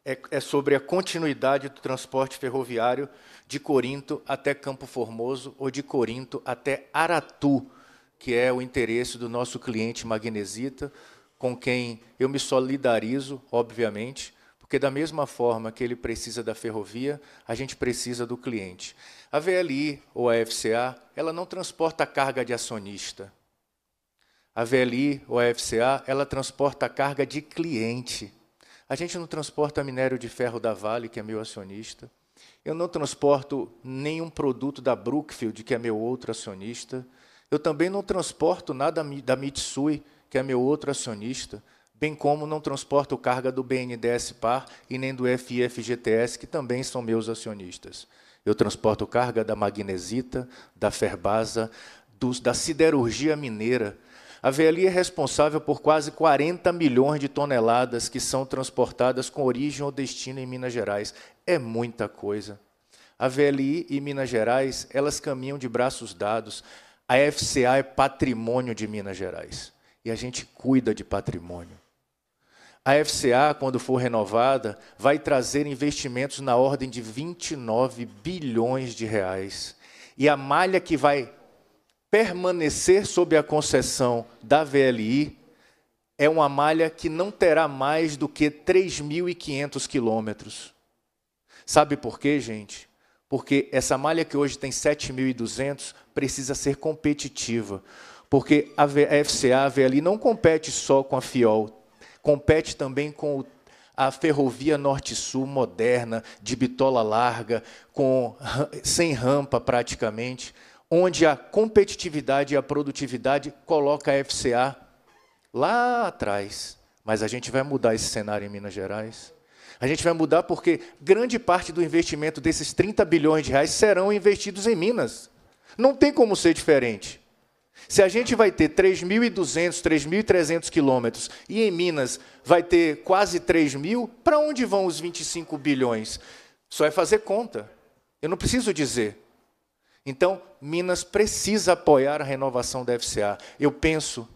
é, é sobre a continuidade do transporte ferroviário de Corinto até Campo Formoso ou de Corinto até Aratu, que é o interesse do nosso cliente magnesita, com quem eu me solidarizo, obviamente, porque da mesma forma que ele precisa da ferrovia, a gente precisa do cliente. A VLI ou a FCA, ela não transporta carga de acionista, a VLI ou a FCA, ela transporta a carga de cliente. A gente não transporta minério de ferro da Vale, que é meu acionista. Eu não transporto nenhum produto da Brookfield, que é meu outro acionista. Eu também não transporto nada da Mitsui, que é meu outro acionista, bem como não transporto carga do BNDES Par e nem do FIFGTS, que também são meus acionistas. Eu transporto carga da Magnesita, da Ferbasa, da Siderurgia Mineira, a VLI é responsável por quase 40 milhões de toneladas que são transportadas com origem ou destino em Minas Gerais. É muita coisa. A VLI e Minas Gerais, elas caminham de braços dados. A FCA é patrimônio de Minas Gerais. E a gente cuida de patrimônio. A FCA, quando for renovada, vai trazer investimentos na ordem de 29 bilhões de reais. E a malha que vai permanecer sob a concessão da VLI é uma malha que não terá mais do que 3.500 quilômetros. Sabe por quê, gente? Porque essa malha que hoje tem 7.200 precisa ser competitiva. Porque a FCA, a VLI, não compete só com a FIOL, compete também com a ferrovia norte-sul moderna, de bitola larga, com, sem rampa praticamente onde a competitividade e a produtividade coloca a FCA lá atrás. Mas a gente vai mudar esse cenário em Minas Gerais. A gente vai mudar porque grande parte do investimento desses 30 bilhões de reais serão investidos em Minas. Não tem como ser diferente. Se a gente vai ter 3.200, 3.300 quilômetros e em Minas vai ter quase 3.000, para onde vão os 25 bilhões? Só é fazer conta. Eu não preciso dizer. Então, Minas precisa apoiar a renovação da FCA. Eu penso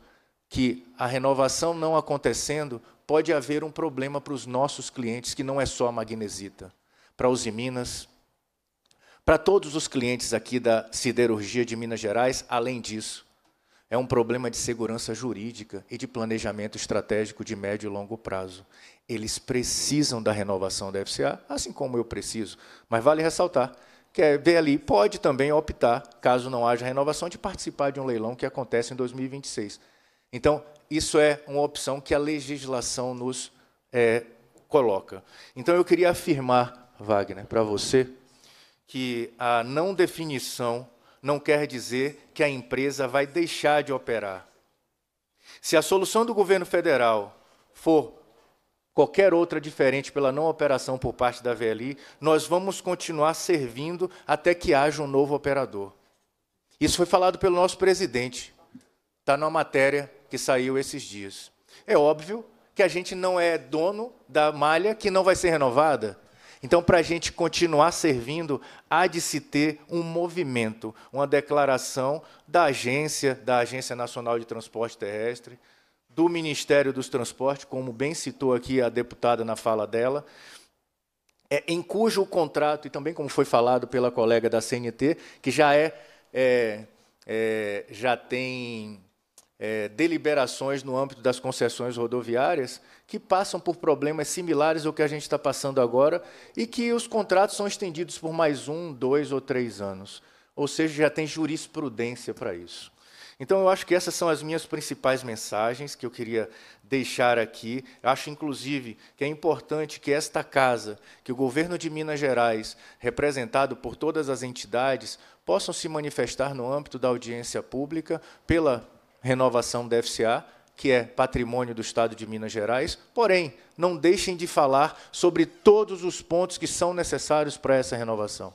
que a renovação não acontecendo pode haver um problema para os nossos clientes, que não é só a magnesita, para os Minas, para todos os clientes aqui da siderurgia de Minas Gerais, além disso, é um problema de segurança jurídica e de planejamento estratégico de médio e longo prazo. Eles precisam da renovação da FCA, assim como eu preciso, mas vale ressaltar quer ver ali, pode também optar, caso não haja renovação, de participar de um leilão que acontece em 2026. Então, isso é uma opção que a legislação nos é, coloca. Então, eu queria afirmar, Wagner, para você, que a não definição não quer dizer que a empresa vai deixar de operar. Se a solução do governo federal for qualquer outra diferente pela não operação por parte da VLI, nós vamos continuar servindo até que haja um novo operador. Isso foi falado pelo nosso presidente. Está numa matéria que saiu esses dias. É óbvio que a gente não é dono da malha que não vai ser renovada. Então, para a gente continuar servindo, há de se ter um movimento, uma declaração da agência, da Agência Nacional de Transporte Terrestre, do Ministério dos Transportes, como bem citou aqui a deputada na fala dela, é, em cujo contrato, e também como foi falado pela colega da CNT, que já é, é, é já tem é, deliberações no âmbito das concessões rodoviárias que passam por problemas similares ao que a gente está passando agora e que os contratos são estendidos por mais um, dois ou três anos. Ou seja, já tem jurisprudência para isso. Então, eu acho que essas são as minhas principais mensagens que eu queria deixar aqui. Eu acho, inclusive, que é importante que esta casa, que o governo de Minas Gerais, representado por todas as entidades, possam se manifestar no âmbito da audiência pública pela renovação da FCA, que é patrimônio do Estado de Minas Gerais, porém, não deixem de falar sobre todos os pontos que são necessários para essa renovação.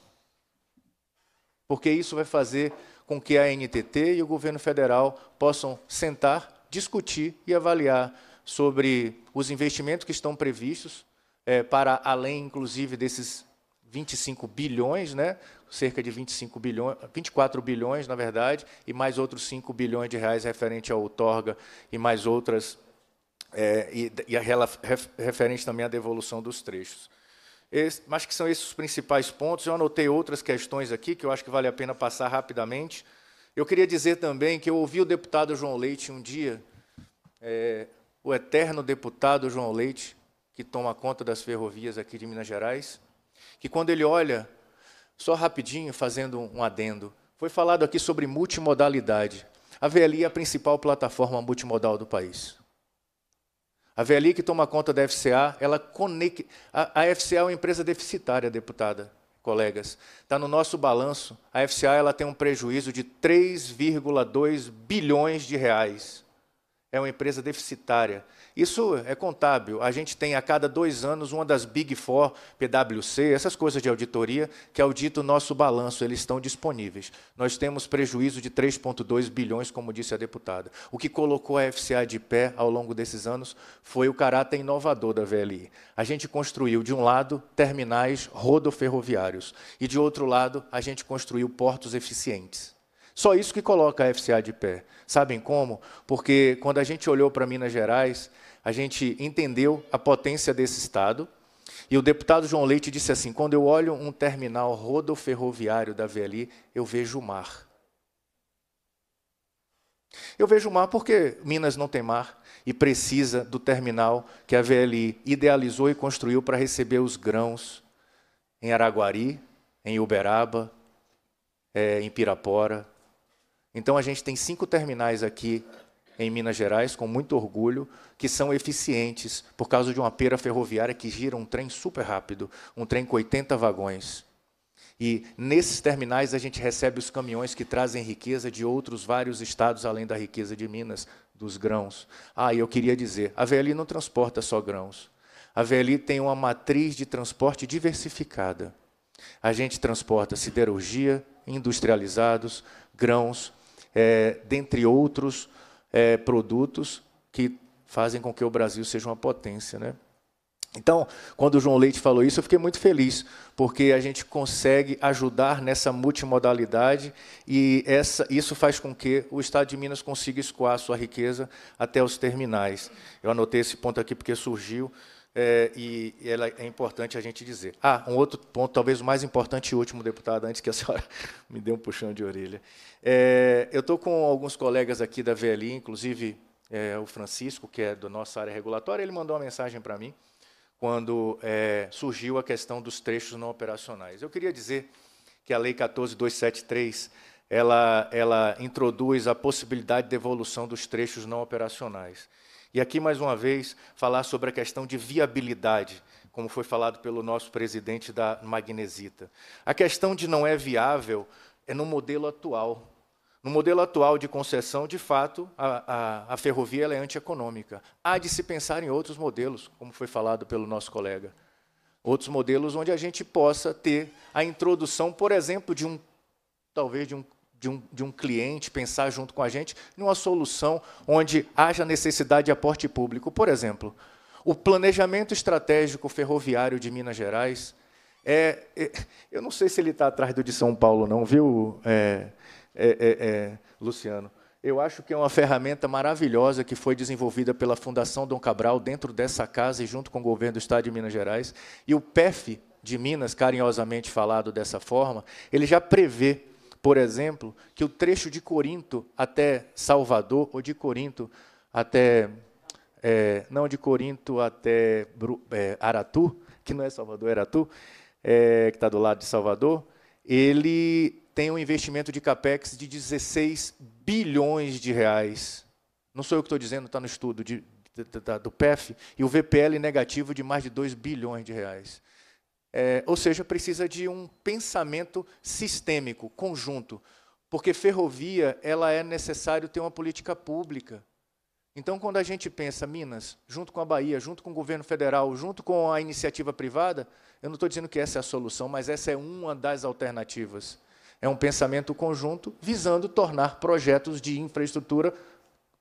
Porque isso vai fazer com que a NTT e o governo federal possam sentar, discutir e avaliar sobre os investimentos que estão previstos é, para além, inclusive, desses 25 bilhões, né? cerca de 25 bilhões, 24 bilhões, na verdade, e mais outros 5 bilhões de reais referente à outorga e mais outras, é, e, e a, referente também à devolução dos trechos mas que são esses os principais pontos. Eu anotei outras questões aqui que eu acho que vale a pena passar rapidamente. Eu queria dizer também que eu ouvi o deputado João Leite um dia, é, o eterno deputado João Leite, que toma conta das ferrovias aqui de Minas Gerais, que quando ele olha, só rapidinho fazendo um adendo, foi falado aqui sobre multimodalidade. A VLI é a principal plataforma multimodal do país. A velhice que toma conta da FCA, ela conecta. A, a FCA é uma empresa deficitária, deputada, colegas. Está no nosso balanço. A FCA ela tem um prejuízo de 3,2 bilhões de reais é uma empresa deficitária. Isso é contábil. A gente tem a cada dois anos uma das Big Four, PwC, essas coisas de auditoria, que audita é o nosso balanço, eles estão disponíveis. Nós temos prejuízo de 3,2 bilhões, como disse a deputada. O que colocou a FCA de pé ao longo desses anos foi o caráter inovador da VLI. A gente construiu, de um lado, terminais rodoferroviários, e de outro lado, a gente construiu portos eficientes. Só isso que coloca a FCA de pé. Sabem como? Porque quando a gente olhou para Minas Gerais, a gente entendeu a potência desse Estado. E o deputado João Leite disse assim: quando eu olho um terminal rodoferroviário da VLI, eu vejo o mar. Eu vejo o mar porque Minas não tem mar e precisa do terminal que a VLI idealizou e construiu para receber os grãos em Araguari, em Uberaba, é, em Pirapora, então a gente tem cinco terminais aqui em Minas Gerais, com muito orgulho, que são eficientes por causa de uma pera ferroviária que gira um trem super rápido, um trem com 80 vagões. E nesses terminais a gente recebe os caminhões que trazem riqueza de outros vários estados, além da riqueza de Minas, dos grãos. Ah, e eu queria dizer, a VLI não transporta só grãos. A VLI tem uma matriz de transporte diversificada. A gente transporta siderurgia, industrializados, grãos, é, dentre outros é, produtos que fazem com que o Brasil seja uma potência. Né? Então, quando o João Leite falou isso, eu fiquei muito feliz, porque a gente consegue ajudar nessa multimodalidade e essa, isso faz com que o Estado de Minas consiga escoar sua riqueza até os terminais. Eu anotei esse ponto aqui porque surgiu é, e ela é importante a gente dizer. Ah, um outro ponto, talvez o mais importante e último, deputado, antes que a [LAUGHS] senhora me dê um puxão de orelha. É, eu estou com alguns colegas aqui da VLI, inclusive é, o Francisco, que é da nossa área regulatória, ele mandou uma mensagem para mim quando é, surgiu a questão dos trechos não operacionais. Eu queria dizer que a Lei 14273 ela, ela introduz a possibilidade de devolução dos trechos não operacionais. E aqui, mais uma vez, falar sobre a questão de viabilidade, como foi falado pelo nosso presidente da Magnesita. A questão de não é viável é no modelo atual. No modelo atual de concessão, de fato, a, a, a ferrovia é antieconômica. Há de se pensar em outros modelos, como foi falado pelo nosso colega. Outros modelos onde a gente possa ter a introdução, por exemplo, de um talvez de um de um, de um cliente, pensar junto com a gente numa solução onde haja necessidade de aporte público. Por exemplo, o planejamento estratégico ferroviário de Minas Gerais. É, é eu não sei se ele está atrás do de São Paulo, não, viu, é é, é, é, Luciano? Eu acho que é uma ferramenta maravilhosa que foi desenvolvida pela Fundação Dom Cabral dentro dessa casa e junto com o governo do Estado de Minas Gerais. E o PEF de Minas, carinhosamente falado dessa forma, ele já prevê por exemplo, que o trecho de Corinto até Salvador, ou de Corinto até. É, não, de Corinto até é, Aratu, que não é Salvador, é Aratu, é, que está do lado de Salvador, ele tem um investimento de capex de 16 bilhões de reais. Não sou eu que estou dizendo, está no estudo de, de, de, do PEF, e o VPL negativo de mais de 2 bilhões de reais. É, ou seja, precisa de um pensamento sistêmico, conjunto. Porque ferrovia, ela é necessário ter uma política pública. Então, quando a gente pensa Minas, junto com a Bahia, junto com o governo federal, junto com a iniciativa privada, eu não estou dizendo que essa é a solução, mas essa é uma das alternativas. É um pensamento conjunto visando tornar projetos de infraestrutura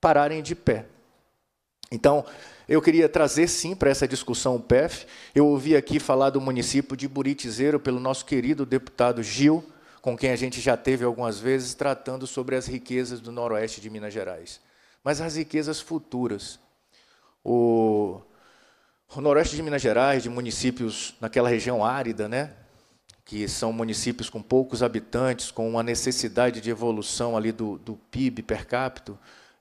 pararem de pé. Então, eu queria trazer sim para essa discussão o PEF. Eu ouvi aqui falar do município de Buritizeiro pelo nosso querido deputado Gil, com quem a gente já teve algumas vezes tratando sobre as riquezas do noroeste de Minas Gerais, mas as riquezas futuras. O, o noroeste de Minas Gerais, de municípios naquela região árida, né, que são municípios com poucos habitantes, com uma necessidade de evolução ali do, do PIB per capita,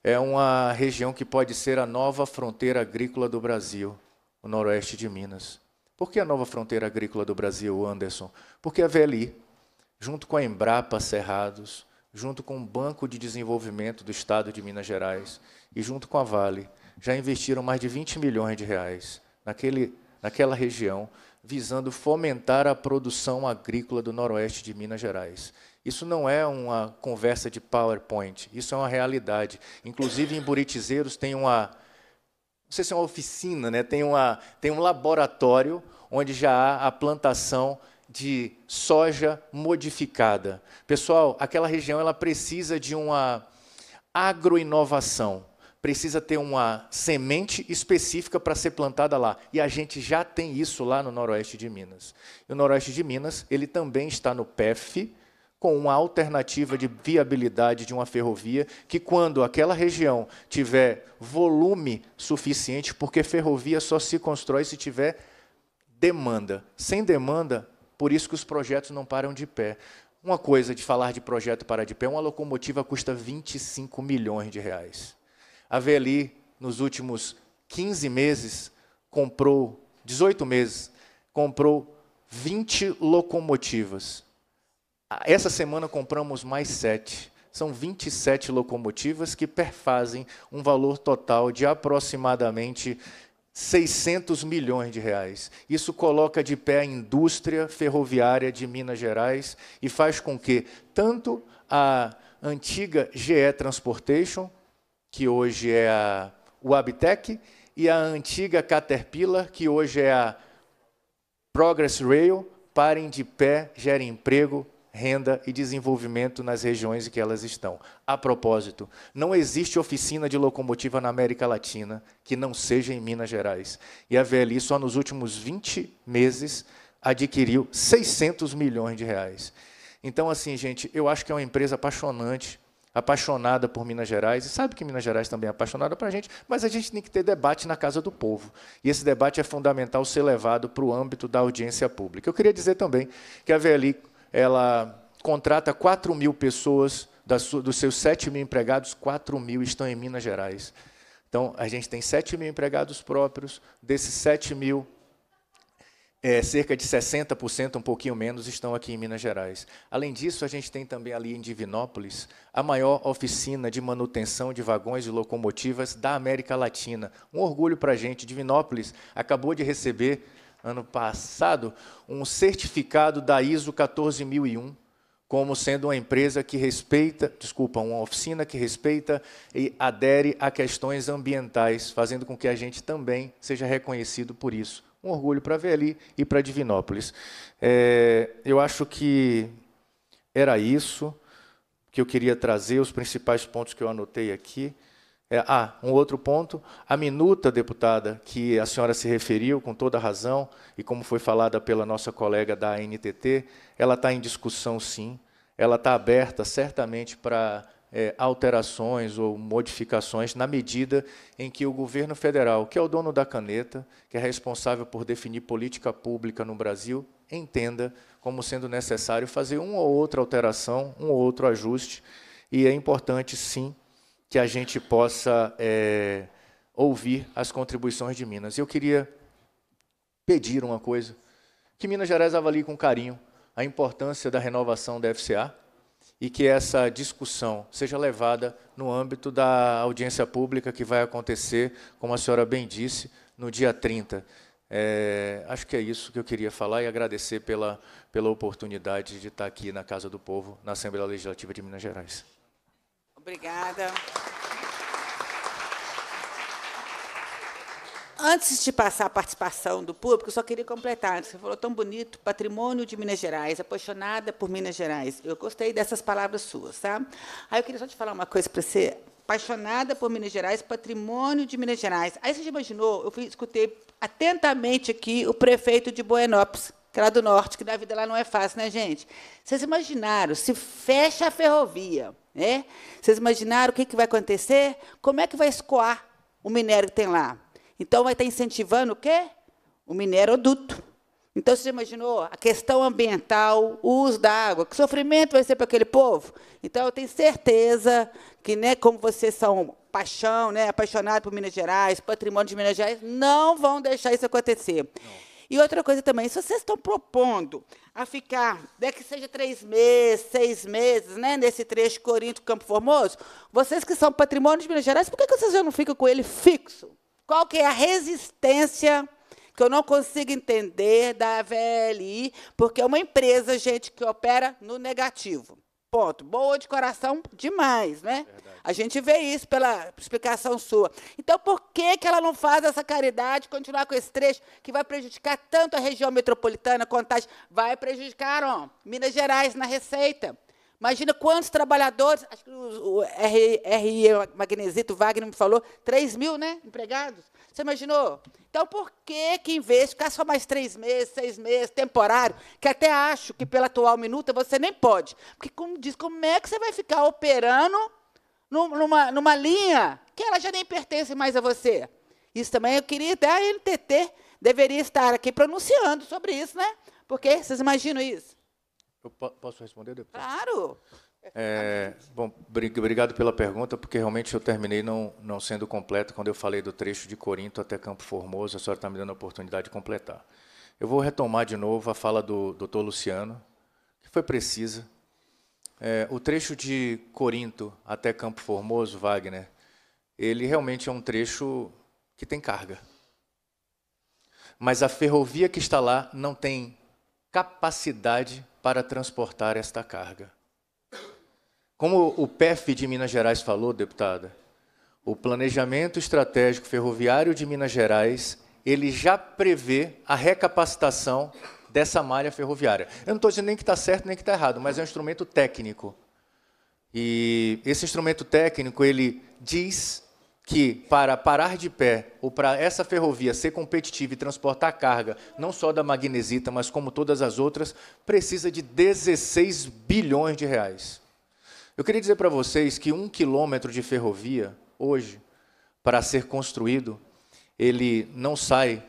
é uma região que pode ser a nova fronteira agrícola do Brasil, o noroeste de Minas. Por que a nova fronteira agrícola do Brasil, Anderson? Porque a VLI, junto com a Embrapa Cerrados, junto com o Banco de Desenvolvimento do Estado de Minas Gerais e junto com a Vale, já investiram mais de 20 milhões de reais naquele, naquela região, visando fomentar a produção agrícola do noroeste de Minas Gerais. Isso não é uma conversa de PowerPoint, isso é uma realidade. Inclusive, em Buritizeiros tem uma. Não sei se é uma oficina, né? tem, uma, tem um laboratório onde já há a plantação de soja modificada. Pessoal, aquela região ela precisa de uma agroinovação. Precisa ter uma semente específica para ser plantada lá. E a gente já tem isso lá no noroeste de Minas. E o noroeste de Minas, ele também está no PEF, com uma alternativa de viabilidade de uma ferrovia que, quando aquela região tiver volume suficiente, porque ferrovia só se constrói se tiver demanda. Sem demanda, por isso que os projetos não param de pé. Uma coisa de falar de projeto para de pé, uma locomotiva custa 25 milhões de reais. A VLI, nos últimos 15 meses, comprou, 18 meses, comprou 20 locomotivas essa semana compramos mais sete. São 27 locomotivas que perfazem um valor total de aproximadamente 600 milhões de reais. Isso coloca de pé a indústria ferroviária de Minas Gerais e faz com que tanto a antiga GE Transportation, que hoje é a Wabtec, e a antiga Caterpillar, que hoje é a Progress Rail, parem de pé, gerem emprego, renda e desenvolvimento nas regiões em que elas estão. A propósito, não existe oficina de locomotiva na América Latina que não seja em Minas Gerais. E a VLI só nos últimos 20 meses adquiriu 600 milhões de reais. Então, assim, gente, eu acho que é uma empresa apaixonante, apaixonada por Minas Gerais, e sabe que Minas Gerais também é apaixonada para a gente, mas a gente tem que ter debate na casa do povo. E esse debate é fundamental ser levado para o âmbito da audiência pública. Eu queria dizer também que a VLI ela contrata 4 mil pessoas, dos seus 7 mil empregados, 4 mil estão em Minas Gerais. Então, a gente tem 7 mil empregados próprios, desses 7 mil, é, cerca de 60%, um pouquinho menos, estão aqui em Minas Gerais. Além disso, a gente tem também ali em Divinópolis a maior oficina de manutenção de vagões e locomotivas da América Latina. Um orgulho para a gente. Divinópolis acabou de receber ano passado, um certificado da ISO 14001 como sendo uma empresa que respeita, desculpa, uma oficina que respeita e adere a questões ambientais, fazendo com que a gente também seja reconhecido por isso. Um orgulho para Veli e para Divinópolis. É, eu acho que era isso que eu queria trazer, os principais pontos que eu anotei aqui. É, ah, um outro ponto, a minuta, deputada, que a senhora se referiu com toda razão, e como foi falada pela nossa colega da ANTT, ela está em discussão sim, ela está aberta certamente para é, alterações ou modificações na medida em que o governo federal, que é o dono da caneta, que é responsável por definir política pública no Brasil, entenda como sendo necessário fazer uma ou outra alteração, um ou outro ajuste, e é importante sim que a gente possa é, ouvir as contribuições de Minas. Eu queria pedir uma coisa, que Minas Gerais avalie com carinho a importância da renovação da FCA e que essa discussão seja levada no âmbito da audiência pública que vai acontecer, como a senhora bem disse, no dia 30. É, acho que é isso que eu queria falar e agradecer pela, pela oportunidade de estar aqui na Casa do Povo, na Assembleia Legislativa de Minas Gerais. Obrigada. Antes de passar a participação do público, só queria completar. Você falou tão bonito, patrimônio de Minas Gerais, apaixonada por Minas Gerais. Eu gostei dessas palavras suas, tá? Aí eu queria só te falar uma coisa para você. Apaixonada por Minas Gerais, patrimônio de Minas Gerais. Aí você já imaginou, eu fui, escutei atentamente aqui o prefeito de Buenópolis, que é lá do norte, que na vida lá não é fácil, né, gente? Vocês imaginaram, se fecha a ferrovia, né? Vocês imaginaram o que, que vai acontecer? Como é que vai escoar o minério que tem lá? Então, vai estar incentivando o quê? O minério duto. Então, você imaginou a questão ambiental, o uso da água, que sofrimento vai ser para aquele povo? Então, eu tenho certeza que, né, como vocês são paixão, né, apaixonados por Minas Gerais, patrimônio de Minas Gerais, não vão deixar isso acontecer. Não. E outra coisa também, se vocês estão propondo a ficar, né, que seja três meses, seis meses, né, nesse trecho Corinto Campo Formoso, vocês que são patrimônio de Minas Gerais, por que, vocês já não ficam com ele fixo? Qual que é a resistência que eu não consigo entender da VLI, porque é uma empresa, gente, que opera no negativo. Ponto. Boa de coração demais, né? Verdade. A gente vê isso pela explicação sua. Então, por que, que ela não faz essa caridade, continuar com esse trecho, que vai prejudicar tanto a região metropolitana quanto Vai prejudicar ó, Minas Gerais na receita. Imagina quantos trabalhadores, acho que o, o RI Magnesito Wagner me falou, 3 mil né, empregados. Você imaginou? Então, por que, que em vez de ficar só mais três meses, seis meses, temporário, que até acho que pela atual minuta você nem pode, porque como diz, como é que você vai ficar operando numa, numa linha que ela já nem pertence mais a você. Isso também eu queria até a NTT deveria estar aqui pronunciando sobre isso, né? Porque vocês imaginam isso? Eu posso responder depois? Claro. É, bom, obrigado pela pergunta, porque realmente eu terminei não, não sendo completo quando eu falei do trecho de Corinto até Campo Formoso. A senhora está me dando a oportunidade de completar. Eu vou retomar de novo a fala do doutor Luciano, que foi precisa, é, o trecho de Corinto até Campo Formoso, Wagner, ele realmente é um trecho que tem carga. Mas a ferrovia que está lá não tem capacidade para transportar esta carga. Como o PEF de Minas Gerais falou, deputada, o planejamento estratégico ferroviário de Minas Gerais, ele já prevê a recapacitação dessa malha ferroviária. Eu não estou dizendo nem que está certo nem que está errado, mas é um instrumento técnico. E esse instrumento técnico ele diz que para parar de pé ou para essa ferrovia ser competitiva e transportar carga, não só da magnesita, mas como todas as outras, precisa de 16 bilhões de reais. Eu queria dizer para vocês que um quilômetro de ferrovia, hoje, para ser construído, ele não sai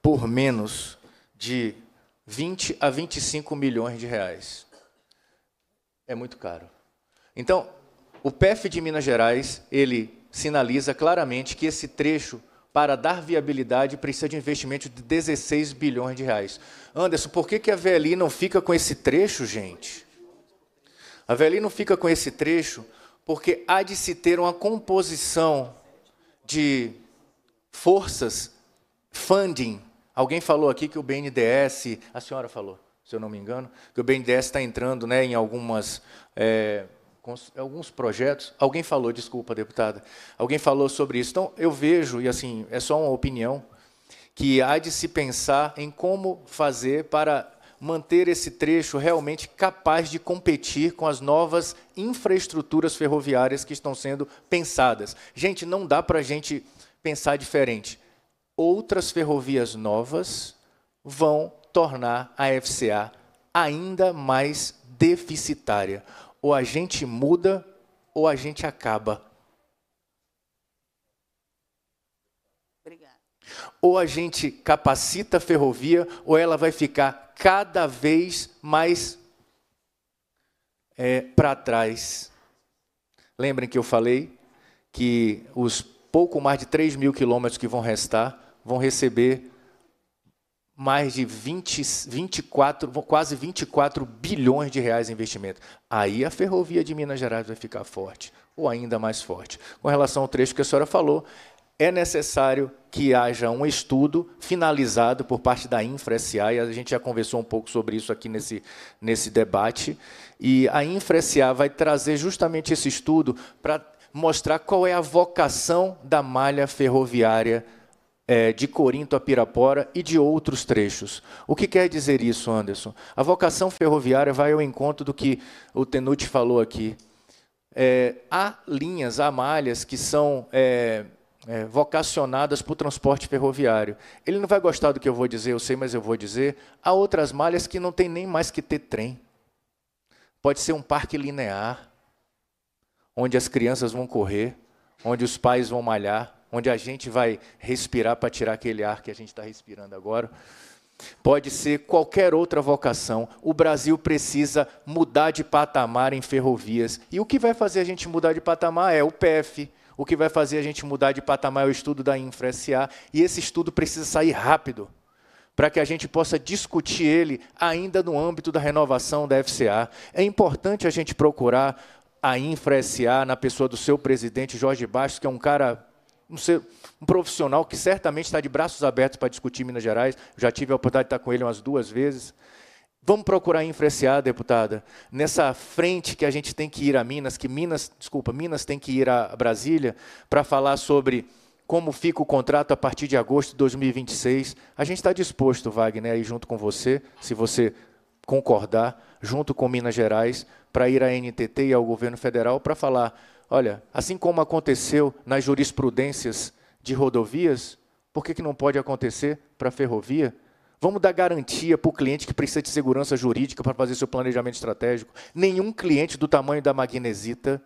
por menos de 20 a 25 milhões de reais. É muito caro. Então, o PEF de Minas Gerais, ele sinaliza claramente que esse trecho, para dar viabilidade, precisa de investimento de 16 bilhões de reais. Anderson, por que, que a VLI não fica com esse trecho, gente? A VLI não fica com esse trecho porque há de se ter uma composição de forças, funding, Alguém falou aqui que o BNDES, a senhora falou, se eu não me engano, que o BNDES está entrando né, em algumas, é, alguns projetos. Alguém falou, desculpa, deputada, alguém falou sobre isso. Então, eu vejo, e assim, é só uma opinião, que há de se pensar em como fazer para manter esse trecho realmente capaz de competir com as novas infraestruturas ferroviárias que estão sendo pensadas. Gente, não dá para a gente pensar diferente outras ferrovias novas vão tornar a FCA ainda mais deficitária. Ou a gente muda ou a gente acaba. Ou a gente capacita a ferrovia ou ela vai ficar cada vez mais é, eh, para trás. Lembrem que eu falei que os pouco mais de 3 mil quilômetros que vão restar vão receber mais de 20, 24, quase 24 bilhões de reais em investimento. Aí a ferrovia de Minas Gerais vai ficar forte, ou ainda mais forte. Com relação ao trecho que a senhora falou, é necessário que haja um estudo finalizado por parte da InfraSA, e a gente já conversou um pouco sobre isso aqui nesse, nesse debate, e a InfraSA vai trazer justamente esse estudo para mostrar qual é a vocação da malha ferroviária é, de Corinto a Pirapora e de outros trechos. O que quer dizer isso, Anderson? A vocação ferroviária vai ao encontro do que o Tenuti falou aqui. É, há linhas, há malhas que são é, é, vocacionadas para o transporte ferroviário. Ele não vai gostar do que eu vou dizer, eu sei, mas eu vou dizer. Há outras malhas que não tem nem mais que ter trem. Pode ser um parque linear, onde as crianças vão correr, onde os pais vão malhar onde a gente vai respirar para tirar aquele ar que a gente está respirando agora. Pode ser qualquer outra vocação. O Brasil precisa mudar de patamar em ferrovias. E o que vai fazer a gente mudar de patamar é o PF. O que vai fazer a gente mudar de patamar é o estudo da Infra SA. E esse estudo precisa sair rápido para que a gente possa discutir ele ainda no âmbito da renovação da FCA. É importante a gente procurar a Infra SA na pessoa do seu presidente Jorge Bastos, que é um cara um, ser, um profissional que certamente está de braços abertos para discutir Minas Gerais. já tive a oportunidade de estar com ele umas duas vezes. Vamos procurar influenciar, deputada, nessa frente que a gente tem que ir a Minas, que Minas, desculpa, Minas tem que ir a Brasília para falar sobre como fica o contrato a partir de agosto de 2026. A gente está disposto, Wagner, aí junto com você, se você concordar, junto com Minas Gerais, para ir à NTT e ao governo federal para falar Olha, assim como aconteceu nas jurisprudências de rodovias, por que, que não pode acontecer para a ferrovia? Vamos dar garantia para o cliente que precisa de segurança jurídica para fazer seu planejamento estratégico. Nenhum cliente do tamanho da magnesita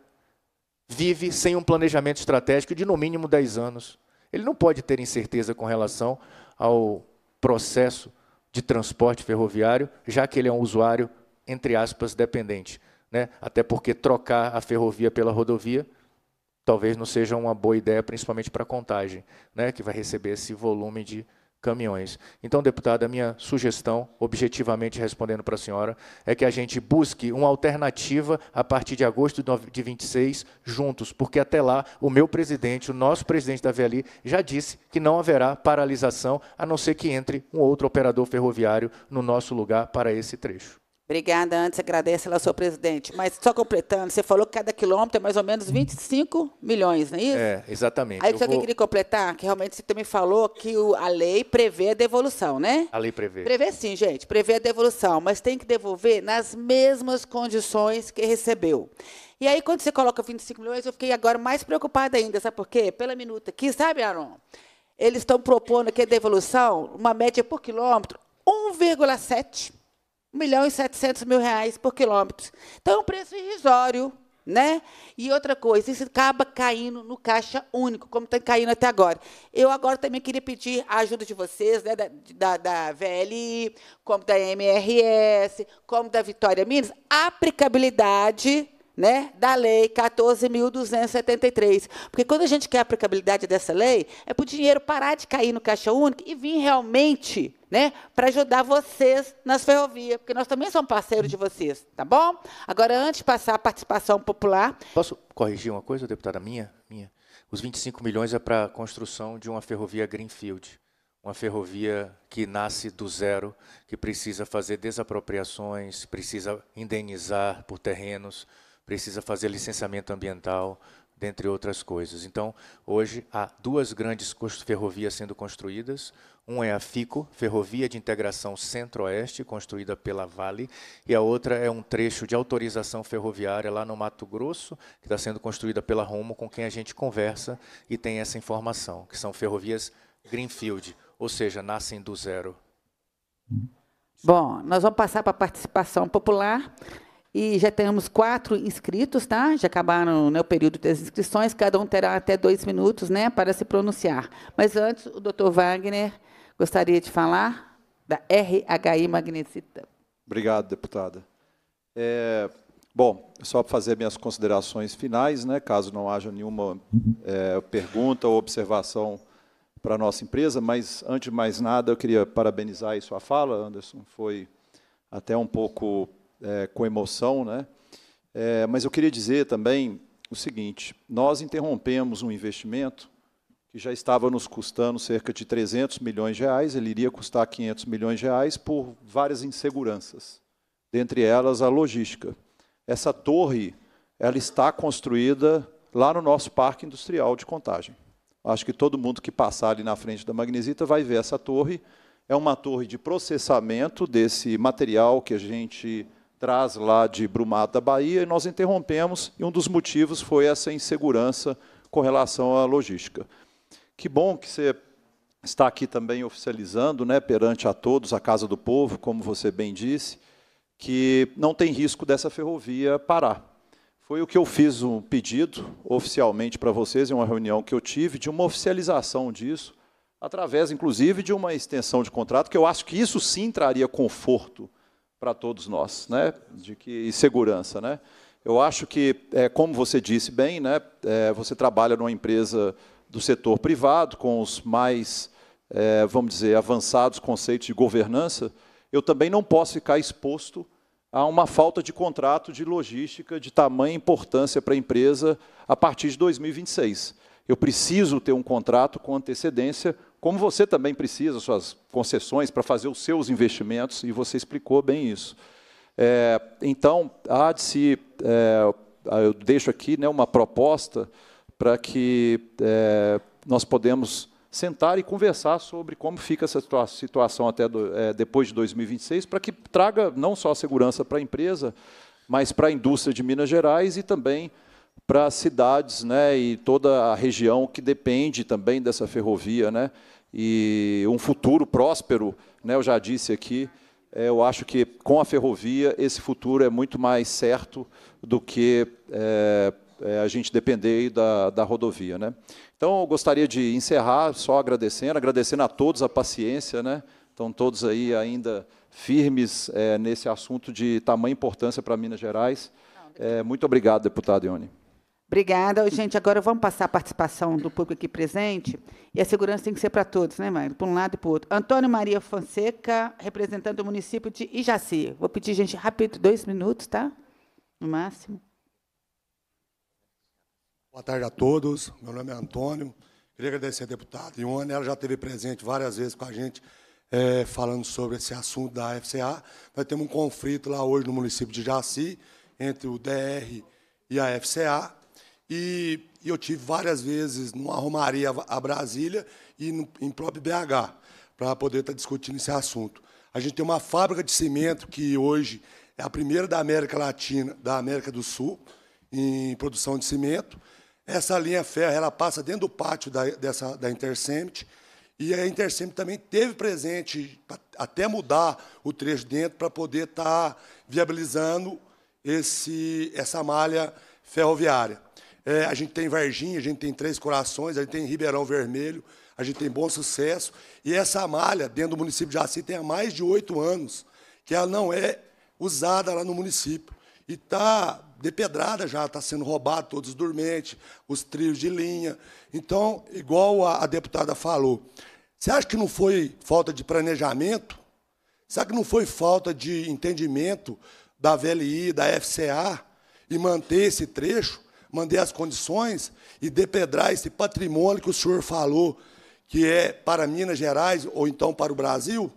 vive sem um planejamento estratégico de no mínimo 10 anos. Ele não pode ter incerteza com relação ao processo de transporte ferroviário, já que ele é um usuário, entre aspas, dependente né? até porque trocar a ferrovia pela rodovia talvez não seja uma boa ideia, principalmente para a contagem, né? que vai receber esse volume de caminhões. Então, deputada, a minha sugestão, objetivamente respondendo para a senhora, é que a gente busque uma alternativa a partir de agosto de 26 juntos, porque até lá o meu presidente, o nosso presidente da VLI, já disse que não haverá paralisação, a não ser que entre um outro operador ferroviário no nosso lugar para esse trecho. Obrigada, antes agradece ela, sua presidente. Mas só completando, você falou que cada quilômetro é mais ou menos 25 milhões, não é isso? É, exatamente. Aí eu só vou... que queria completar, que realmente você também falou que o, a lei prevê a devolução, né? A lei prevê. Prevê sim, gente, prevê a devolução, mas tem que devolver nas mesmas condições que recebeu. E aí, quando você coloca 25 milhões, eu fiquei agora mais preocupada ainda, sabe por quê? Pela minuta aqui, sabe, Aron? Eles estão propondo aqui a devolução, uma média por quilômetro, 1,7 1 milhão e 700 mil reais por quilômetro. Então, é um preço irrisório. Né? E outra coisa, isso acaba caindo no caixa único, como está caindo até agora. Eu agora também queria pedir a ajuda de vocês, né, da, da, da VLI, como da MRS, como da Vitória Minas, aplicabilidade né, da lei 14.273. Porque quando a gente quer a aplicabilidade dessa lei, é para o dinheiro parar de cair no caixa único e vir realmente né, para ajudar vocês nas ferrovias, porque nós também somos parceiros de vocês, tá bom? Agora, antes de passar a participação popular. Posso corrigir uma coisa, deputada? Minha? Minha. Os 25 milhões é para a construção de uma ferrovia Greenfield uma ferrovia que nasce do zero, que precisa fazer desapropriações, precisa indenizar por terrenos, precisa fazer licenciamento ambiental, dentre outras coisas. Então, hoje há duas grandes ferrovias sendo construídas. Uma é a FICO, Ferrovia de Integração Centro-Oeste, construída pela Vale, e a outra é um trecho de autorização ferroviária lá no Mato Grosso, que está sendo construída pela Romo, com quem a gente conversa e tem essa informação, que são ferrovias Greenfield, ou seja, nascem do zero. Bom, nós vamos passar para a participação popular. E já temos quatro inscritos, tá? Já acabaram né, o período das inscrições, cada um terá até dois minutos né, para se pronunciar. Mas antes, o doutor Wagner gostaria de falar da RHI Magnesita. Obrigado, deputada. É, bom, só para fazer minhas considerações finais, né, caso não haja nenhuma é, pergunta ou observação para a nossa empresa, mas antes de mais nada, eu queria parabenizar a sua fala, Anderson. Foi até um pouco é, com emoção, né? É, mas eu queria dizer também o seguinte: nós interrompemos um investimento que já estava nos custando cerca de 300 milhões de reais, ele iria custar 500 milhões de reais por várias inseguranças, dentre elas a logística. Essa torre, ela está construída lá no nosso parque industrial de Contagem. Acho que todo mundo que passar ali na frente da Magnesita vai ver essa torre. É uma torre de processamento desse material que a gente traz lá de da Bahia, e nós interrompemos, e um dos motivos foi essa insegurança com relação à logística. Que bom que você está aqui também oficializando, né, perante a todos, a Casa do Povo, como você bem disse, que não tem risco dessa ferrovia parar. Foi o que eu fiz um pedido oficialmente para vocês em uma reunião que eu tive de uma oficialização disso, através inclusive de uma extensão de contrato, que eu acho que isso sim traria conforto para todos nós, né? De que e segurança, né? Eu acho que, é, como você disse bem, né? É, você trabalha numa empresa do setor privado com os mais, é, vamos dizer, avançados conceitos de governança. Eu também não posso ficar exposto a uma falta de contrato de logística de tamanha importância para a empresa a partir de 2026. Eu preciso ter um contrato com antecedência como você também precisa suas concessões para fazer os seus investimentos, e você explicou bem isso. É, então, há de se. É, ah, eu deixo aqui né, uma proposta para que é, nós podemos sentar e conversar sobre como fica essa situação até do, é, depois de 2026, para que traga não só segurança para a empresa, mas para a indústria de Minas Gerais e também para as cidades né, e toda a região que depende também dessa ferrovia. Né? e um futuro próspero, né, eu já disse aqui, é, eu acho que com a ferrovia esse futuro é muito mais certo do que é, é a gente depender da, da rodovia. Né? Então, eu gostaria de encerrar só agradecendo, agradecendo a todos a paciência, né? estão todos aí ainda firmes é, nesse assunto de tamanha importância para Minas Gerais. É, muito obrigado, deputado Ione. Obrigada. Gente, agora vamos passar a participação do público aqui presente. E a segurança tem que ser para todos, né, Magno? Para um lado e para o outro. Antônio Maria Fonseca, representando o município de Ijaci. Vou pedir, gente, rápido, dois minutos, tá? No máximo. Boa tarde a todos. Meu nome é Antônio. Queria agradecer a deputada Ione. Ela já esteve presente várias vezes com a gente, é, falando sobre esse assunto da FCA. Nós temos um conflito lá hoje no município de Jaci, entre o DR e a FCA. E, eu tive várias vezes numa romaria a Brasília e no, em próprio BH, para poder estar tá discutindo esse assunto. A gente tem uma fábrica de cimento que hoje é a primeira da América Latina, da América do Sul, em produção de cimento. Essa linha ferro ela passa dentro do pátio da, dessa, da Intercept, e a Intercept também teve presente até mudar o trecho dentro para poder estar tá viabilizando esse, essa malha ferroviária. É, a gente tem Varginha, a gente tem Três Corações, a gente tem Ribeirão Vermelho, a gente tem Bom Sucesso. E essa malha, dentro do município de Jaci, tem há mais de oito anos que ela não é usada lá no município. E está depedrada já, está sendo roubado todos os dormentes, os trios de linha. Então, igual a, a deputada falou, você acha que não foi falta de planejamento? Será que não foi falta de entendimento da VLI, da FCA, e manter esse trecho? mandei as condições e depedrar esse patrimônio que o senhor falou que é para Minas Gerais ou então para o Brasil.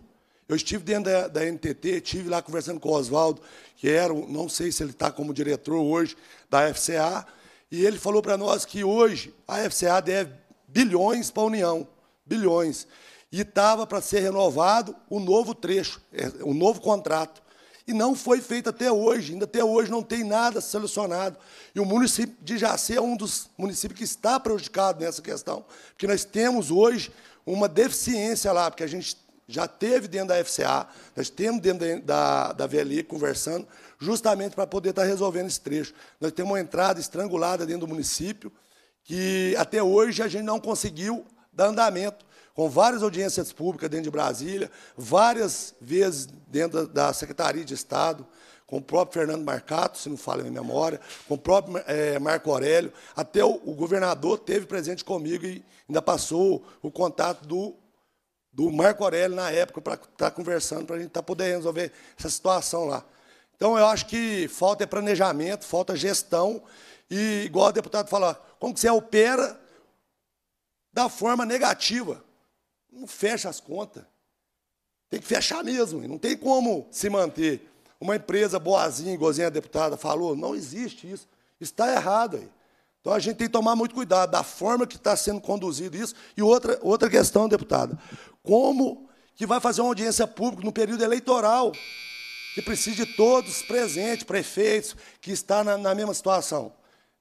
Eu estive dentro da, da NTT, estive lá conversando com o Oswaldo, que era, não sei se ele está como diretor hoje da FCA, e ele falou para nós que hoje a FCA deve bilhões para a União, bilhões. E estava para ser renovado o novo trecho, é, o novo contrato. E não foi feito até hoje, ainda até hoje não tem nada solucionado. E o município de Jacé é um dos municípios que está prejudicado nessa questão, porque nós temos hoje uma deficiência lá, porque a gente já teve dentro da FCA, nós temos dentro da, da VLI conversando, justamente para poder estar resolvendo esse trecho. Nós temos uma entrada estrangulada dentro do município, que até hoje a gente não conseguiu dar andamento com várias audiências públicas dentro de Brasília, várias vezes dentro da Secretaria de Estado, com o próprio Fernando Marcato, se não falha a minha memória, com o próprio é, Marco Aurélio, até o, o, governador teve presente comigo e ainda passou o contato do, do Marco Aurélio na época para estar tá conversando, para a gente estar tá podendo resolver essa situação lá. Então, eu acho que falta é planejamento, falta gestão, e igual o deputado falou, como que você opera da forma negativa não fecha as contas. Tem que fechar mesmo, não tem como se manter. Uma empresa boazinha, igualzinha a deputada falou, não existe isso. Está errado aí. Então a gente tem que tomar muito cuidado da forma que está sendo conduzido isso. E outra, outra questão, deputada, como que vai fazer uma audiência pública no período eleitoral, que precisa de todos presentes, prefeitos, que está na, na mesma situação.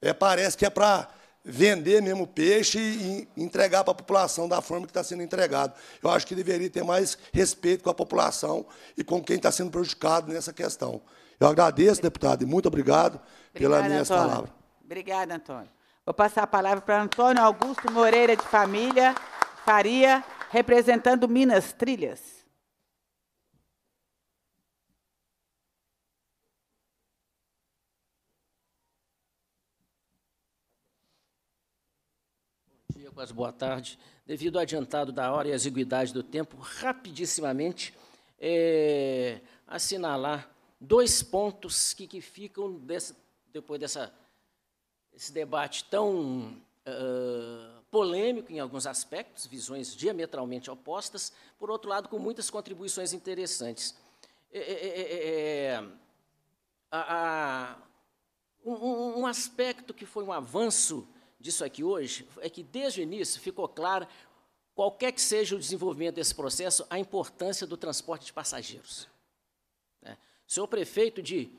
É, parece que é para vender mesmo peixe e entregar para a população da forma que está sendo entregado. Eu acho que deveria ter mais respeito com a população e com quem está sendo prejudicado nessa questão. Eu agradeço, deputado, e muito obrigado pelas minhas palavras Obrigada, Antônio. Vou passar a palavra para Antônio Augusto Moreira de Família Faria, representando Minas Trilhas. mas boa tarde. Devido ao adiantado da hora e à exiguidade do tempo, rapidissimamente é, assinalar dois pontos que, que ficam desse, depois dessa esse debate tão uh, polêmico em alguns aspectos, visões diametralmente opostas, por outro lado, com muitas contribuições interessantes. É, é, é, é, é a, a, um, um aspecto que foi um avanço disso aqui hoje é que, desde o início, ficou claro, qualquer que seja o desenvolvimento desse processo, a importância do transporte de passageiros. É. O senhor prefeito de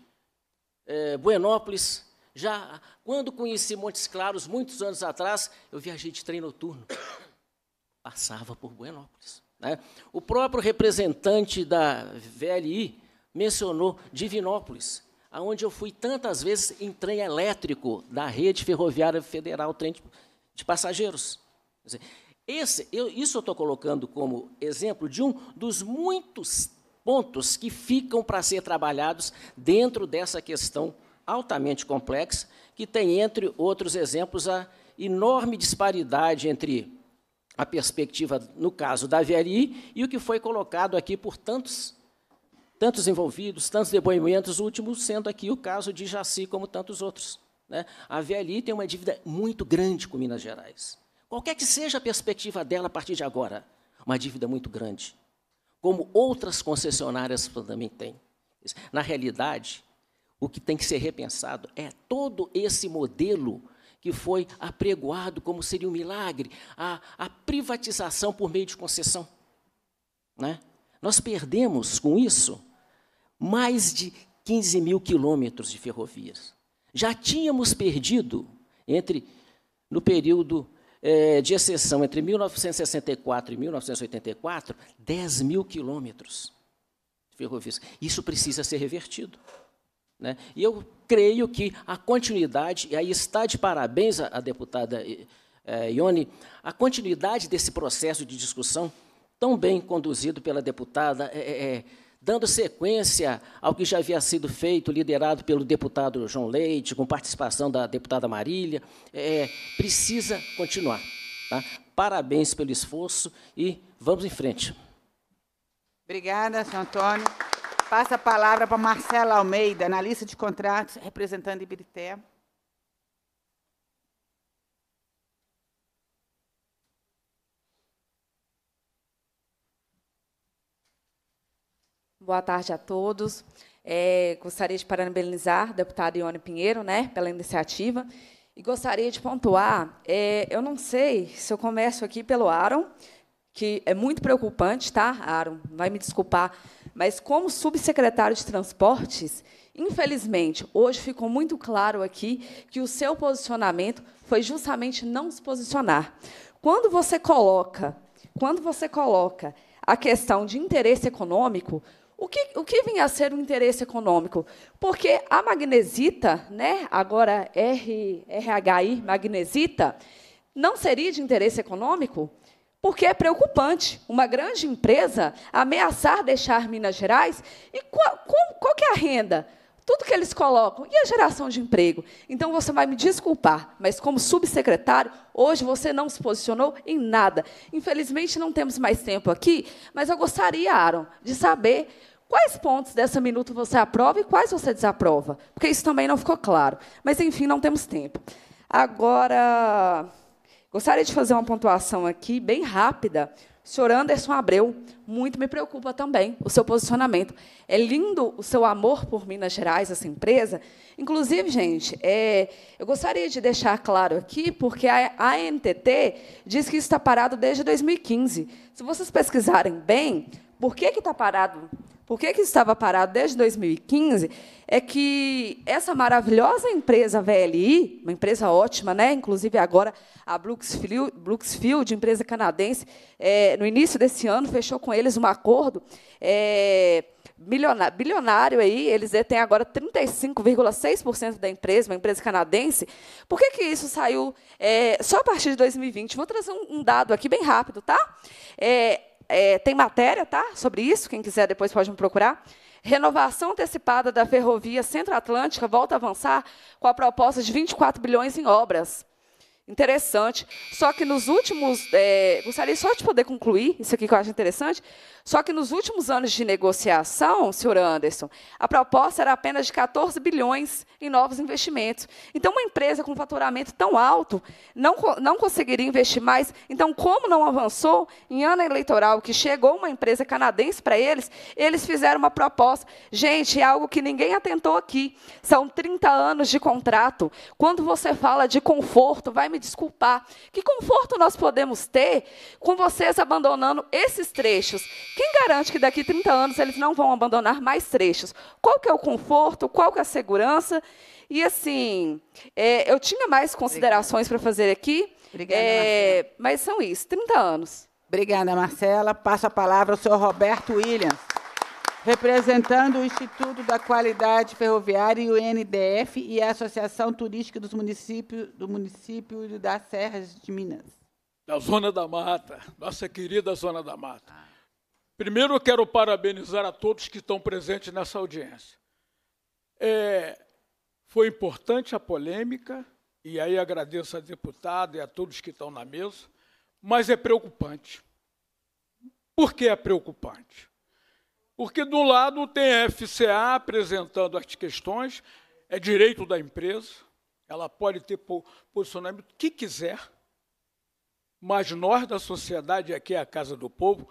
é, Buenópolis, já quando conheci Montes Claros, muitos anos atrás, eu viajei de trem noturno. Passava por Buenópolis. Né? O próprio representante da VLI mencionou Divinópolis aonde eu fui tantas vezes em trem elétrico da rede ferroviária federal, trem de, de passageiros. Esse, eu, isso eu estou colocando como exemplo de um dos muitos pontos que ficam para ser trabalhados dentro dessa questão altamente complexa, que tem, entre outros exemplos, a enorme disparidade entre a perspectiva, no caso da VRI, e o que foi colocado aqui por tantos tantos envolvidos, tantos depoimentos, o último sendo aqui o caso de Jaci, como tantos outros. Né? A VLI tem uma dívida muito grande com Minas Gerais. Qualquer que seja a perspectiva dela a partir de agora, uma dívida muito grande, como outras concessionárias também têm. Na realidade, o que tem que ser repensado é todo esse modelo que foi apregoado como seria um milagre, a, a privatização por meio de concessão. Né? Nós perdemos com isso mais de 15 mil quilômetros de ferrovias. Já tínhamos perdido, entre no período é, de exceção, entre 1964 e 1984, 10 mil quilômetros de ferrovias. Isso precisa ser revertido. Né? E eu creio que a continuidade, e aí está de parabéns a, deputada é, Ione, a continuidade desse processo de discussão, tão bem conduzido pela deputada. É, é, dando sequência ao que já havia sido feito, liderado pelo deputado João Leite, com participação da deputada Marília, é, precisa continuar. Tá? Parabéns pelo esforço e vamos em frente. Obrigada, senhor Antônio. Passa a palavra para Marcela Almeida, analista de contratos, representando Ibirité. Boa tarde a todos. É, gostaria de parabenizar a deputada Ione Pinheiro né, pela iniciativa. E gostaria de pontuar, é, eu não sei se eu começo aqui pelo Aaron, que é muito preocupante, tá, Aaron? Vai me desculpar. Mas, como subsecretário de Transportes, infelizmente, hoje ficou muito claro aqui que o seu posicionamento foi justamente não se posicionar. Quando você coloca, quando você coloca a questão de interesse econômico, o que, o que vinha a ser um interesse econômico? Porque a magnesita, né, agora R, RHI, magnesita, não seria de interesse econômico? Porque é preocupante uma grande empresa ameaçar deixar Minas Gerais. E qual, qual, qual é a renda tudo que eles colocam. E a geração de emprego? Então você vai me desculpar, mas como subsecretário, hoje você não se posicionou em nada. Infelizmente não temos mais tempo aqui, mas eu gostaria, Aaron, de saber Quais pontos dessa minuta você aprova e quais você desaprova? Porque isso também não ficou claro. Mas, enfim, não temos tempo. Agora, gostaria de fazer uma pontuação aqui, bem rápida, senhor Anderson Abreu, muito me preocupa também o seu posicionamento. É lindo o seu amor por Minas Gerais, essa empresa. Inclusive, gente, é, eu gostaria de deixar claro aqui, porque a ANTT diz que está parado desde 2015. Se vocês pesquisarem bem, por que está parado por que, que estava parado desde 2015, é que essa maravilhosa empresa VLI, uma empresa ótima, né? inclusive agora a Brooksfield, empresa canadense, é, no início desse ano fechou com eles um acordo é, milionário, bilionário. Aí, eles detêm agora 35,6% da empresa, uma empresa canadense. Por que, que isso saiu é, só a partir de 2020? Vou trazer um, um, dado aqui bem rápido, tá? É, é, tem matéria, tá? Sobre isso, quem quiser depois pode me procurar. Renovação antecipada da ferrovia Centro-Atlântica volta a avançar com a proposta de 24 bilhões em obras. Interessante. Só que nos últimos. É, gostaria só de poder concluir, isso aqui que eu acho interessante. Só que nos últimos anos de negociação, senhor Anderson, a proposta era apenas de 14 bilhões em novos investimentos. Então, uma empresa com faturamento tão alto não, não conseguiria investir mais. Então, como não avançou, em ano eleitoral, que chegou uma empresa canadense para eles, eles fizeram uma proposta. Gente, é algo que ninguém atentou aqui. São 30 anos de contrato. Quando você fala de conforto, vai me desculpar. Que conforto nós podemos ter com vocês abandonando esses trechos quem garante que daqui 30 anos eles não vão abandonar mais trechos? Qual que é o conforto? Qual que é a segurança? E assim, é, eu tinha mais considerações para fazer aqui. Obrigada, é, mas são isso, 30 anos. Obrigada, Marcela. Passo a palavra ao senhor Roberto Williams, representando o Instituto da Qualidade Ferroviária e o NDF e a Associação Turística dos Municípios do município das Serras de Minas. Da Zona da Mata, nossa querida Zona da Mata. Primeiro, eu quero parabenizar a todos que estão presentes nessa audiência. É, foi importante a polêmica, e aí agradeço a deputada e a todos que estão na mesa, mas é preocupante. Por que é preocupante? Porque, do lado, tem a FCA apresentando as questões, é direito da empresa, ela pode ter posicionamento que quiser, mas nós da sociedade, aqui é a Casa do Povo,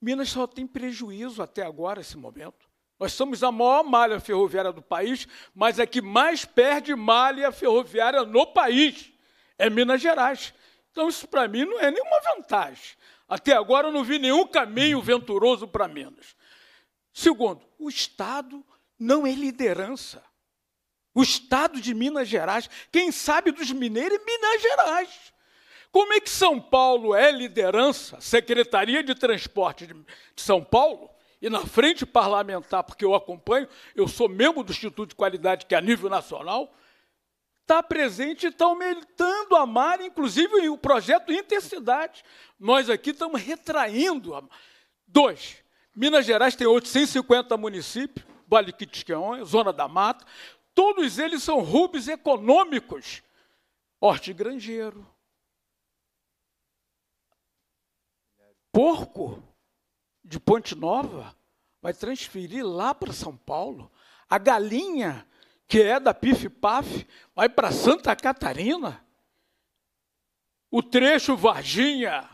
Minas só tem prejuízo até agora, esse momento. Nós somos a maior malha ferroviária do país, mas a que mais perde malha ferroviária no país é Minas Gerais. Então, isso para mim não é nenhuma vantagem. Até agora eu não vi nenhum caminho venturoso para Minas. Segundo, o Estado não é liderança. O Estado de Minas Gerais, quem sabe dos mineiros é Minas Gerais. Como é que São Paulo é liderança, Secretaria de Transporte de São Paulo, e na frente parlamentar, porque eu acompanho, eu sou membro do Instituto de Qualidade, que é a nível nacional, está presente e está aumentando a mar, inclusive o projeto Intercidade. Nós aqui estamos retraindo. A... Dois, Minas Gerais tem 850 municípios, Vale Quitisqueonha, Zona da Mata, todos eles são hubs econômicos, hortigranjeiro, porco de Ponte Nova vai transferir lá para São Paulo. A galinha, que é da Pif Paf, vai para Santa Catarina. O trecho Varginha,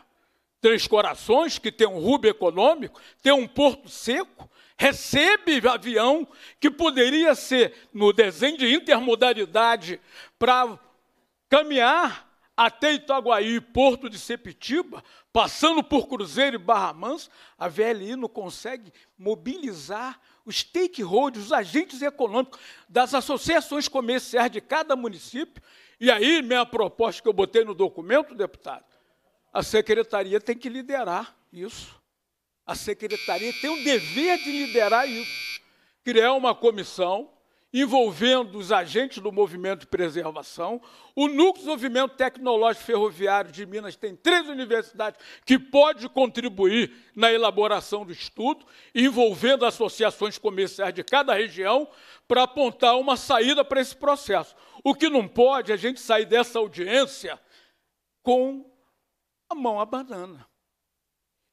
Três Corações, que tem um rubro econômico, tem um porto seco, recebe avião que poderia ser no desenho de intermodalidade para caminhar até Itaguaí, porto de Sepitiba, passando por Cruzeiro e Barra Manso, a VLI não consegue mobilizar os stakeholders, os agentes econômicos das associações comerciais de cada município. E aí, minha proposta que eu botei no documento, deputado, a secretaria tem que liderar isso. A secretaria tem o dever de liderar isso. Criar uma comissão envolvendo os agentes do movimento de preservação. O Núcleo do movimento Tecnológico Ferroviário de Minas tem três universidades que pode contribuir na elaboração do estudo, envolvendo associações comerciais de cada região, para apontar uma saída para esse processo. O que não pode é a gente sair dessa audiência com a mão à banana.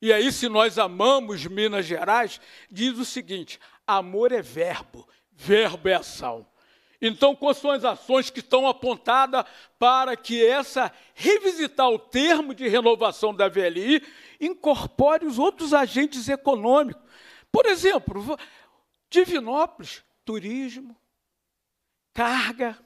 E aí, se nós amamos Minas Gerais, diz o seguinte: amor é verbo, verbo é ação. Então, quais são as ações que estão apontadas para que essa revisitar o termo de renovação da VLI incorpore os outros agentes econômicos? Por exemplo, Divinópolis, turismo, carga,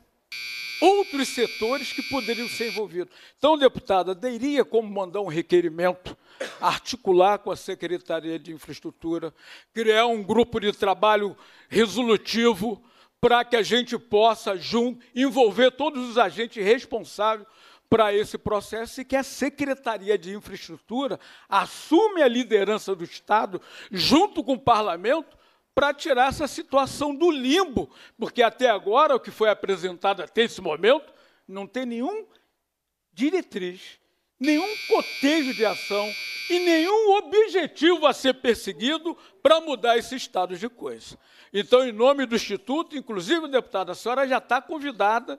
outros setores que poderiam ser envolvidos. Então, deputada, teria como mandar um requerimento, articular com a Secretaria de Infraestrutura, criar um grupo de trabalho resolutivo para que a gente possa junto, envolver todos os agentes responsáveis para esse processo e que a Secretaria de Infraestrutura assume a liderança do Estado junto com o Parlamento para tirar essa situação do limbo, porque até agora o que foi apresentado até esse momento não tem nenhum diretriz, nenhum cotejo de ação e nenhum objetivo a ser perseguido para mudar esse estado de coisa. Então, em nome do Instituto, inclusive, deputada, a senhora já está convidada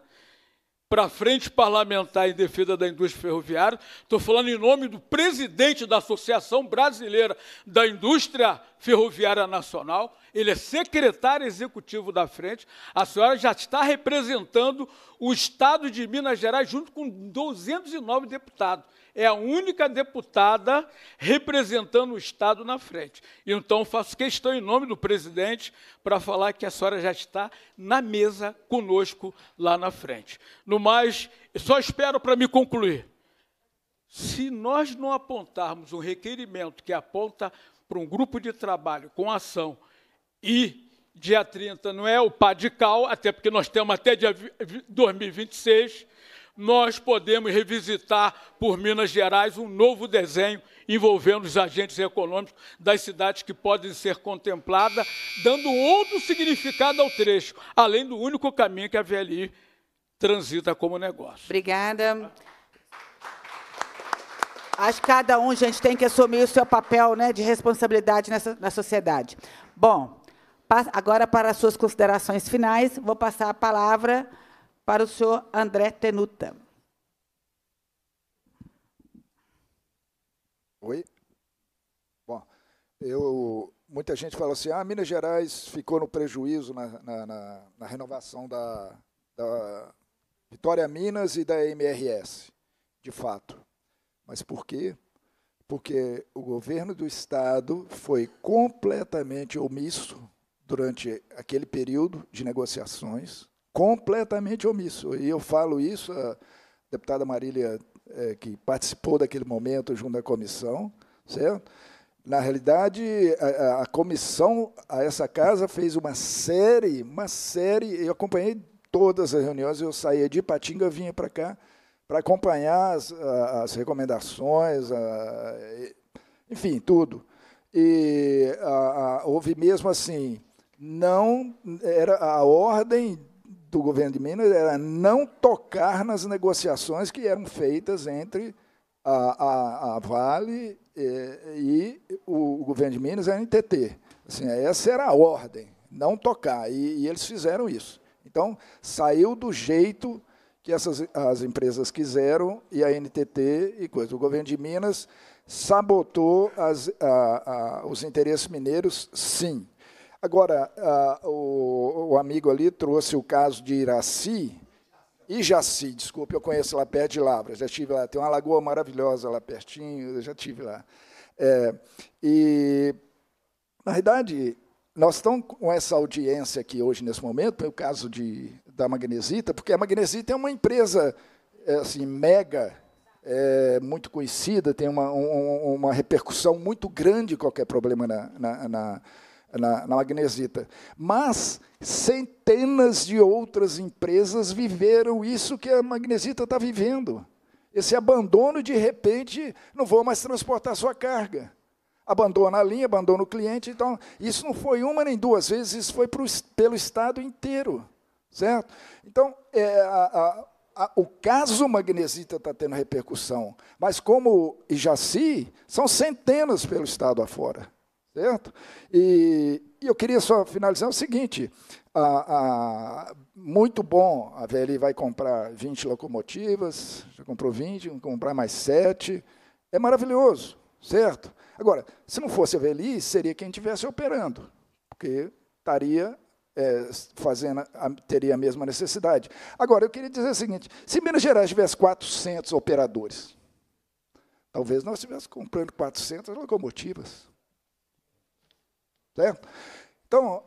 para a Frente Parlamentar em Defesa da Indústria Ferroviária. Estou falando em nome do presidente da Associação Brasileira da Indústria Ferroviária Nacional. Ele é secretário executivo da frente. A senhora já está representando o Estado de Minas Gerais junto com 209 deputados é a única deputada representando o Estado na frente. Então, faço questão, em nome do presidente, para falar que a senhora já está na mesa conosco lá na frente. No mais, só espero para me concluir. Se nós não apontarmos um requerimento que aponta para um grupo de trabalho com ação e dia 30 não é o padical, até porque nós temos até dia 2026 nós podemos revisitar por Minas Gerais um novo desenho envolvendo os agentes econômicos das cidades que podem ser contempladas, dando outro significado ao trecho, além do único caminho que a VLI transita como negócio. Obrigada. Acho que cada um, gente, tem que assumir o seu papel né, de responsabilidade nessa, na sociedade. Bom, agora para as suas considerações finais, vou passar a palavra para o senhor André Tenuta. Oi. Bom, eu, muita gente fala assim, ah, Minas Gerais ficou no prejuízo na, na, na, na renovação da, da Vitória Minas e da MRS, de fato. Mas por quê? Porque o governo do Estado foi completamente omisso durante aquele período de negociações completamente omisso. E eu falo isso, a deputada Marília, é, que participou daquele momento junto à comissão, certo? Na realidade, a, a, comissão, a essa casa, fez uma série, uma série, eu acompanhei todas as reuniões, eu saía de Patinga, vinha para cá, para acompanhar as, as recomendações, a, enfim, tudo. E a, houve mesmo assim, não era a ordem do governo de Minas era não tocar nas negociações que eram feitas entre a, a, a Vale e, e o, o, governo de Minas, a NTT. Assim, essa era a ordem, não tocar. E, e eles fizeram isso. Então, saiu do jeito que essas, as empresas quiseram e a NTT e coisa. O governo de Minas sabotou as, a, a, os interesses mineiros, sim. Agora, o, o, amigo ali trouxe o caso de Iraci, Ijaci, desculpe, eu conheço lá perto de Lavras, já estive lá, tem uma lagoa maravilhosa lá pertinho, eu já estive lá. É, e, na realidade, nós estamos com essa audiência aqui hoje, nesse momento, o caso de, da Magnesita, porque a Magnesita é uma empresa é, assim, mega, é, muito conhecida, tem uma, um, uma repercussão muito grande qualquer problema na, na, na na, na magnesita. Mas centenas de outras empresas viveram isso que a magnesita está vivendo. Esse abandono de repente, não vou mais transportar sua carga. Abandona a linha, abandona o cliente. Então, isso não foi uma nem duas vezes, isso foi pro, pelo estado inteiro. Certo? Então, é, a, a, a, o caso magnesita está tendo repercussão, mas como Ijaci, são centenas pelo estado afora. Certo? E, e eu queria só finalizar o seguinte: a, a, muito bom, a VLI vai comprar 20 locomotivas, já comprou 20, vai comprar mais 7. É maravilhoso, certo? Agora, se não fosse a VLI, seria quem estivesse operando, porque estaria é, fazendo, a, teria a mesma necessidade. Agora, eu queria dizer o seguinte: se Minas Gerais tivesse 400 operadores, talvez nós estivéssemos comprando 400 locomotivas. Certo? Então,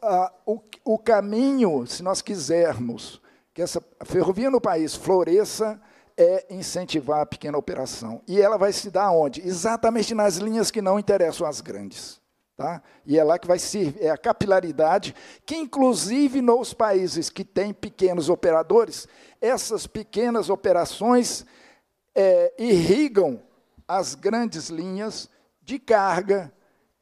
o, o caminho, se nós quisermos que essa ferrovia no país floresça, é incentivar a pequena operação. E ela vai se dar onde? Exatamente nas linhas que não interessam às grandes. Tá? E é lá que vai servir, é a capilaridade, que inclusive nos países que têm pequenos operadores, essas pequenas operações é, irrigam as grandes linhas de carga,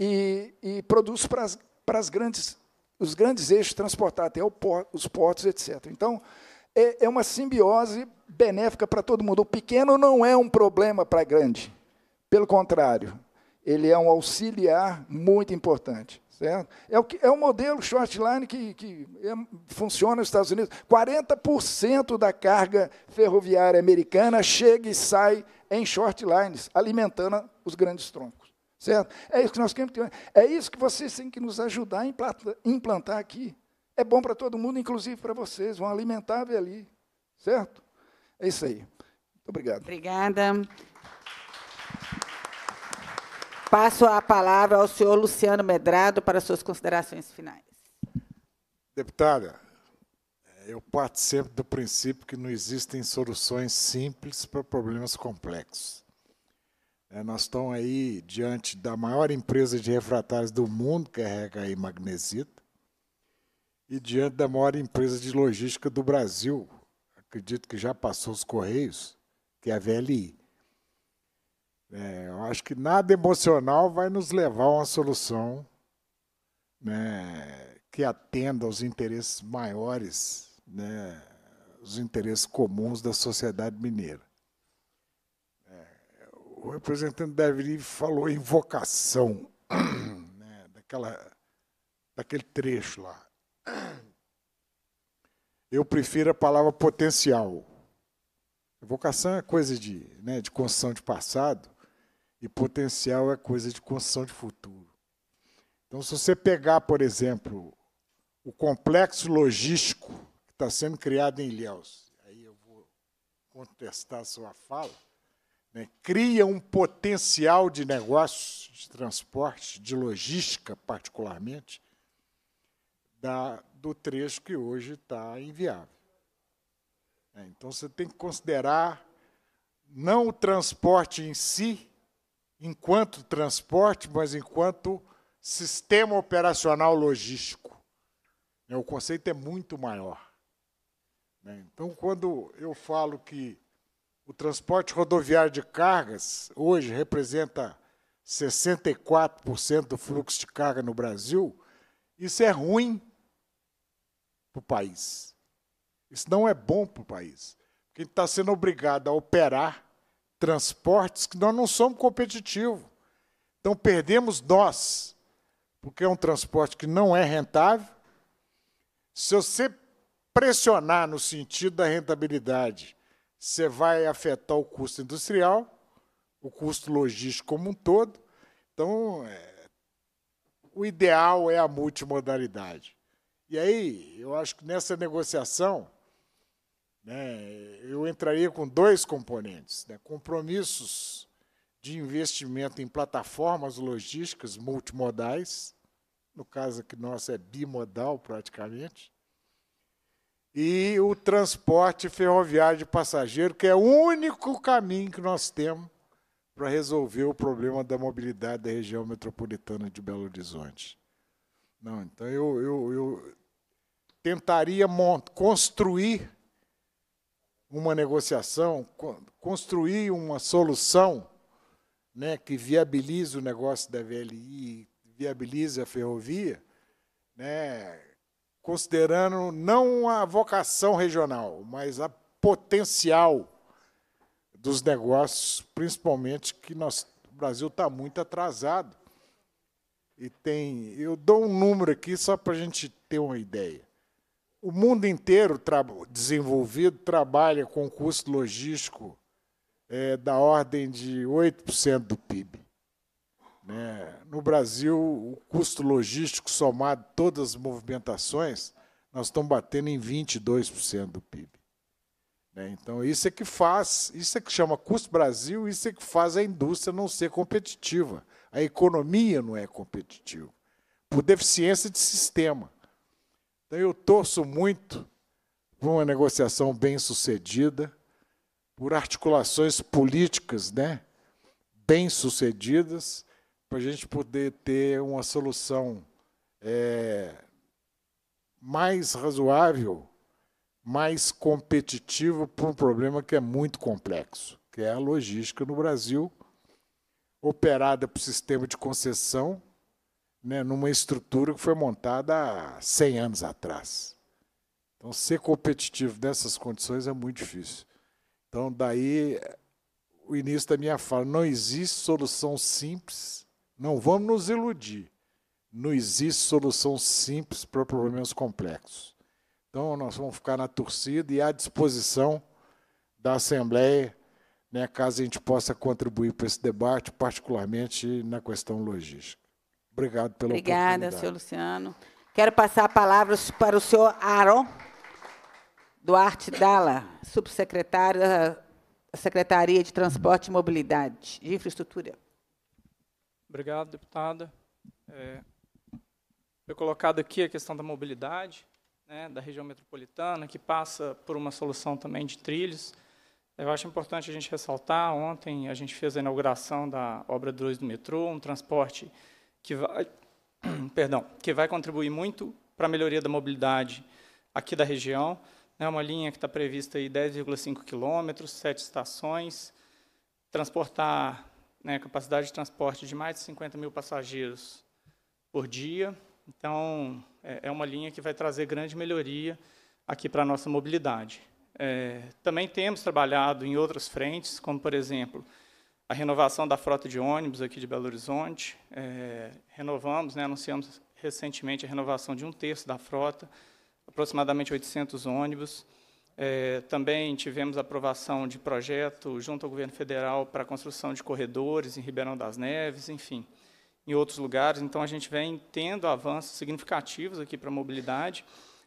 e, e produz para, as, para as grandes, os grandes eixos transportar até por, os portos, etc. Então, é, é uma simbiose benéfica para todo mundo. O pequeno não é um problema para grande. Pelo contrário, ele é um auxiliar muito importante. Certo? É o, que, é o modelo short que, que é, funciona nos Estados Unidos. 40% da carga ferroviária americana chega e sai em short lines, alimentando os grandes troncos. Certo? É isso que nós queremos. É isso que vocês têm que nos ajudar a implantar aqui. É bom para todo mundo, inclusive para vocês. Vão alimentar a ali. Certo? É isso aí. Muito obrigado. Obrigada. Passo a palavra ao senhor Luciano Medrado para suas considerações finais. Deputada, eu parto sempre do princípio que não existem soluções simples para problemas complexos. É, nós estamos aí diante da maior empresa de refratários do mundo, que carrega é aí magnesita, e diante da maior empresa de logística do Brasil, acredito que já passou os Correios, que é a VLI. É, eu acho que nada emocional vai nos levar a uma solução né, que atenda aos interesses maiores, né, os interesses comuns da sociedade mineira o representante da falou em vocação, [CLEARS THROAT] né, daquela, daquele trecho lá. [CLEARS THROAT] Eu prefiro a palavra potencial. Vocação é coisa de, né, de construção de passado e potencial é coisa de construção de futuro. Então, se você pegar, por exemplo, o complexo logístico que está sendo criado em Ilhéus, aí eu vou contestar a sua fala, né, cria um potencial de negócios, de transporte, de logística, particularmente, da, do trecho que hoje está inviável. É, então, você tem que considerar não o transporte em si, enquanto transporte, mas enquanto sistema operacional logístico. É, o conceito é muito maior. Né. Então, quando eu falo que o transporte rodoviário de cargas hoje representa 64% do fluxo de carga no Brasil. Isso é ruim para o país. Isso não é bom para o país. Porque a gente está sendo obrigado a operar transportes que nós não somos competitivos. Então perdemos nós, porque é um transporte que não é rentável. Se você pressionar no sentido da rentabilidade você vai afetar o custo industrial, o custo logístico como um todo. Então, é, o ideal é a multimodalidade. E aí, eu acho que nessa negociação, né, eu entraria com dois componentes: né, compromissos de investimento em plataformas logísticas multimodais, no caso aqui nosso é bimodal praticamente, e o transporte ferroviário de passageiro, que é o único caminho que nós temos para resolver o problema da mobilidade da região metropolitana de Belo Horizonte. Não, então eu, eu, eu tentaria construir uma negociação, construir uma solução né, que viabilize o negócio da VLI, viabilize a ferrovia, né, considerando não a vocação regional, mas a potencial dos negócios, principalmente que nós, o Brasil está muito atrasado. E tem, eu dou um número aqui só para a gente ter uma ideia. O mundo inteiro tra desenvolvido trabalha com custo logístico é, da ordem de 8% do PIB. Né? No Brasil, o custo logístico somado todas as movimentações, nós estamos batendo em 22% do PIB. Né? Então, isso é que faz, isso é que chama custo Brasil, isso é que faz a indústria não ser competitiva. A economia não é competitiva, por deficiência de sistema. Então, eu torço muito por uma negociação bem sucedida, por articulações políticas né, bem sucedidas para a gente poder ter uma solução é, mais razoável, mais competitiva para um problema que é muito complexo, que é a logística no Brasil, operada por sistema de concessão, né, numa estrutura que foi montada há 100 anos atrás. Então, ser competitivo nessas condições é muito difícil. Então, daí o início da minha fala: não existe solução simples não vamos nos iludir. Não existe solução simples para problemas complexos. Então, nós vamos ficar na torcida e à disposição da Assembleia, né, caso a gente possa contribuir para esse debate, particularmente na questão logística. Obrigado pela Obrigada, oportunidade. Obrigada, senhor Luciano. Quero passar a palavra para o senhor Aaron Duarte Dalla, subsecretário da Secretaria de Transporte e Mobilidade de Infraestrutura. Obrigado, deputada. É, foi colocado aqui a questão da mobilidade né, da região metropolitana, que passa por uma solução também de trilhos. Eu acho importante a gente ressaltar, ontem a gente fez a inauguração da obra 2 do metrô, um transporte que vai, [COUGHS] perdão, que vai contribuir muito para a melhoria da mobilidade aqui da região. É uma linha que está prevista aí 10,5 quilômetros, sete estações, transportar né, capacidade de transporte de mais de 50 mil passageiros por dia. Então, é, é uma linha que vai trazer grande melhoria aqui para a nossa mobilidade. É, também temos trabalhado em outras frentes, como, por exemplo, a renovação da frota de ônibus aqui de Belo Horizonte. É, renovamos, né, anunciamos recentemente a renovação de um terço da frota, aproximadamente 800 ônibus. É, também tivemos aprovação de projeto junto ao governo federal para a construção de corredores em Ribeirão das Neves, enfim, em outros lugares. Então, a gente vem tendo avanços significativos aqui para a mobilidade.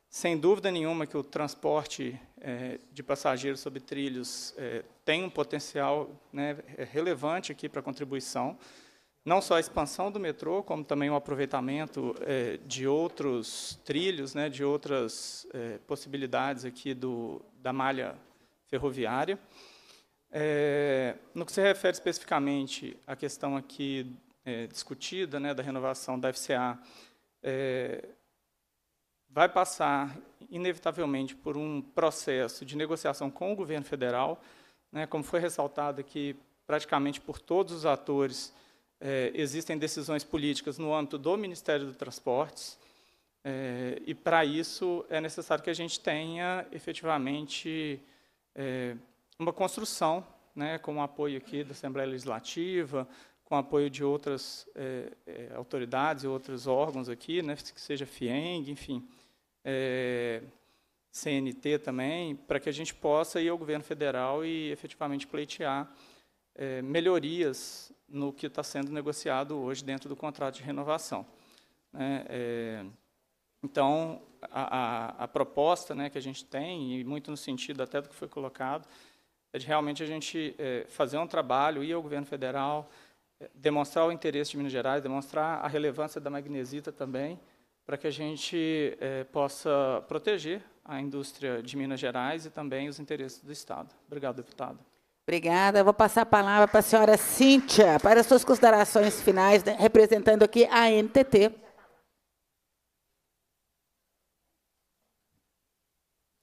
Sem dúvida nenhuma que o transporte é, de passageiros sobre trilhos é, tem um potencial né, relevante aqui para a contribuição não só a expansão do metrô, como também o aproveitamento é, de outros trilhos, né, de outras é, possibilidades aqui do, da malha ferroviária. É, no que se refere especificamente à questão aqui é, discutida, né, da renovação da FCA, é, vai passar, inevitavelmente, por um processo de negociação com o governo federal, né, como foi ressaltado aqui praticamente por todos os atores é, existem decisões políticas no âmbito do Ministério do Transportes, é, e para isso é necessário que a gente tenha efetivamente é, uma construção, né, com o apoio aqui da Assembleia Legislativa, com o apoio de outras é, é, autoridades e outros órgãos aqui, né, que seja FIENG, enfim, é, CNT também, para que a gente possa ir ao governo federal e efetivamente pleitear melhorias no que está sendo negociado hoje dentro do contrato de renovação. Né? é, então, a, a, a proposta né, que a gente tem, e muito no sentido até do que foi colocado, é de realmente a gente é, fazer um trabalho, ir ao governo federal, é, demonstrar o interesse de Minas Gerais, demonstrar a relevância da magnesita também, para que a gente é, possa proteger a indústria de Minas Gerais e também os interesses do Estado. Obrigado, deputado. Obrigada. vou passar a palavra para a senhora Cíntia, para suas considerações finais, né, representando aqui a NTT. Tá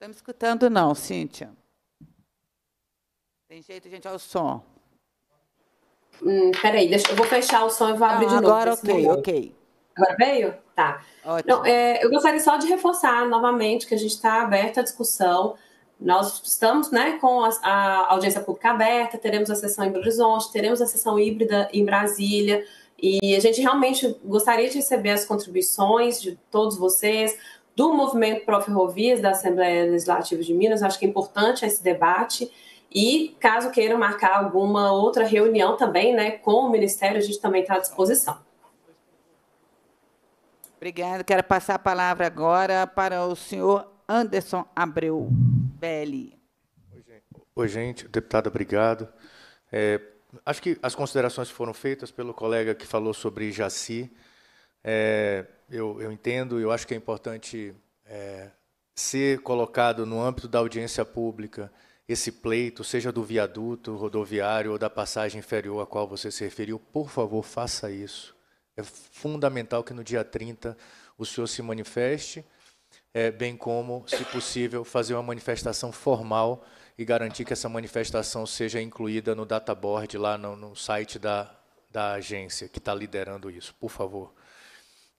Estamos escutando, não, Cíntia? Tem jeito, gente, olha o som. Hum, peraí, deixa, eu vou fechar o som e vou não, abrir de agora, novo. Agora, ok, ok. Agora veio? Tá. Ótimo. Não, é, eu gostaria só de reforçar novamente que a gente está aberto à discussão. Nós estamos né, com a, a, audiência pública aberta, teremos a sessão em Belo Horizonte, teremos a sessão híbrida em Brasília, e a gente realmente gostaria de receber as contribuições de todos vocês, do movimento pró-ferrovias da Assembleia Legislativa de Minas, acho que é importante esse debate, e caso queiram marcar alguma outra reunião também né, com o Ministério, a gente também está à disposição. Obrigada. Quero passar a palavra agora para o senhor Anderson Abreu. Oi, gente. Deputada, obrigado. É, acho que as considerações foram feitas pelo colega que falou sobre Jaci. É, eu, eu, entendo, eu acho que é importante é, ser colocado no âmbito da audiência pública esse pleito, seja do viaduto rodoviário ou da passagem inferior a qual você se referiu. Por favor, faça isso. É fundamental que no dia 30 o senhor se manifeste é, bem como, se possível, fazer uma manifestação formal e garantir que essa manifestação seja incluída no data board lá no, no site da, da agência que está liderando isso, por favor.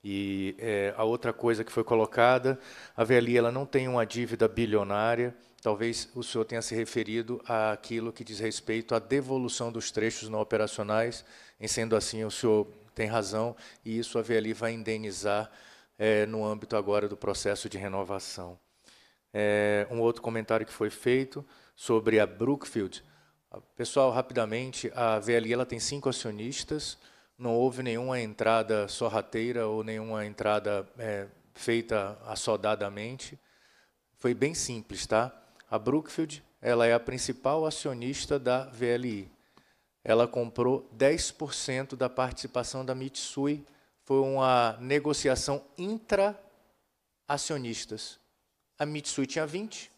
E é, a outra coisa que foi colocada, a Veli ela não tem uma dívida bilionária. Talvez o senhor tenha se referido àquilo que diz respeito à devolução dos trechos não operacionais. Em sendo assim, o senhor tem razão e isso a Veli vai indenizar é, no âmbito agora do processo de renovação. É, um outro comentário que foi feito sobre a Brookfield. Ah, pessoal, rapidamente, a VLI ela tem cinco acionistas, não houve nenhuma entrada sorrateira ou nenhuma entrada é, feita assodadamente. Foi bem simples, tá? A Brookfield ela é a principal acionista da VLI. Ela comprou 10% da participação da Mitsui foi uma negociação intra-acionistas. A Mitsui tinha 20,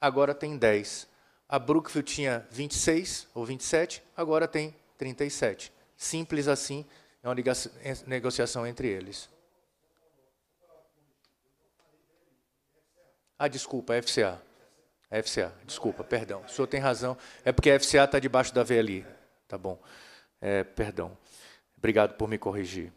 agora tem 10. A Brookfield tinha 26 ou 27, agora tem 37. Simples assim, é uma é, negociação entre eles. Ah, desculpa, é FCA. É FCA, desculpa, perdão. O senhor tem razão. É porque a FCA está debaixo da VLI. Tá bom. É, perdão. Obrigado por me corrigir.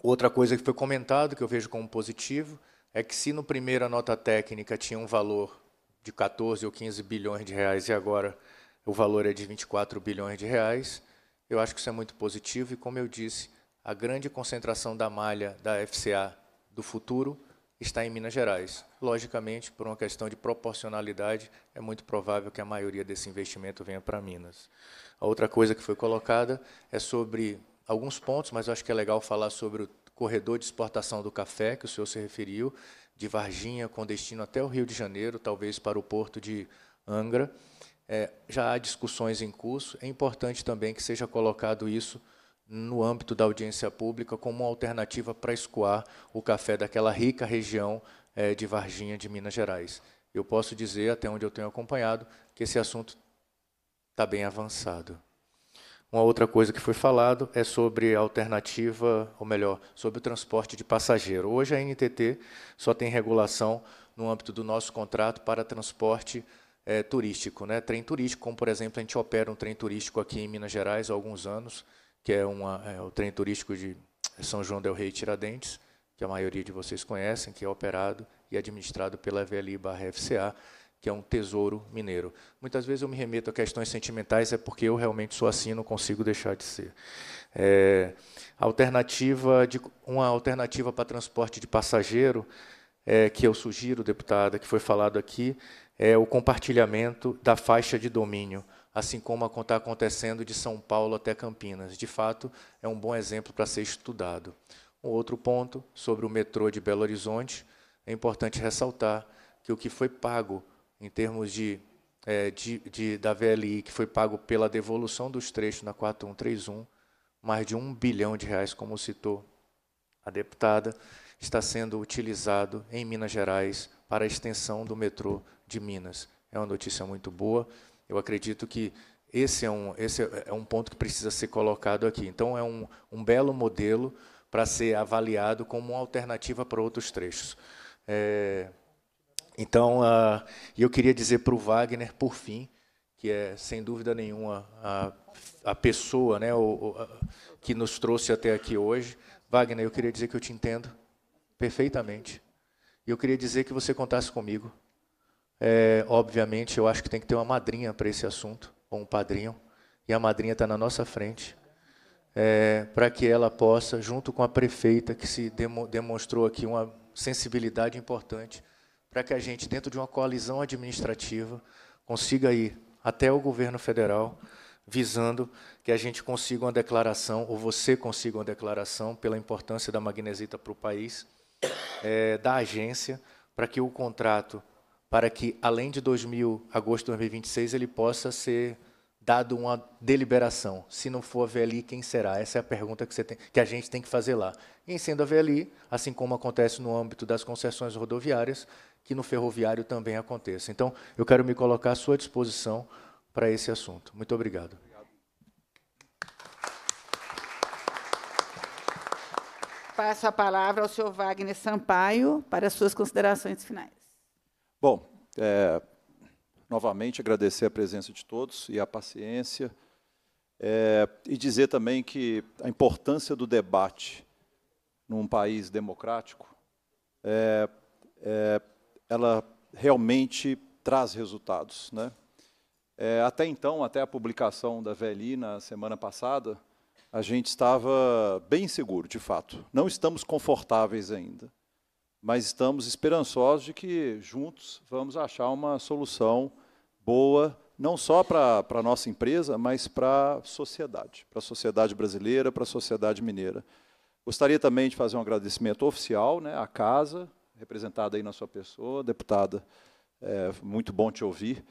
Outra coisa que foi comentado, que eu vejo como positivo, é que se no primeiro a nota técnica tinha um valor de 14 ou 15 bilhões de reais e agora o valor é de 24 bilhões de reais, eu acho que isso é muito positivo e, como eu disse, a grande concentração da malha da FCA do futuro está em Minas Gerais. Logicamente, por uma questão de proporcionalidade, é muito provável que a maioria desse investimento venha para Minas. A outra coisa que foi colocada é sobre alguns pontos, mas acho que é legal falar sobre o corredor de exportação do café, que o senhor se referiu, de Varginha, com destino até o Rio de Janeiro, talvez para o porto de Angra. É, já há discussões em curso. É importante também que seja colocado isso no âmbito da audiência pública como uma alternativa para escoar o café daquela rica região é, de Varginha, de Minas Gerais. Eu posso dizer, até onde eu tenho acompanhado, que esse assunto está bem avançado. Uma outra coisa que foi falado é sobre alternativa, ou melhor, sobre o transporte de passageiro. Hoje a NTT só tem regulação no âmbito do nosso contrato para transporte é, turístico, né? trem turístico, como por exemplo a gente opera um trem turístico aqui em Minas Gerais há alguns anos, que é, uma, é o trem turístico de São João del Rei Tiradentes, que a maioria de vocês conhecem, que é operado e administrado pela VLI barra FCA que é um tesouro mineiro. Muitas vezes eu me remeto a questões sentimentais, é porque eu realmente sou assim, não consigo deixar de ser. É, alternativa de, uma alternativa para transporte de passageiro é, que eu sugiro, deputada, que foi falado aqui, é o compartilhamento da faixa de domínio, assim como está acontecendo de São Paulo até Campinas. De fato, é um bom exemplo para ser estudado. Um outro ponto sobre o metrô de Belo Horizonte, é importante ressaltar que o que foi pago em termos de, é, de, de, da VLI que foi pago pela devolução dos trechos na 4131, mais de um bilhão de reais, como citou a deputada, está sendo utilizado em Minas Gerais para a extensão do metrô de Minas. É uma notícia muito boa. Eu acredito que esse é um, esse é um ponto que precisa ser colocado aqui. Então, é um, um belo modelo para ser avaliado como uma alternativa para outros trechos. É, então, uh, eu queria dizer para o Wagner, por fim, que é, sem dúvida nenhuma, a, a pessoa né, o, a, que nos trouxe até aqui hoje. Wagner, eu queria dizer que eu te entendo perfeitamente. E eu queria dizer que você contasse comigo. É, obviamente, eu acho que tem que ter uma madrinha para esse assunto, ou um padrinho, e a madrinha está na nossa frente, é, para que ela possa, junto com a prefeita, que se demo, demonstrou aqui uma sensibilidade importante, para que a gente, dentro de uma coalizão administrativa, consiga ir até o governo federal, visando que a gente consiga uma declaração, ou você consiga uma declaração, pela importância da magnesita para o país, é, da agência, para que o contrato, para que, além de 2000, agosto de 2026, ele possa ser dado uma deliberação. Se não for a VLI, quem será? Essa é a pergunta que, tem, que, a gente tem que fazer lá. E, sendo a VLI, assim como acontece no âmbito das concessões rodoviárias, que no ferroviário também aconteça. Então, eu quero me colocar à sua disposição para esse assunto. Muito obrigado. Passo a palavra ao senhor Wagner Sampaio para as suas considerações finais. Bom, é, novamente agradecer a presença de todos e a paciência. É, e dizer também que a importância do debate num país democrático é, é, ela realmente traz resultados. Né? É, até então, até a publicação da VLI na semana passada, a gente estava bem seguro, de fato. Não estamos confortáveis ainda, mas estamos esperançosos de que juntos vamos achar uma solução boa, não só para a nossa empresa, mas para a sociedade, para a sociedade brasileira, para a sociedade mineira. Gostaria também de fazer um agradecimento oficial né, à casa, representada aí na sua pessoa, deputada. É muito bom te ouvir.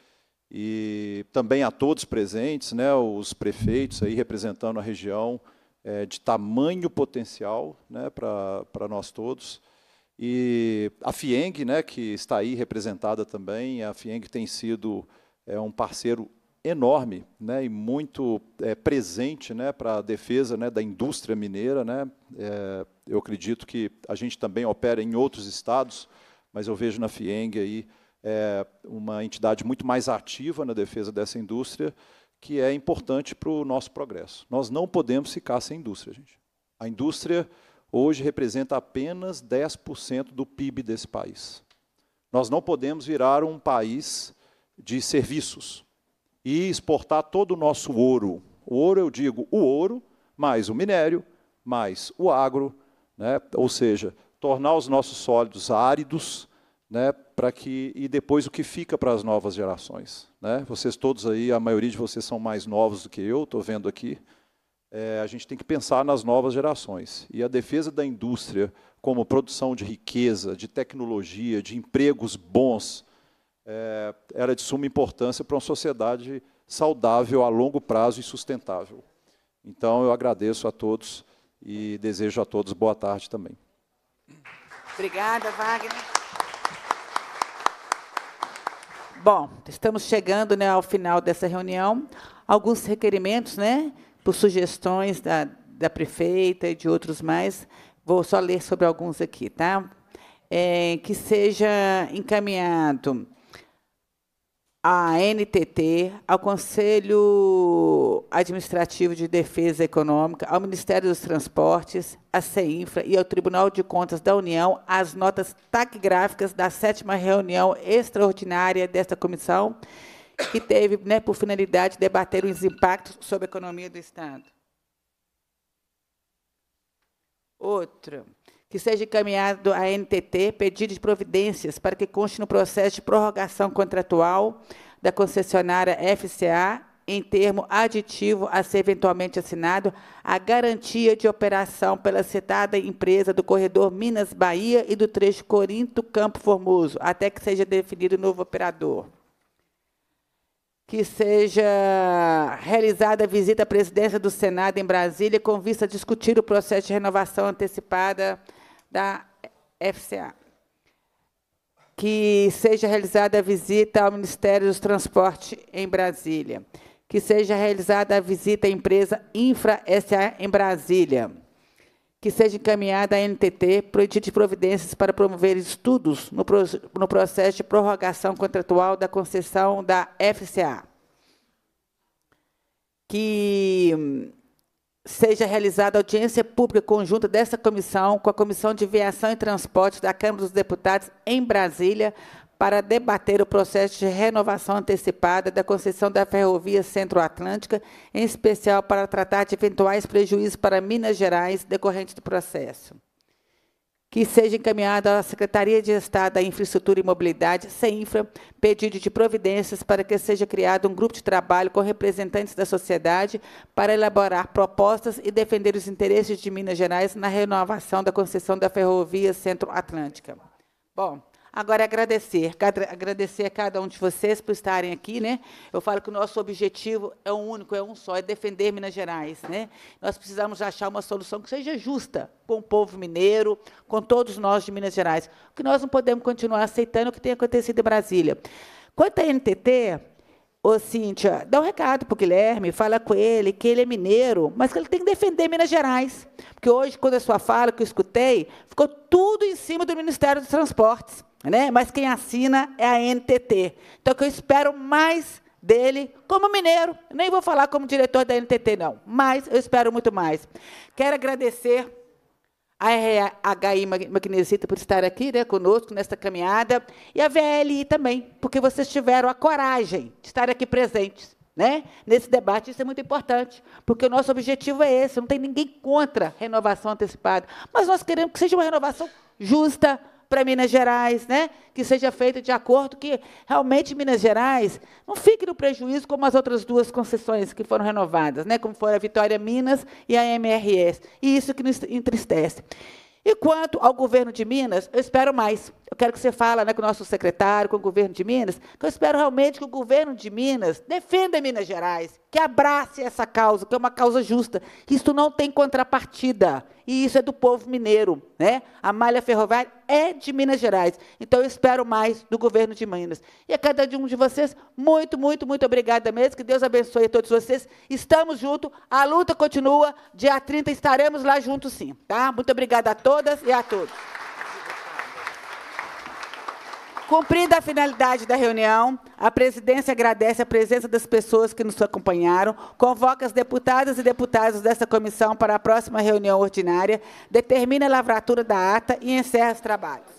E também a todos presentes, né, os prefeitos aí representando a região é, de tamanho potencial né, para nós todos. E a FIENG, né, que está aí representada também, a FIENG tem sido é, um parceiro enorme né, e muito é, presente né, para a defesa né, da indústria mineira. Né? É, eu acredito que a gente também opera em outros estados, mas eu vejo na FIENG aí, é, uma entidade muito mais ativa na defesa dessa indústria, que é importante para o nosso progresso. Nós não podemos ficar sem indústria, gente. A indústria hoje representa apenas 10% do PIB desse país. Nós não podemos virar um país de serviços e exportar todo o nosso ouro. O ouro, eu digo, o ouro, mais o minério, mais o agro, né? ou seja, tornar os nossos sólidos áridos, né? para que e depois o que fica para as novas gerações. Né? Vocês todos aí, a maioria de vocês são mais novos do que eu, estou vendo aqui. É, a gente tem que pensar nas novas gerações e a defesa da indústria como produção de riqueza, de tecnologia, de empregos bons, é, era de suma importância para uma sociedade saudável a longo prazo e sustentável. Então, eu agradeço a todos e desejo a todos boa tarde também. Obrigada, Wagner. Bom, estamos chegando né, ao final dessa reunião. Alguns requerimentos, né, por sugestões da, da prefeita e de outros mais. Vou só ler sobre alguns aqui, tá? É, que seja encaminhado a NTT, ao Conselho Administrativo de Defesa Econômica, ao Ministério dos Transportes, à CEINFRA e ao Tribunal de Contas da União as notas taquigráficas da sétima reunião extraordinária desta comissão, que teve né, por finalidade debater os impactos sobre a economia do Estado. Outro que seja encaminhado à NTT pedido de providências para que conste no processo de prorrogação contratual da concessionária FCA em termo aditivo a ser eventualmente assinado a garantia de operação pela citada empresa do corredor Minas Bahia e do trecho Corinto Campo Formoso, até que seja definido novo operador. Que seja realizada a visita à presidência do Senado em Brasília com vista a discutir o processo de renovação antecipada da FCA. Que seja realizada a visita ao Ministério dos Transportes em Brasília. Que seja realizada a visita à empresa Infra SA em Brasília. Que seja encaminhada à NTT proedido de providências para promover estudos no, pro, no processo de prorrogação contratual da concessão da FCA. Que seja realizada audiência pública conjunta dessa comissão com a Comissão de Viação e Transporte da Câmara dos Deputados em Brasília para debater o processo de renovação antecipada da concessão da Ferrovia Centro-Atlântica, em especial para tratar de eventuais prejuízos para Minas Gerais decorrentes do processo que seja encaminhado à Secretaria de Estado da Infraestrutura e Mobilidade, CEINFRA, pedido de providências para que seja criado um grupo de trabalho com representantes da sociedade para elaborar propostas e defender os interesses de Minas Gerais na renovação da concessão da Ferrovia Centro-Atlântica. Bom, Agora, agradecer. Agradecer a cada um de vocês por estarem aqui. Né? Eu falo que o nosso objetivo é um único, é um só, é defender Minas Gerais. Né? Nós precisamos achar uma solução que seja justa com o povo mineiro, com todos nós de Minas Gerais. porque nós não podemos continuar aceitando o que tem acontecido em Brasília. Quanto à NTT, Ô, Cíntia, dá um recado para o Guilherme, fala com ele que ele é mineiro, mas que ele tem que defender Minas Gerais. Porque hoje, quando a sua fala que eu escutei, ficou tudo em cima do Ministério dos Transportes. Né? Mas quem assina é a NTT. Então, que eu espero mais dele como mineiro. Nem vou falar como diretor da NTT, não. Mas eu espero muito mais. Quero agradecer a RHI Magnesita por estar aqui né, conosco nesta caminhada e a VLI também, porque vocês tiveram a coragem de estar aqui presentes. Né? Nesse debate, isso é muito importante, porque o nosso objetivo é esse, não tem ninguém contra renovação antecipada, mas nós queremos que seja uma renovação justa, para Minas Gerais, né? que seja feita de acordo que realmente Minas Gerais não fique no prejuízo como as outras duas concessões que foram renovadas, né? como foram a Vitória Minas e a MRS. E isso que nos entristece. E quanto ao governo de Minas, eu espero mais. Eu quero que você fale né, com o nosso secretário, com o governo de Minas, que eu espero realmente que o governo de Minas defenda Minas Gerais, que abrace essa causa, que é uma causa justa. Isso não tem contrapartida. E isso é do povo mineiro. Né? A malha ferroviária é de Minas Gerais. Então, eu espero mais do governo de Minas. E a cada um de vocês, muito, muito, muito obrigada mesmo. Que Deus abençoe a todos vocês. Estamos juntos. A luta continua. Dia 30 estaremos lá juntos, sim. Tá? Muito obrigada a todas e a todos. Cumprida a finalidade da reunião, a presidência agradece a presença das pessoas que nos acompanharam, convoca as deputadas e deputados desta comissão para a próxima reunião ordinária, determina a lavratura da ata e encerra os trabalhos.